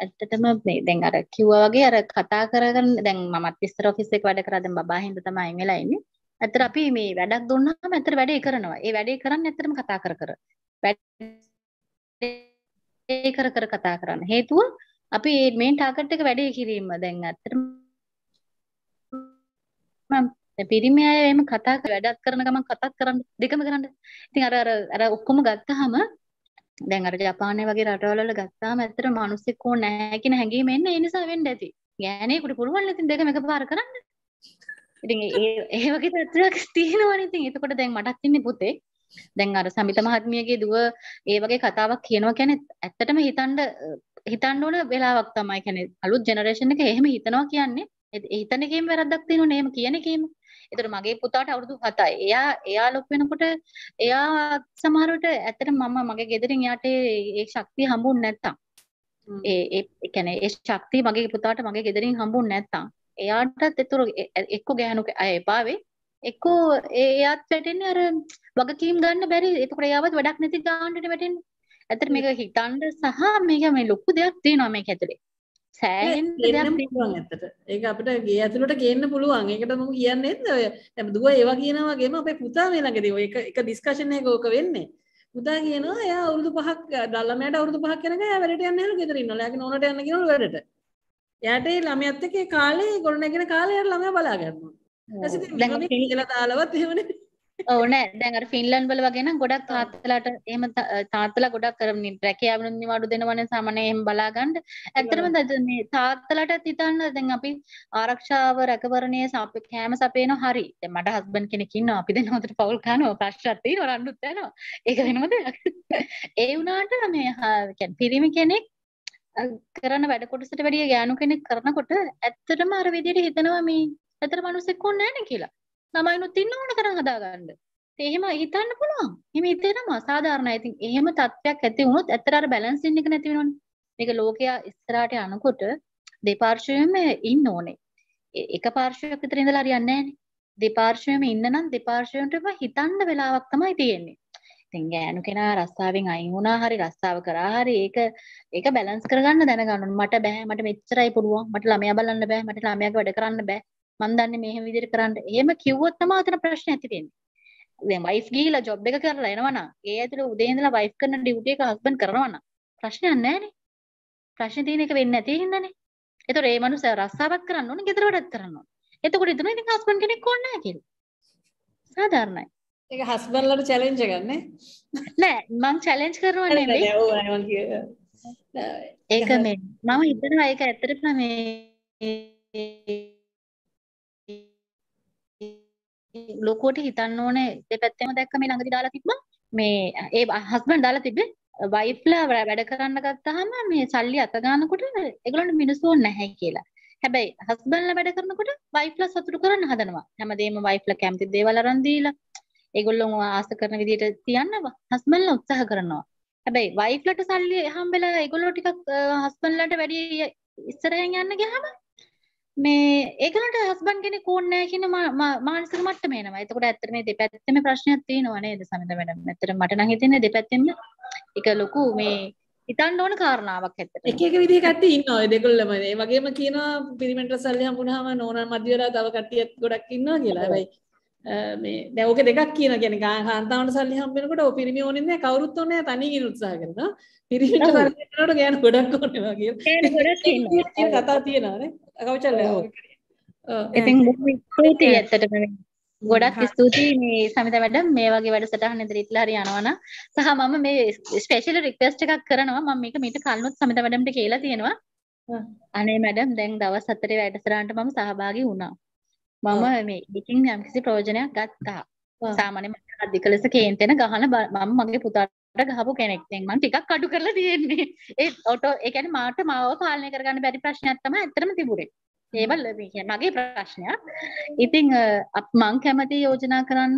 ඇත්තටම මේ දැන් අර කිව්වා වගේ අර කතා කරගෙන දැන් මමත් ඉස්සර ඔෆිස් එක වැඩ කරා දැන් බබා හින්දා තමයි මෙලා ඉන්නේ ඇත්තට අපි මේ වැඩක් දුන්නාම ඇත්තට වැඩේ කරනවා ඒ වැඩේ කරන්නේ ඇත්තටම කතා කර කර වැඩේ කර කර කතා කරන්න හේතුව අපි මේ ටාගට් එක වැඩේ කිරීම දැන් ඇත්තටම මම පිරිමි අය එහෙම කතා කර වැඩක් කරන ගමන් කතා කරන්න දෙකම කරන්න. ඉතින් අර අර අර ඔක්කොම ගත්තාම දැන් අර ජපානය වගේ රටවල් වල ගත්තාම ඇත්තට මිනිස්සෙක් ඕන නැහැ කියන හැඟීම එන්නේ ඒ නිසා වෙන්න ඇති. ගෑණේකට පුළුවන් ඉතින් දෙකම එකපාර කරන්න. ඉතින් ඒ ඒ වගේ තත්ත්වයක් තියෙනවනේ ඉතින් එතකොට දැන් මටත් ඉන්නේ පුතේ දැන් අර සමිත මහත්මියගේ දුව ඒ වගේ කතාවක් කියනවා කියන්නේ ඇත්තටම හිතන්න හිතන්න ඕන වෙලාවක් තමයි කියන්නේ අලුත් ජෙනරේෂන් එක එහෙම හිතනවා කියන්නේ හිතනකීම වැරද්දක් තියෙනව නේම කියන එකීම. ඒතර මගේ පුතාට අවුරුදු 7යි. එයා එයා ලොක් වෙනකොට එයා සමහරවිට ඇත්තට මම මගේ ගෙදරින් යාට ඒ ශක්තිය හම්බුනේ නැත්තම්. ඒ ඒ කියන්නේ ඒ ශක්තිය මගේ පුතාට මගේ ගෙදරින් හම්බුනේ නැත්තම්. එයාටත් ඒතර එක්ක ගෑනු අය එපාවේ. එක්ක එයාත් වැටෙන්නේ අර වගකීම් ගන්න බැරි. ඒතකොට එයාවත් වැඩක් නැති ගාන්නට වැටෙන්නේ. ඇත්තට මේක හිතන්න සහ මේක මේ ලොකු දෙයක් තියෙනවා මේක ඇතුලේ. සෑහෙන් පුළුවන් ඇතට ඒ අපට ගේ ඇතුළට කියන්න පුළුවන් එකට ම කියන්න ඇද ඇම දුව ඒවා කියනවාගේම අපේ පුතා වෙනගෙද එක එක ඩිස්කශනය ගෝක වෙන්නේ පුතා කියනවා එය අවුරුදු පහක් දල්ලමට අවුරදු පහ කෙනක වැඩට යන්න ගෙතරන්න ලැක නොට යන්න කියන වැඩට යට ළමයත්තක කාලේ ගොඩනැගෙන කාලයට ළමය බලාගන්න ඇසි දාලවත් එවනේ ඔව් නෑ දැන් අර ෆින්ලන්ඩ් වල වගේ නම් ගොඩක් තාත්තලාට එහෙම තාත්තලා ගොඩක් කරන රැකියාව නිවාඩු දෙනවනේ සාමාන්‍යයෙන් එහෙම බලා ගන්න. ඇත්තටම මේ තාත්තලාටත් හිතන්න දැන් අපි ආරක්ෂාව රැකවරණයේ සප කෑම සපේනවා හරි. දැන් මට හස්බන්ඩ් කෙනෙක් ඉන්නවා අපි දෙන්න හොඳට පවුල් කනවා ප්‍රශ්නක් තියෙනවා රණ්ඩුත් යනවා. ඒක වෙනම දෙයක්. ඒ වුණාට මේ කියන්නේ පිරිමි කෙනෙක් කරන වැඩ කොටසට වැඩිය ගෑනු කෙනෙක් කරනකොට ඇත්තටම අර විදියට හිතනවා මේ ඇතර මිනිස්සෙක් ඕනේ නැහැ කියලා. ළමයිනුත් ඉන්න ඕන කරන් හදාගන්න. එහෙම හිතන්න පුළුවන්. එහෙම හිතේනම අසාධාරණයි. ඉතින් එහෙම තත්ත්වයක් ඇති වුණොත් ඇත්තට අර බැලන්ස් එක නැති වෙනවනේ. මේක ලෝකයා ඉස්සරහට යනකොට දෙපාර්ශ්වයෙන්ම ඉන්න ඕනේ. එක පාර්ශ්වයක් විතර ඉඳලා හරියන්නේ නැහනේ. දෙපාර්ශ්වයෙන්ම ඉන්න නම් දෙපාර්ශ්වයෙන්ම හිතන්න වෙලාවක් තමයි තියෙන්නේ. ඉතින් ගෑනු කෙනා රස්සාවෙන් අයින් වුණා හරි රස්සාව කරා හරි ඒක ඒක බැලන්ස් කරගන්න දැනගන්න ඕනේ. මට බෑ මට මෙච්චරයි පුළුවන්. මට ළමයා බලන්න බෑ. මට ළමයාගේ වැඩ කරන්න බෑ. මන් දන්නේ මේ හැම විදිහට කරන්න. එහෙම කිව්වොත් තමයි අතන ප්‍රශ්න ඇති වෙන්නේ. දැන් වයිෆ් ගිහිලා ජොබ් එක කරලා එනවනම් ඒ ඇතුළේ උදේ ඉඳලා වයිෆ් කරන ඩියුටි එක හස්බන්ඩ් කරනවනම් ප්‍රශ්නයක් නැහැනේ. ප්‍රශ්නේ තියෙන එක වෙන්නේ නැති හින්දානේ. ඒතකොට ඒ මනුස්සයා රස්සාවක් කරන්න ඕනේ, ගෙදර වැඩක් කරන්න ඕනේ. එතකොට ඉතන ඉතින් හස්බන්ඩ් කෙනෙක් ඕනේ නැහැ කියලා. සාධාරණයි. ඒක හස්බන්ඩ්ලට චැලෙන්ජ් එකක් නේ. නෑ මං චැලෙන්ජ් කරනවා නෙමෙයි. ඒක මේ මම හිතනවා ඒක ඇත්තටම මේ ලොකුවට හිතන්න ඕනේ දෙපැත්තම දැක්ක මේ ළඟදි දාලා තිබ්බා මේ ඒ හස්බන්ඩ් දාලා තිබ්බේ වයිෆ්ලා වැඩ කරන්න ගත්තාම මේ සල්ලි අත ගන්නකොට ඒගොල්ලන්ට මිනිස්සු ඕනේ නැහැ කියලා. හැබැයි හස්බන්ඩ්ලා වැඩ කරනකොට වයිෆ්ලා සතුටු කරන්න හදනවා. හැමදේම වයිෆ්ලා කැමති දේවල් අරන් දීලා ඒගොල්ලෝ ආස කරන විදිහට තියන්න හස්බන්ඩ්ලා උත්සාහ කරනවා. හැබැයි වයිෆ්ලට සල්ලි හම්බෙලා ඒගොල්ලෝ ටිකක් හස්බන්ඩ්ලාට වැඩි ඉස්සරහින් යන්න ගියාම මේ ඒකලට හස්බන් කෙනෙක් ඕනේ නැහැ කියන මානසික මට්ටම එනවා. එතකොට ඇත්තට මේ දෙපැත්තෙම ප්‍රශ්නයක් තියෙනවා නේද සමිත මැඩම්? ඇත්තට මට නම් හිතෙන්නේ දෙපැත්තෙම එක ලොකු මේ හිතන්න ඕන කාරණාවක් ඇත්තට. එක එක විදිහක ඇත්තේ ඉන්නවා ඔය දෙගොල්ලම. ඒ වගේම කියනවා පිරිමෙන්ටල් සල්ලි හම්බුනහම නෝනා මදි වෙලා තව කට්ටියක් ගොඩක් ඉන්නවා කියලා. හැබැයි මේ දැවක දෙකක් කියන ගැන කාන්තාවට සල්ලි හම්බෙනකොට පිරිමි ඕනින්ද කවරුත්වනය තනිගින් උත්සා කරන පිරිමිට සරට ගෑන ගොඩක් වගේ කතා තියෙනවාන කවචල්ල ඉති ඇත්තට ගොඩක් ස්තුතියි මේ සමිත වැඩ මේ වගේ වැඩ සටහන ඉදිරිත් හරි යනවන සහ මම මේ ස්පේෂල රික්වස්ට එකක් කරනවා මම මේක මීට කල්නුත් සමිත වැඩම්ට කියලා තියෙනවා අනේ මැඩම් දැන් දවස් අතරේ වැඩසරාන්ට මම සහභාගි වුණා මම මේ ඉතින් යම් කිසි ප්‍රයෝජනයක් ගත්තා. සාමාන්‍ය මට අධික ලෙස කේන්තෙන ගහන මම මගේ පුතාට ගහපු කෙනෙක්. දැන් මම ටිකක් අඩු කරලා තියෙන්නේ. ඒ ඔටෝ ඒ කියන්නේ මාට මාව පාලනය කරගන්න බැරි ප්‍රශ්නයක් තමයි ඇත්තටම තිබුණේ. ඒවල් මගේ ප්‍රශ්නයක්. ඉතින් මං කැමති යෝජනා කරන්න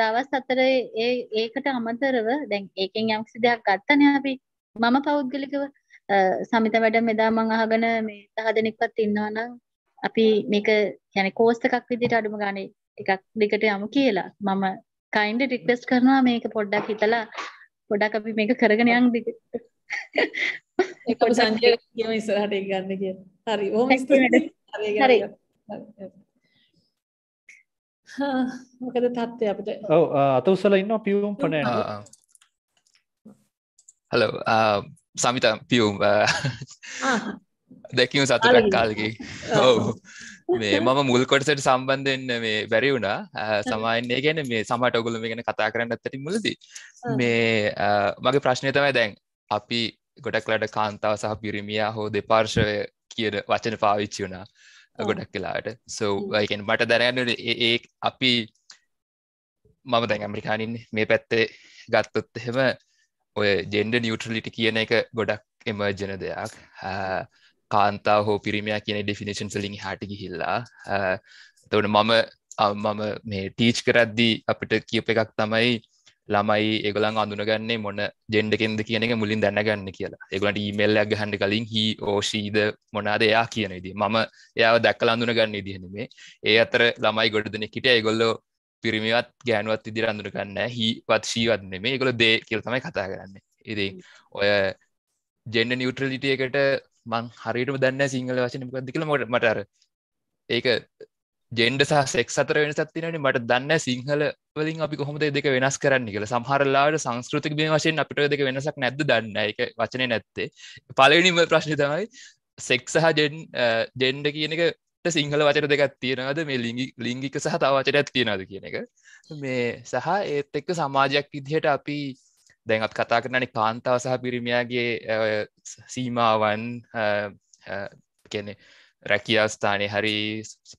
දවස් අතරේ ඒ ඒකට අමතරව දැන් ඒකෙන් යම්කිසි දෙයක් ගත්තනේ අපි මම පෞද්ගලිකව සමිත වැඩ මෙදා මං අහගෙන මේ 10 දෙනෙක්වත් ඉන්නවා නම් අපි මේක يعني කෝස් එකක් විදිහට අඩුම ගානේ ටිකක් දෙකට යමු කියලා මම කයින්ඩ් රික්වෙස්ට් කරනවා මේක පොඩ්ඩක් හිතලා පොඩ්ඩක් අපි මේක කරගෙන යන් දිගට ඒක සංජය කියන ඉස්සරහට ගන්න කියලා. හරි. ඔහොම ස්තුතියි. හරි. මොකද තත්ත්වය අපිට? ඔව් අත උස්සලා ඉන්නවා පියුම් පොනේ. හලෝ සමිතා පියුම් දැකීම සතුරක් කාල්ගේ ඔවු මේ මම මුල්කොටසට සම්බන්ධෙන්න්න මේ බැරි වුණා සමයින්නේ ගැන මේ සමට ඔගුලම ගැන කතා කරන්න ඇත්තට මුලදී මේ මගේ ප්‍රශ්නය තමයි දැන් අපි ගොඩක් ලට කාන්තාව සහ පිරිමියා හෝ දෙපාර්ශවය කියන වචන පාවිච්චි වුණා ගොඩක් කලාට සෝකෙන් මට දැනගන්න ඒ අපි මම දැන් ඇමරිකානින් මේ පැත්තේ ගත්තොත් එහෙම ඔය ජෙන්ඩ නිියුට්‍රලිටි කියන එක ගොඩක් එමර්ජන දෙයක් කාන්තා හෝ පිරිමයා කියන ඩෙෆිනිශන් සලින් හට හිල්ලා තවට මම මම මේ ටීච් කරද්දී අපිට කියප එකක් තමයි ළමයි ඒගලන් අඳුනගන්නේ මොන ජෙන්ඩකෙන්ද කියන එක මුලින් දැනගන්න කියලා ඒගලට ඊමල්ලයක් ගහන්ඩ කලින් හි ඕෂීද මොනාද එයා කියන ඉදි මම එයාව දැක්කල අඳුනගන්න ඉදිහනීමේ ඒ අතර ළමයි ගොඩ දෙනෙකට ඒගොල්ලෝ පිරිමිවත් ගෑනුවත් ඉදිර අඳුනගන්න හිවත් ශීවත්න්නේ මේ ගොල දේ කියල තමයි කතා කරන්න ඉති ඔය ජෙන්ඩ නිියවට්‍රලිටියකට මං හරිටම දන්න සිංහල වශන මකදකල මොට මටර ඒක ජෙන්ඩ සහ සෙක් අතර වෙනසක් තිනට මට දන්න සිංහල වලින් අපි කොහොමද දෙක වෙනස් කරන්න කියල සහරලාට සංස්කෘතික මේ වශයෙන් අපිට දෙක වෙනසක් නැද දන්න එක වචනය නැත්තේ පලනිම ප්‍රශ්න තමයි සෙක් සහ ජෙන් ජෙන්ඩ කියන එක සිංහල වචන දෙකක් තියෙනවද මේ ලිගි ලිංගික සහ තවචනයක් තියෙනද කියන එක මේ සහ ඒත් එක්ක සමාජයක් විදිහට අපි දැන්ත් කතා කරනනි කාන්තාව සහ පිරිමියගේ සීමාවන් කැනෙ රැකියස්ථානය හරි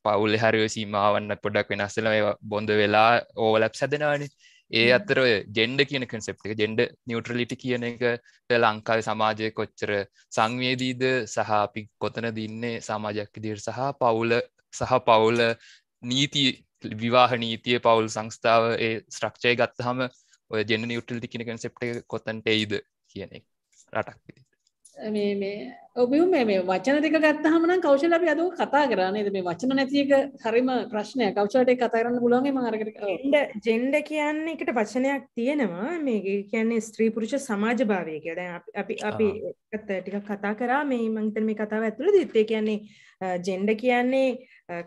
පවුල් හරිව සීමාවන්න පොඩක් වෙනස්සල බොඳ වෙලා ඕවලැප් සැදෙනවාන ඒ අතර ජෙන්ඩ කියන කන්සෙප් එක ජෙන්ඩ නිියටරලිටි කියන එක ලංකාව සමාජය කොච්චර සංවේදීද සහපි කොතන දින්නේ සමාජයක් දිර සහ පවුල සහ පවුල නීති විවාහ නීතිය පවුල් සංස්ථාව ඒ ස්ට්‍රක්ෂය ගත්තහම ඔය ජෙන නිියුටල්ටි කියන කන්සෙප්ට කොතන්ට එයිද කියන රටක් මේ ඔබියු මේ වචන දෙක ගත්තහමන කෞශල අපි අද කතා කරන්නේ මේ වචන නැතික හරිම ප්‍රශ්නය කෞශලට කතා කරන්න පුළුවන්ගේ මාර්ගට ජෙන්ඩ කියන්නේ එකට වචනයක් තියෙනවා මේ කියන්නේ ස්ත්‍රී පුරුෂ සමාජ භාවය කියද අපි අපි ටික කතා කරා මේ මංතර මේ කතාව ඇතුළ දිත්තේ කියන්නේ ජෙන්ඩ කියන්නේ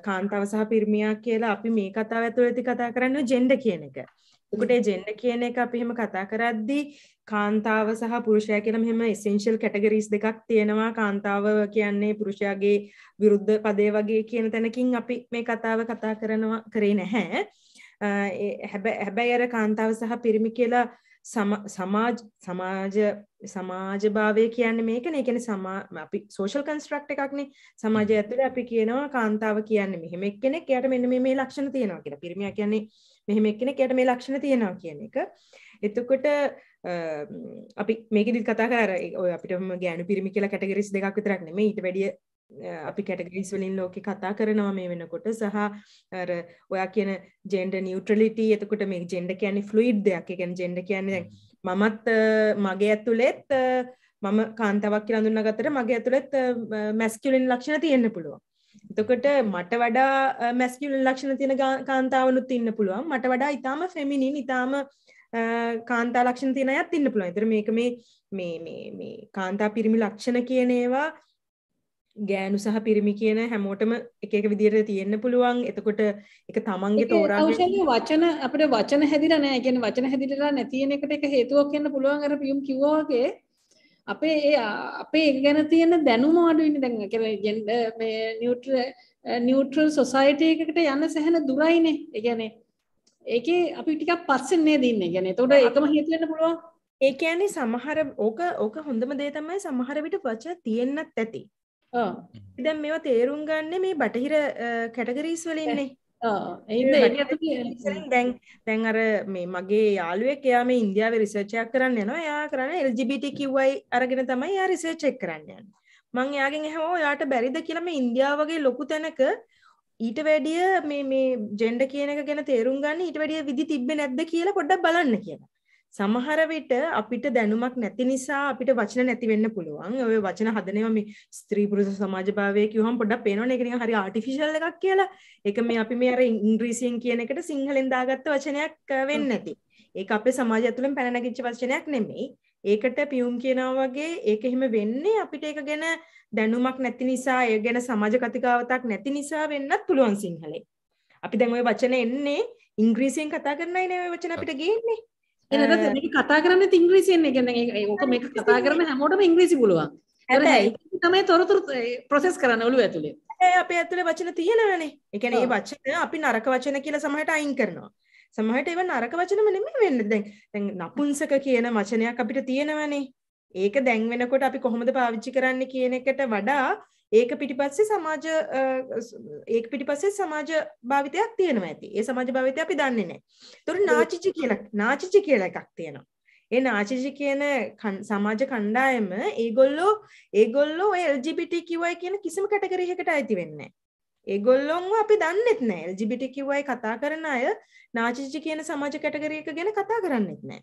කාන්තාව සහ පිරිමියක් කියලා අපි මේ කතාව ඇතුළ ඇති කතා කරන්න ජෙන්ඩ කියන එක එකට ජෙන්ඩ කියන එක අපි හෙම කතා කරද්දි කාන්තාව සහ පුරුෂය කියලා මෙහෙම එසෙන්ශල් කැටගරිස් දෙකක් තියෙනවා කාන්තාව කියන්නේ පුරුෂයාගේ විරුද්ධ පදේ වගේ කියන තැනකින් අපි මේ කතාව කතා කරනවා කරේ නැහැ හැබැයි අර කාන්තාව සහ පිරිමි කියලා සමාජ සමාජ සමාජභාවය කියන්නේ මේකන එකන සමා අපි සෝෂල් කන්ස්ට්‍රක්් එකක්නේ සමාජය ඇතුළ අපි කියනවා කාන්තාව කියන්නේ මෙහෙම එක්කෙනෙක් යට මෙන්න මේ ලක්ෂණ තියෙනවා කියලා පිරිමිය කියන්නේ මෙහෙම එක්කෙනෙක් එයාට මේ ලක්ෂණ තියෙනවා කියන එක. එතකොට අපි මේකෙදිත් කතා කරා අර ඔය අපිටම ගෑනු පිරිමි කියලා කැටගරිස් දෙකක් විතරක් නෙමෙයි ඊට වැඩිය අපි කැටගරිස් වලින් ලෝකෙ කතා කරනවා මේ වෙනකොට සහ අර ඔයා කියන ජෙන්ඩර් නියුට්‍රලිටි එතකොට මේ ජෙන්ඩර් කියන්නේ ෆ්ලුයිඩ් දෙයක්. ඒ කියන්නේ ජෙන්ඩර් කියන්නේ දැන් මමත් මගේ ඇතුළෙත් මම කාන්තාවක් කියලා හඳුනාගත්තට මගේ ඇතුළෙත් මැස්කියුලින් ලක්ෂණ තියෙන්න පුළුවන්. එතකොට මට වඩා මැස්කියුල ලක්ෂණ තියෙන කාන්තාවනුත් ඉන්න පුළුවන් මට වඩා ඉතාම ෆෙමිනින් ඉතාම කාන්තා ලක්ෂණ තියෙන අයත් ඉන්න පුළුවන්. ඒතර මේක මේ මේ මේ මේ කාන්තා පිරිමි ලක්ෂණ කියන ඒවා ගෑනු සහ පිරිමි කියන හැමෝටම එක එක විදිහට තියෙන්න පුළුවන්. එතකොට ඒක තමන්ගේ තෝරාගෙන වචන අපිට වචන හැදිලා නැහැ. කියන්නේ වචන හැදිලා නැති වෙන එකට ඒක හේතුවක් වෙන්න පුළුවන් අර පියුම් කිව්වා වගේ. අපේ ඒ අපේ ගැන තියෙන දැනුම අඩුවෙන දැන් කර ජෙන්ඩ මේ නිියට්‍ර නිියට්‍රල් සොසයිටය එකකට යන්න සැහැන දුරයිනේ ඒගැනේ ඒක අපි ටිකක් පස්සෙන්නේ දන්න ගැන තොට එකම හිතලන්න පුළුවන් ඒකයන්නේ සමහර ඕක ඕක හොඳම දේ තමයි සමහර විට පච තියෙන්න්නත් ඇති දැම් මෙවා තේරුම් ගන්න මේ බටහිර කැටගරීස් වලන්නේ දැන් දැන් අර මේ මගේ යාළුවෙක් එයා මේ ඉන්දියාවේ රිසර්ච්යක් කරන්න යනවා එයා කරන්නේ LGBT කිව්වයි අරගෙන තමයි එයා රිසර්ච් එක කරන්න යන්නේ මං එයාගෙන් ඇහුවා ඔයාට බැරිද කියලා මේ ඉන්දියාව වගේ ලොකු තැනක ඊට වැඩිය මේ මේ ජෙන්ඩර් කියන එක ගැන තේරුම් ගන්න ඊට වැඩිය විදි තිබ්බේ නැද්ද කියලා පොඩ්ඩක් බලන්න කියලා සමහර විට අපිට දැනුමක් නැති නිසා අපිට වචන නැති වෙන්න පුළුවන්. ඔය වචන හදන ඒවා මේ ස්ත්‍රී පුරුෂ සමාජභාවය කියවහම පොඩ්ඩක් පේනවනේ ඒක නිකන් හරි ආටිෆිෂල් එකක් කියලා. ඒක මේ අපි මේ අර ඉංග්‍රීසියෙන් කියන එකට සිංහලෙන් දාගත්ත වචනයක් වෙන්නේ නැති. ඒක අපේ සමාජය ඇතුළෙන් පැන නැගිච්ච වචනයක් නෙමෙයි. ඒකට පියුම් කියනවා වගේ ඒක එහෙම වෙන්නේ අපිට ඒක ගැන දැනුමක් නැති නිසා ඒ ගැන සමාජ කතිකාවතක් නැති නිසා වෙන්නත් පුළුවන් සිංහලේ. අපි දැන් ওই වචන එන්නේ ඉංග්‍රීසියෙන් කතා කරනයි නේ ওই වචන අපිට ගේන්නේ. එ කතා කරන්න ඉංග්‍රීසියෙන් ගැන ඕක මේ කතා කරන හැමෝටම ඉංග්‍රීසි පුළුවන් හැබැයි තමයි තොරතුරු ප්‍රොසෙස් කරන්න ඔලු ඇතුළේ අපේ ඇතුළේ වචන තියෙනවනේ එකන ඒ වචන අපි නරක වචන කියලා සමහට අයින් කරනවා සමහට එව නරක වචනම නෙමේ වෙන්න දැන් දැන් නපුන්සක කියන වචනයක් අපිට තියෙනවනේ ඒක දැන් වෙනකොට අපි කොහොමද පාවිච්චි කරන්න කියන එකට වඩා ඒක පිටිපස්සේ සමාජ ඒක පිටිපස්සේ සමාජ භාවිතයක් තියෙනවා ඇති. ඒ සමාජ භාවිතය අපි දන්නේ නැහැ. ඒතර නාචිචි කියන නාචිචි කියලා එකක් තියෙනවා. ඒ නාචිචි කියන සමාජ කණ්ඩායම ඒගොල්ලෝ ඒගොල්ලෝ ඔය LGBTQI කියන කිසිම කැටගරි එකකට අයිති වෙන්නේ ඒගොල්ලොන්ව අපි දන්නෙත් නෑ LGBTQI කතා කරන අය නාචිචි කියන සමාජ කැටගරි එක ගැන කතා කරන්නෙත් නෑ.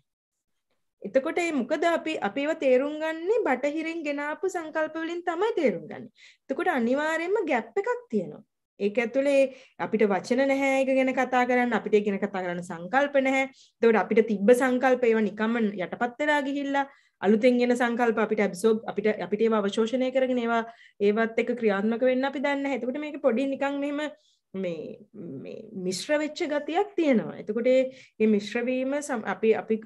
එතකොට ඒ මොකද අපි අපිව තේරුම් ගන්නේ බටහිරින් ගෙනාපු සංකල්ප වලින් තමයි තේරුම් ගන්න. එතකොට අනිවාර්යයෙන්ම ගැප් එකක් තියෙනවා. ඒක ඇතුලේ අපිට වචන නැහැ ඒක ගැන කතා කරන්න අපිට ඒ ගැන කතා කරන්න සංකල්ප නැහැ. එතකොට අපිට තිබ්බ සංකල්ප ඒවා නිකම්ම යටපත් වෙලා ගිහිල්ලා අලුතෙන් එන සංකල්ප අපිට ඇබ්සෝබ් අපිට අපිට ඒවා අවශෝෂණය කරගෙන ඒවා ඒවත් එක්ක ක්‍රියාත්මක වෙන්න අපි දන්නේ නැහැ. එතකොට මේක පොඩි නිකන් මෙහෙම මේ මිශ්‍ර වෙච්ච ගතියක් තියෙනවා. එතකොට මේ මිශ්‍ර වීම අපි අපි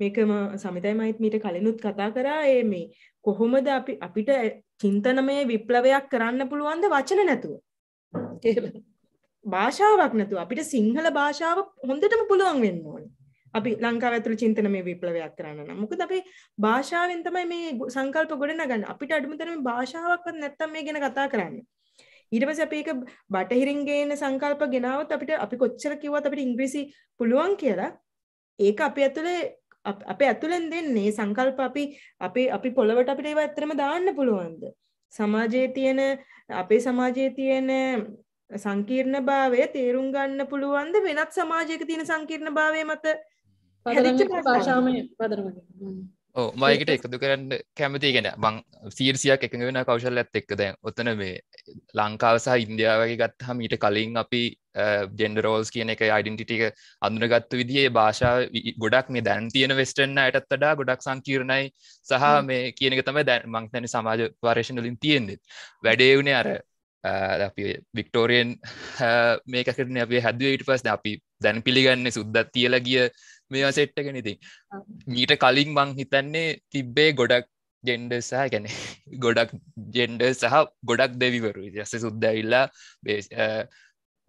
මේකම සමිතයි මයිත් මීට කලිනුත් කතා කරා ඒ මේ කොහොමද අපි අපිට චින්තනමය විප්ලවයක් කරන්න පුළුවන්ද වචන නැතුව? භාෂාවක් නැතුව අපිට සිංහල භාෂාව හොඳටම පුළුවන් වෙන්න ඕනේ. අපි ලංකාව ඇතුළු චින්තනමය විප්ලවයක් කරන්න නම් මොකද අපි භාෂාවෙන් තමයි මේ සංකල්ප ගොඩනගන්නේ. අපිට අඩුම තරමේ භාෂාවක්වත් නැත්තම් මේ ගැන කතා කරන්නේ. ඊට පස්සේ අපි ඒක බටහිරින් ගේන සංකල්ප ගෙනාවත් අපිට අපි කොච්චර කිව්වත් අපිට ඉංග්‍රීසි පුළුවන් කියලා ඒක අපේ ඇතුලේ අපේ ඇතුලෙන් දෙන්නේ සංකල්ප අපි අපි අපි පොළවට අපිට ඒවා ඇත්තටම දාන්න පුළුවන්ද සමාජයේ තියෙන අපේ සමාජයේ තියෙන සංකීර්ණ භාවය තේරුම් ගන්න පුළුවන්ද වෙනත් සමාජයක තියෙන සංකීර්ණ භාවය මත හැදිච්ච භාෂාවම පදරම ඕ මයකට එකතු කරන්න කැමතිගෙන බං සීර්සියක් එක වෙන කවශල් ඇත් එක්කද ඔතන මේ ලංකාවසා ඉන්දියාවගේ ගත්හම ඊට කලින් අපි ජෙන්ඩරෝල්ස් කියන එක අයිඩෙන්ටිටික අඳුනගත්තු විදිේ භාෂාව ගොඩක් මේ දැන් තියෙන වෙස්ටන්න අයටත් වඩා ගොඩක් සංකීරණයි සහ මේ කියනක තම දැන් මංතැන සමාජ පර්ේෂණලින් තියෙන්දෙත් වැඩේවුණේ අර අපි වික්ටෝරියෙන් මේකරන අප හැදුව ඉට පස්න අපි දැන් පිළිගන්න සුද්දත් තියල ගිය මේවා සෙට්ටගෙන ඉතින් මීට කලින් මං හිතන්නේ තිබ්බේ ගොඩක් ජෙන්ඩ සහ ගැන ගොඩක් ජෙන්ඩ සහ ගොඩක් දෙවිවරු ජස්ස සුද්දැවිල්ලා බේස්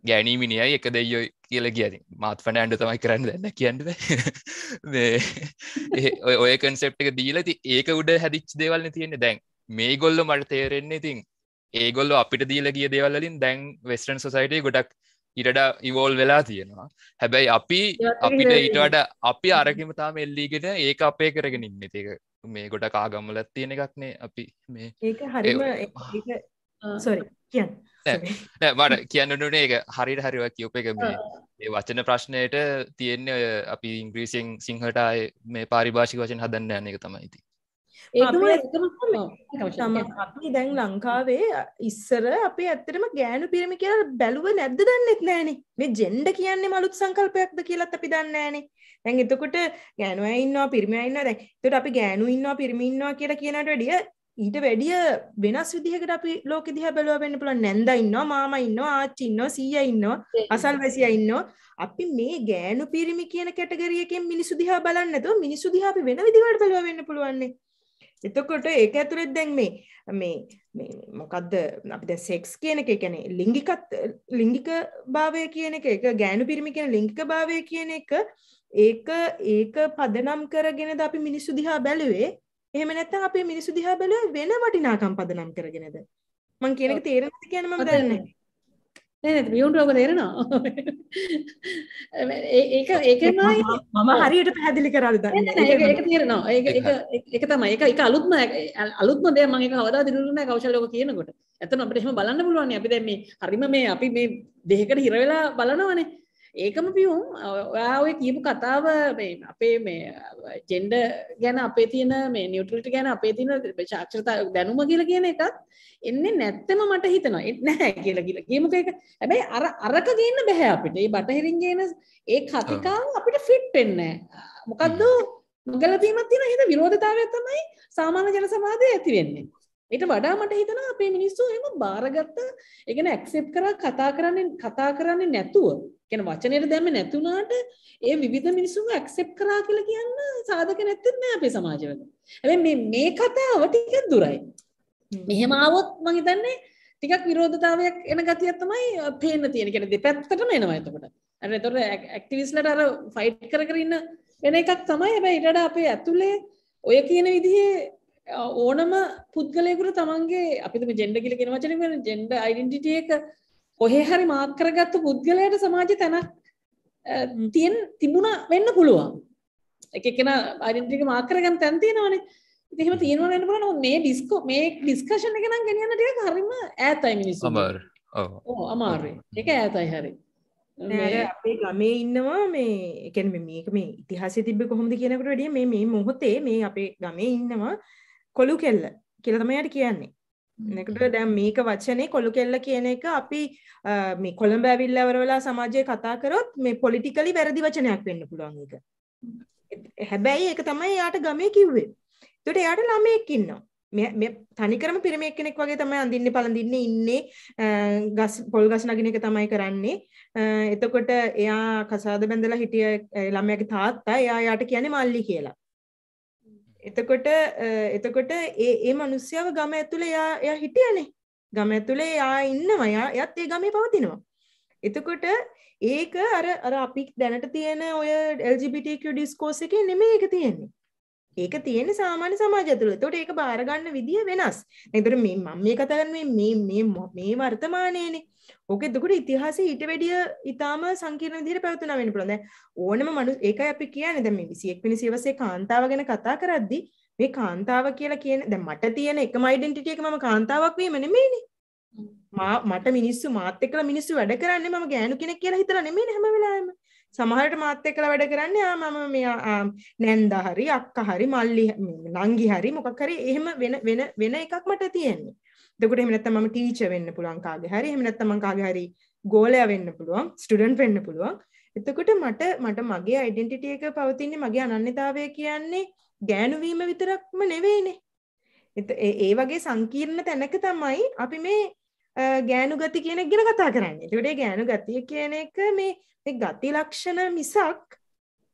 ගෑනී මිනිියයි එක දෙයෝ කියල කියති මාත් පන ඇන්ඩ තමයි කරන්න දෙන්න කියන්නද ඔය කන්සෙප් එක දීලති ඒක උඩ හැදිච් දේවල්න තියෙන දැන් මේ ගොල්ල මට තේරෙන්නේ ඉතින් ඒගොල්ල අපිට දීල ගිය දේවල්ලින් දැන් වෙස්ටන් සොසයිටේ ගොඩක් ඉරට ඉවෝල් වෙලා තියෙනවා හැබැයි අපි අපිට ඊටවට අපි අරකිම තාම එල්ලීගෙන ඒක අපේ කරගෙන ඉන්න ඒක මේ ගොඩ කාගම්මලත් තියෙන එකක්නේ අපි මේ මට කියන්නටනේ එක හරිට හරිව කියප එක මේ ඒ වචන ප්‍රශ්නයට තියෙන්නේ ඔය අපි ඉංග්‍රීසින් සිංහටය මේ පාරිභාෂි වචන හදන්න යන එක තමයි ඉති අපි දැන් ලංකාවේ ඉස්සර අපේ ඇත්තටම ගෑනු පිරිමි කියලා බැලුව නැද්ද දන්නෙත් නෑනේ මේ ජෙන්ඩ කියන්නේ මලුත් සංකල්පයක්ද කියලත් අපි දන්නේ නෑනේ දැන් එතකොට ගෑනු අය ඉන්නවා පිරිමි අය ඉන්නවා දැන් එතකොට අපි ගෑනු ඉන්නවා පිරිමි ඉන්නවා කියලා කියනට වැඩිය ඊට වැඩිය වෙනස් විදිහකට අපි ලෝකෙ දිහා බැලුවා වෙන්න පුළුවන් නැන්දා ඉන්නවා මාමා ඉන්නවා ආච්චි ඉන්නවා සීයා ඉන්නවා අසල්වැසියා ඉන්නවා අපි මේ ගෑනු පිරිමි කියන කැටගරියකින් මිනිසු දිහා බලන්නේ නැතුව මිනිසු දිහා අපි වෙන විදිහකට බැලුවා වෙන්න පුළුවන්නේ එතකොට ඒක ඇතුළෙත් දැන් මේ මේ මේ මොකද්ද අපි දැන් සෙක්ස් කියන එක කියන්නේ ලිංගිකත් ලිංගික භාවය කියන එක ඒක ගෑනු පිරිමි කියන ලිංගික භාවය කියන එක ඒක ඒක පදනම් කරගෙනද අපි මිනිස්සු දිහා බැලුවේ එහෙම නැත්නම් අපි මිනිස්සු දිහා බැලුවේ වෙන වටිනාකම් පදනම් කරගෙනද මං කියන එක තේරෙනවද කියන්නේ මම දන්නේ නැහැ මියුන්ටෝක තේරෙනවා ඒක ඒක මම හරියට පැහැදිලි කරද ඒක තේරෙනවා ඒක තම එක එක අලුත්ම අලුත්ම දේ මගේ කවදා දිරුන කවශලෝක කියනකොට ඇතන අපට එහෙම බලන්න පුළුවන් අපි දැන් මේ හරිම මේ අපි මේ දෙහකට හිරවෙලා බලනවනේ ඒකම පියුම් ඔයා ඔය කියපු කතාව අපේ මේ ජෙන්ඩ ගැන අපේ තියෙන මේ නිියුටල්ට ගැන අපේ තින ශක්ෂතා දැනුම කියල කියන එකත් එන්නේ නැත්තම මට හිතනවා එ නැහැ කියලා කියලා කියමක එක හැබැයි අර අරක ගන්න බැහැ අපිට ඒ බටහිරින්ගේන ඒ කතිකාව අපිට ෆිට් එන්න මොකක්ද නොගැලපීමත් තියෙන හිද විරෝධතාවයක් තමයි සාමාන්‍ය ජන සමාධය ඇති වෙන්නේ ඊට වඩා මට හිතන අපේ මිනිස්සු එම බාරගත්ත එකන ඇක්සෙප් කර කතා කරන්නේ කතා කරන්නේ නැතුව කෙන වචනයට දැම නැතුනාට ඒ විධ මිනිසුම ඇක්සෙප් කරා කියලා කියන්න සාධක නැත්තෙන්න අපේ සමාජවල ඇ මේ මේ කතාව ටික දුරයි මෙහෙමාවොත් මහිතන්නේ ටිකක් විරෝධතාවයක් එන ගතියක් තමයි පේන තියෙන කෙන දෙපැත්තටම එනවා එතකොට අර එතකොට ඇක්ටිවිස්ලට අර ෆයිට් කර කර ඉන්න වෙන එකක් තමයි හැබැයි ඊටට අපේ ඇතුලේ ඔය කියන විදිහේ ඕනම පුද්ගලයකුට තමන්ගේ අපිම ජෙන්ඩ කියල කෙන වචන වෙන ජෙන්ඩ අයිඩෙන්ටිටිය එක කොහේ හරි මාත්කරගත්තු පුද්ගලයට සමාජ තැනක් තියෙන් තිබුණ වෙන්න පුළුවන් එකන අයිඩටික මාකරගන් තැන්තියෙනවන එහෙම තියෙනවා වෙන පුලන මේ ඩිස්කෝ මේ ඩිස්කශන එක නම් ගෙනියන්නටිය හරිම ඇතයි මිනිස් අමාර අමාරය එක ඇතයි හරි අපේ ගමේ ඉන්නවා මේ එකන මේක මේ ඉතිහාස තිබ කොහොමද කියනකට වැඩිය මේ මේ මොහොතේ මේ අපේ ගමේ ඉන්නවා කොළු කෙල්ල කියලා තමයි යට කියන්නේ. එකට දැන් මේක වචනේ කොළු කෙල්ල කියන එක අපි මේ කොළඹ ඇවිල්ලා වරවලා සමාජයේ කතා කරොත් මේ පොලිටිකලි වැරදි වචනයක් වෙන්න පුළුවන් ඒක. හැබැයි ඒක තමයි යාට ගමේ කිව්වේ. ඒකට යාට ළමයෙක් ඉන්නවා. මේ තනිකරම පිරිමෙක් කෙනෙක් වගේ තමයි අඳින්නේ පළඳින්නේ ඉන්නේ ගස් පොල් ගස් නගින එක තමයි කරන්නේ. එතකොට එයා කසාද බැඳලා හිටිය ළමයාගේ තාත්තා එයා යාට කියන්නේ මල්ලි කියලා. එතකොට එතකොට ඒ ඒ මනුස්්‍යාව ගම ඇතුළ යා එය හිටියනේ ගම ඇතුළේ යා ඉන්නවයා යත් ඒ ගමේ පවතිනවා. එතකොට ඒක අර අර අපි දැනට තියෙන ඔය LGBTQ ඩිස්කෝස් එකේ නෙමෙයි ඒක තියෙන්නේ. ඒක තියෙන සාමාන්‍ය සමාජය තුළ. එතකොට ඒක බාර ගන්න විදිය වෙනස්. ඒතර මේ මම මේ කතා කරන්නේ මේ මේ මේ වර්තමානයේනේ. ඕක එතකොට ඉතිහාසයේ ඊට වැඩිය ඊටාම සංකීර්ණ විදිහට පැවතුනා වෙන්න පුළුවන්. දැන් ඕනම මනුස්ස ඒකයි අපි කියන්නේ දැන් මේ 21 වෙනි සියවසේ කාන්තාව ගැන කතා කරද්දී මේ කාන්තාව කියලා කියන දැන් මට තියෙන එකම ඩෙන්ටිටි එක මම කාන්තාවක් වීම නෙමෙයිනේ. මා මට මිනිස්සු මාත් එක්කලා මිනිස්සු වැඩ කරන්නේ මම ගෑනු කෙනෙක් කියලා හිතලා නෙමෙයිනේ හැම වෙලාවෙම. සමහරට මාත් එක්කලා වැඩ කරන්නේ ආ මම මේ නැන්දා හරි අක්කා හරි මල්ලි නංගි හරි මොකක් හරි එහෙම වෙන වෙන වෙන එකක් මට තියෙන්නේ. දෙකට එමනත්තම ටීච වෙන්න පුළුවන් කාග හරි එමනත්තම කාග හරි ගෝලය වෙන්න පුළුවන් ස්ටඩන් වෙන්න පුළුවන් එතකොට මට මට මගේ අයිඩෙන්ටිටිය එක පවතින්නේ මගේ අනන්‍යතාවය කියන්නේ ගෑනුවීම විතරක්ම නෙවෙයිනේ ඒ වගේ සංකීර්ණ තැනක තමයි අපි මේ ගෑනු ගති කියනක් ගැන කතා කරන්නේ ටඩේ ගෑනු ගතිය කියන එක මේ ගති ලක්ෂණ මිසක්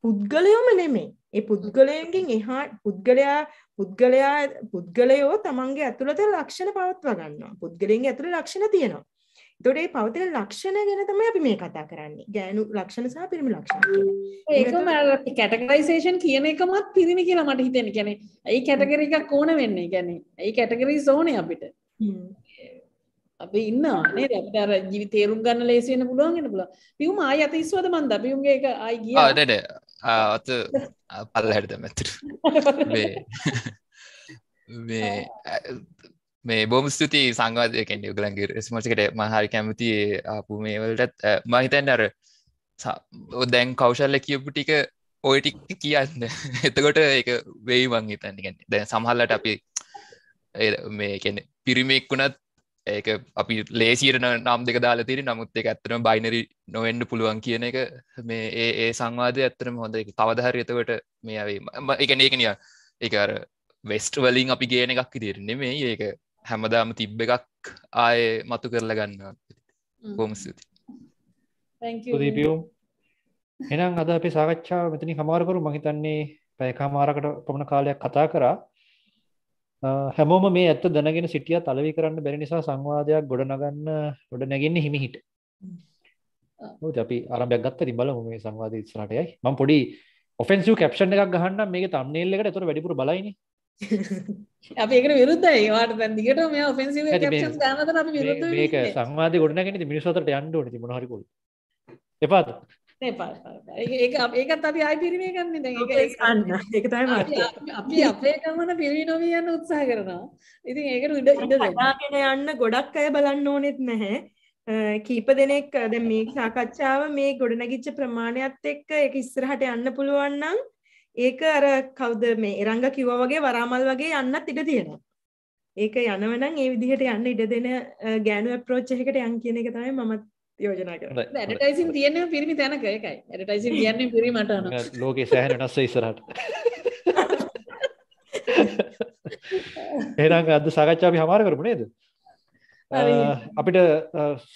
පුද්ගලයොම නෙමේ ඒ පුද්ගලයන්ගෙන් එහා පුද්ගලයා පුද්ගලයා පුද්ගලයෝ තමන්ගේ ඇතුළත ලක්ෂණ පවත්වා ගන්නවා. පුද්ගලයන්ගේ ඇතුළේ ලක්ෂණ තියෙනවා. එතකොට මේ පවතින ලක්ෂණ ගැන තමයි අපි මේ කතා කරන්නේ. ගෑනු ලක්ෂණ සහ පිරිමි ලක්ෂණ කියලා. ඒකම අපි කැටගරයිසේෂන් කියන එකමත් පිරිමි කියලා මට හිතෙන. කියන්නේ ඒ කැටගරි එකක් ඕන වෙන්නේ. කියන්නේ ඒ කැටගරිස් ඕනේ අපිට. අපි ඉන්නවා නේද? අපිට අර ජීවිතේරුම් ගන්න ලේසි වෙන්න පුළුවන් වෙන්න පුළුවන්. පියුම ආයි අතීස්වද මන්ද? පියුම්ගේ එක ආයි ගියා. ආ නෑ නෑ. ආවත පල්ලහැට දැමැතර මේ මේ බොම ස්තුති සංවාධය කෙන්ඩ ගලන්ගේ ස්මචිකට මහරි කැමති ආපු මේවලටත් මහිතැන් අර දැන් කෞශල්ල කියපු ටික ඔයටි කියන්න එතකොට එක වෙයි වං හිතන්නගන්න දැන් සමහල්ලට අපි මේ කැන පිරිමෙක් වුණත් ඒක අපි ලේසිරන නම් දෙක දාලා තිරි නමුත් එක ඇත්තරම බයිනරි නොවෙන්ඩ පුළුවන් කියන එක මේ ඒ ඒ සංවාදය ඇත්තරම හොඳ එක තවදහරිතවට මේ ඇවීම එකන ඒකනිය එකර වෙස්ට වලින් අපි ගේන එකක් ඉදිරන්නේ මේ ඒක හැමදාම තිබ්බ එකක් ආය මතු කරලා ගන්න ගොමස්තුති එනම් අද අපි සාකච්ඡාව මෙතනි හමාරකරු මහිතන්නේ පැයකාමාරකට පමණ කාලයක් කතා කරා හැමෝම මේ ඇත්ත දැනගෙන සිටිය තලවි කරන්න බැරි නිසා සංවාදයක් ගොඩනගන්න ගොඩ නැගෙන්න හිමිහිට අපි අරම්යක් ගත්ත රිබල මේ සංවාද ස්රටයයි ම පොඩි ඔෆෙන්සිව කැප්ෂන් එකක් ගහන්න මේ තම්න්නේල්ල එකට තොර වැඩිපුර බලයින අප ඒක විරුද්ධයි වාට පැදිගට මේ ඔෆෙන්සිව ගනතර මේක සංවාද ගොඩනගෙන මිනිසතට යන්ඩ ති මොහරිකුල් එපාත් නෑ පා ඒකත් අපි ආයි පිරිමේ ගන්න දැන් ඒකතයි අපි අපේ ගමන පිරිමි නොවී යන්න උත්සාහ කරනවා ඉතින් ඒකට ඉඩ ඉඩගෙන යන්න ගොඩක් අය බලන්න ඕනෙත් නැහැ කීප දෙනෙක් දැන් මේ සාකච්ඡාව මේ ගොඩනැගිච්ච ප්‍රමාණයත් එක්ක ඒක ඉස්සරහට යන්න පුළුවන් නම් ඒක අර කවුද මේ එරංග කිව්වා වගේ වරාමල් වගේ යන්නත් ඉඩ තියෙනවා ඒක යනවනම් ඒ විදිහට යන්න ඉඩ දෙන ගෑනු අප්‍රෝච් එකකට යන් කියන එක තමයි මමත් යෝජනා කර ඇඩටයිසින් තියන පිරිමි තැනක එකයි ඇඩටයිසින් තියන්නේ පිරිමටන ලෝක සෑහන නස්ස ඉසරට ඒරං අද සාකච්ඡාපි හමාර කරපු නේද අපිට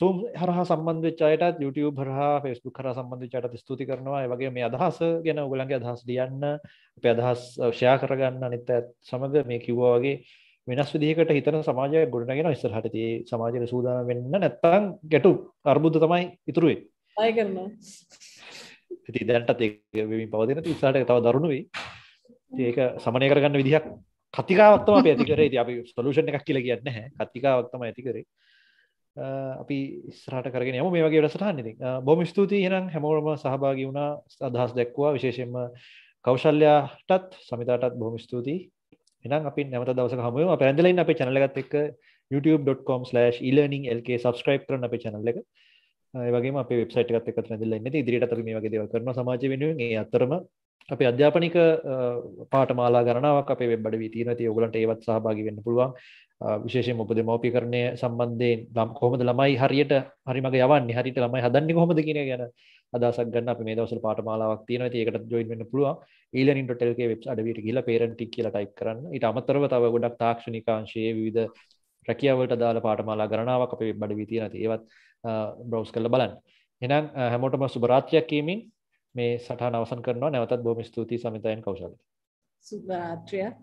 සූම් හරහ සම්බන්ධ චයටත් YouTube හරහා ෆෙස්බු හර සම්බන්ධ චයට ස්තුති කරනවා වගේ මේ අදහස ගැන උගලන්ගේ අදහස් දියන්න අප අදහස් ෂයා කරගන්න අනිත ඇත් සමඟ මේ කිව්වා වගේ වෙනස් විදිහකට හිතන සමාජයක් ගොඩනගෙන ඉස්සරහට තිය සමාජයට සූදානම් වෙන්න නැත්තම් ගැටු අර්බුද තමයි ඉතුරු වෙන්නේ. අය කරනවා. ඉතින් දැනටත් ඒක වෙමින් පවතින ඉස්සරහට තව දරුණු වෙයි. ඉතින් ඒක සමනය කරගන්න විදිහක් කතිකාවක් තමයි අපි ඇති කරේ. ඉතින් අපි සොලියුෂන් එකක් කියලා කියන්නේ නැහැ. කතිකාවක් තමයි ඇති කරේ. අපි ඉස්සරහට කරගෙන යමු මේ වගේ වැඩසටහන් ඉතින්. බොහොම ස්තුතියි එහෙනම් හැමෝම සහභාගී වුණා අදහස් දැක්වුවා විශේෂයෙන්ම කෞශල්‍යටත් සමිතාටත් බොහොම ස්තුතියි. එහෙනම් අපි නැවත දවසක හමු වෙමු. පැරන්දලා ඉන්න අපේ channel එකත් එක්ක youtube.com/elearninglk subscribe කරන්න අපේ channel එක. ඒ වගේම අපේ website එකත් එක්ක නැදලා ඉන්න. ඉදිරියට අපි මේ වගේ දේවල් කරනවා සමාජය වෙනුවෙන්. ඒ අතරම අපේ අධ්‍යාපනික පාටමාලා ගණනාවක් අපේ වෙබ් අඩවියේ තියෙනවා. ඉතින් ඔයගලන්ට ඒවත් සහභාගී වෙන්න පුළුවන්. විශේෂයෙන් ඔබ දෙමව්පිකරණය සම්බන්ධයෙන් කොහොමද ළමයි හරියට හරිමග යවන්නේ හරියට ළමයි හදන්නේ කොහොමද කියන ගැන අදසක් ගන්න අප මේ දවසල පාටමාලාවක් තියෙන ඒකට ජොයින් වන්න පුළුවන් ඊලනින්ටටල්ගේ වෙබ් අඩවිට කියල පේරටි කියල ටයි කරන්න ඉට අමතරව තව ගොඩක් තාක්ෂණිකාංශයේ විධ රැකියාවට දාල පාටමාලා ගණනාවක් අප බඩ විතියන ඒවත් බ්‍රවස් කරල බලන්න එනම් හැමෝටම සුභරාත්‍රයක් කියමින් මේ සටහන අවසන් කරනවා නැවතත් බොම ස්තුතියි සමිතයන් කවශලට සුභරාත්‍රයක්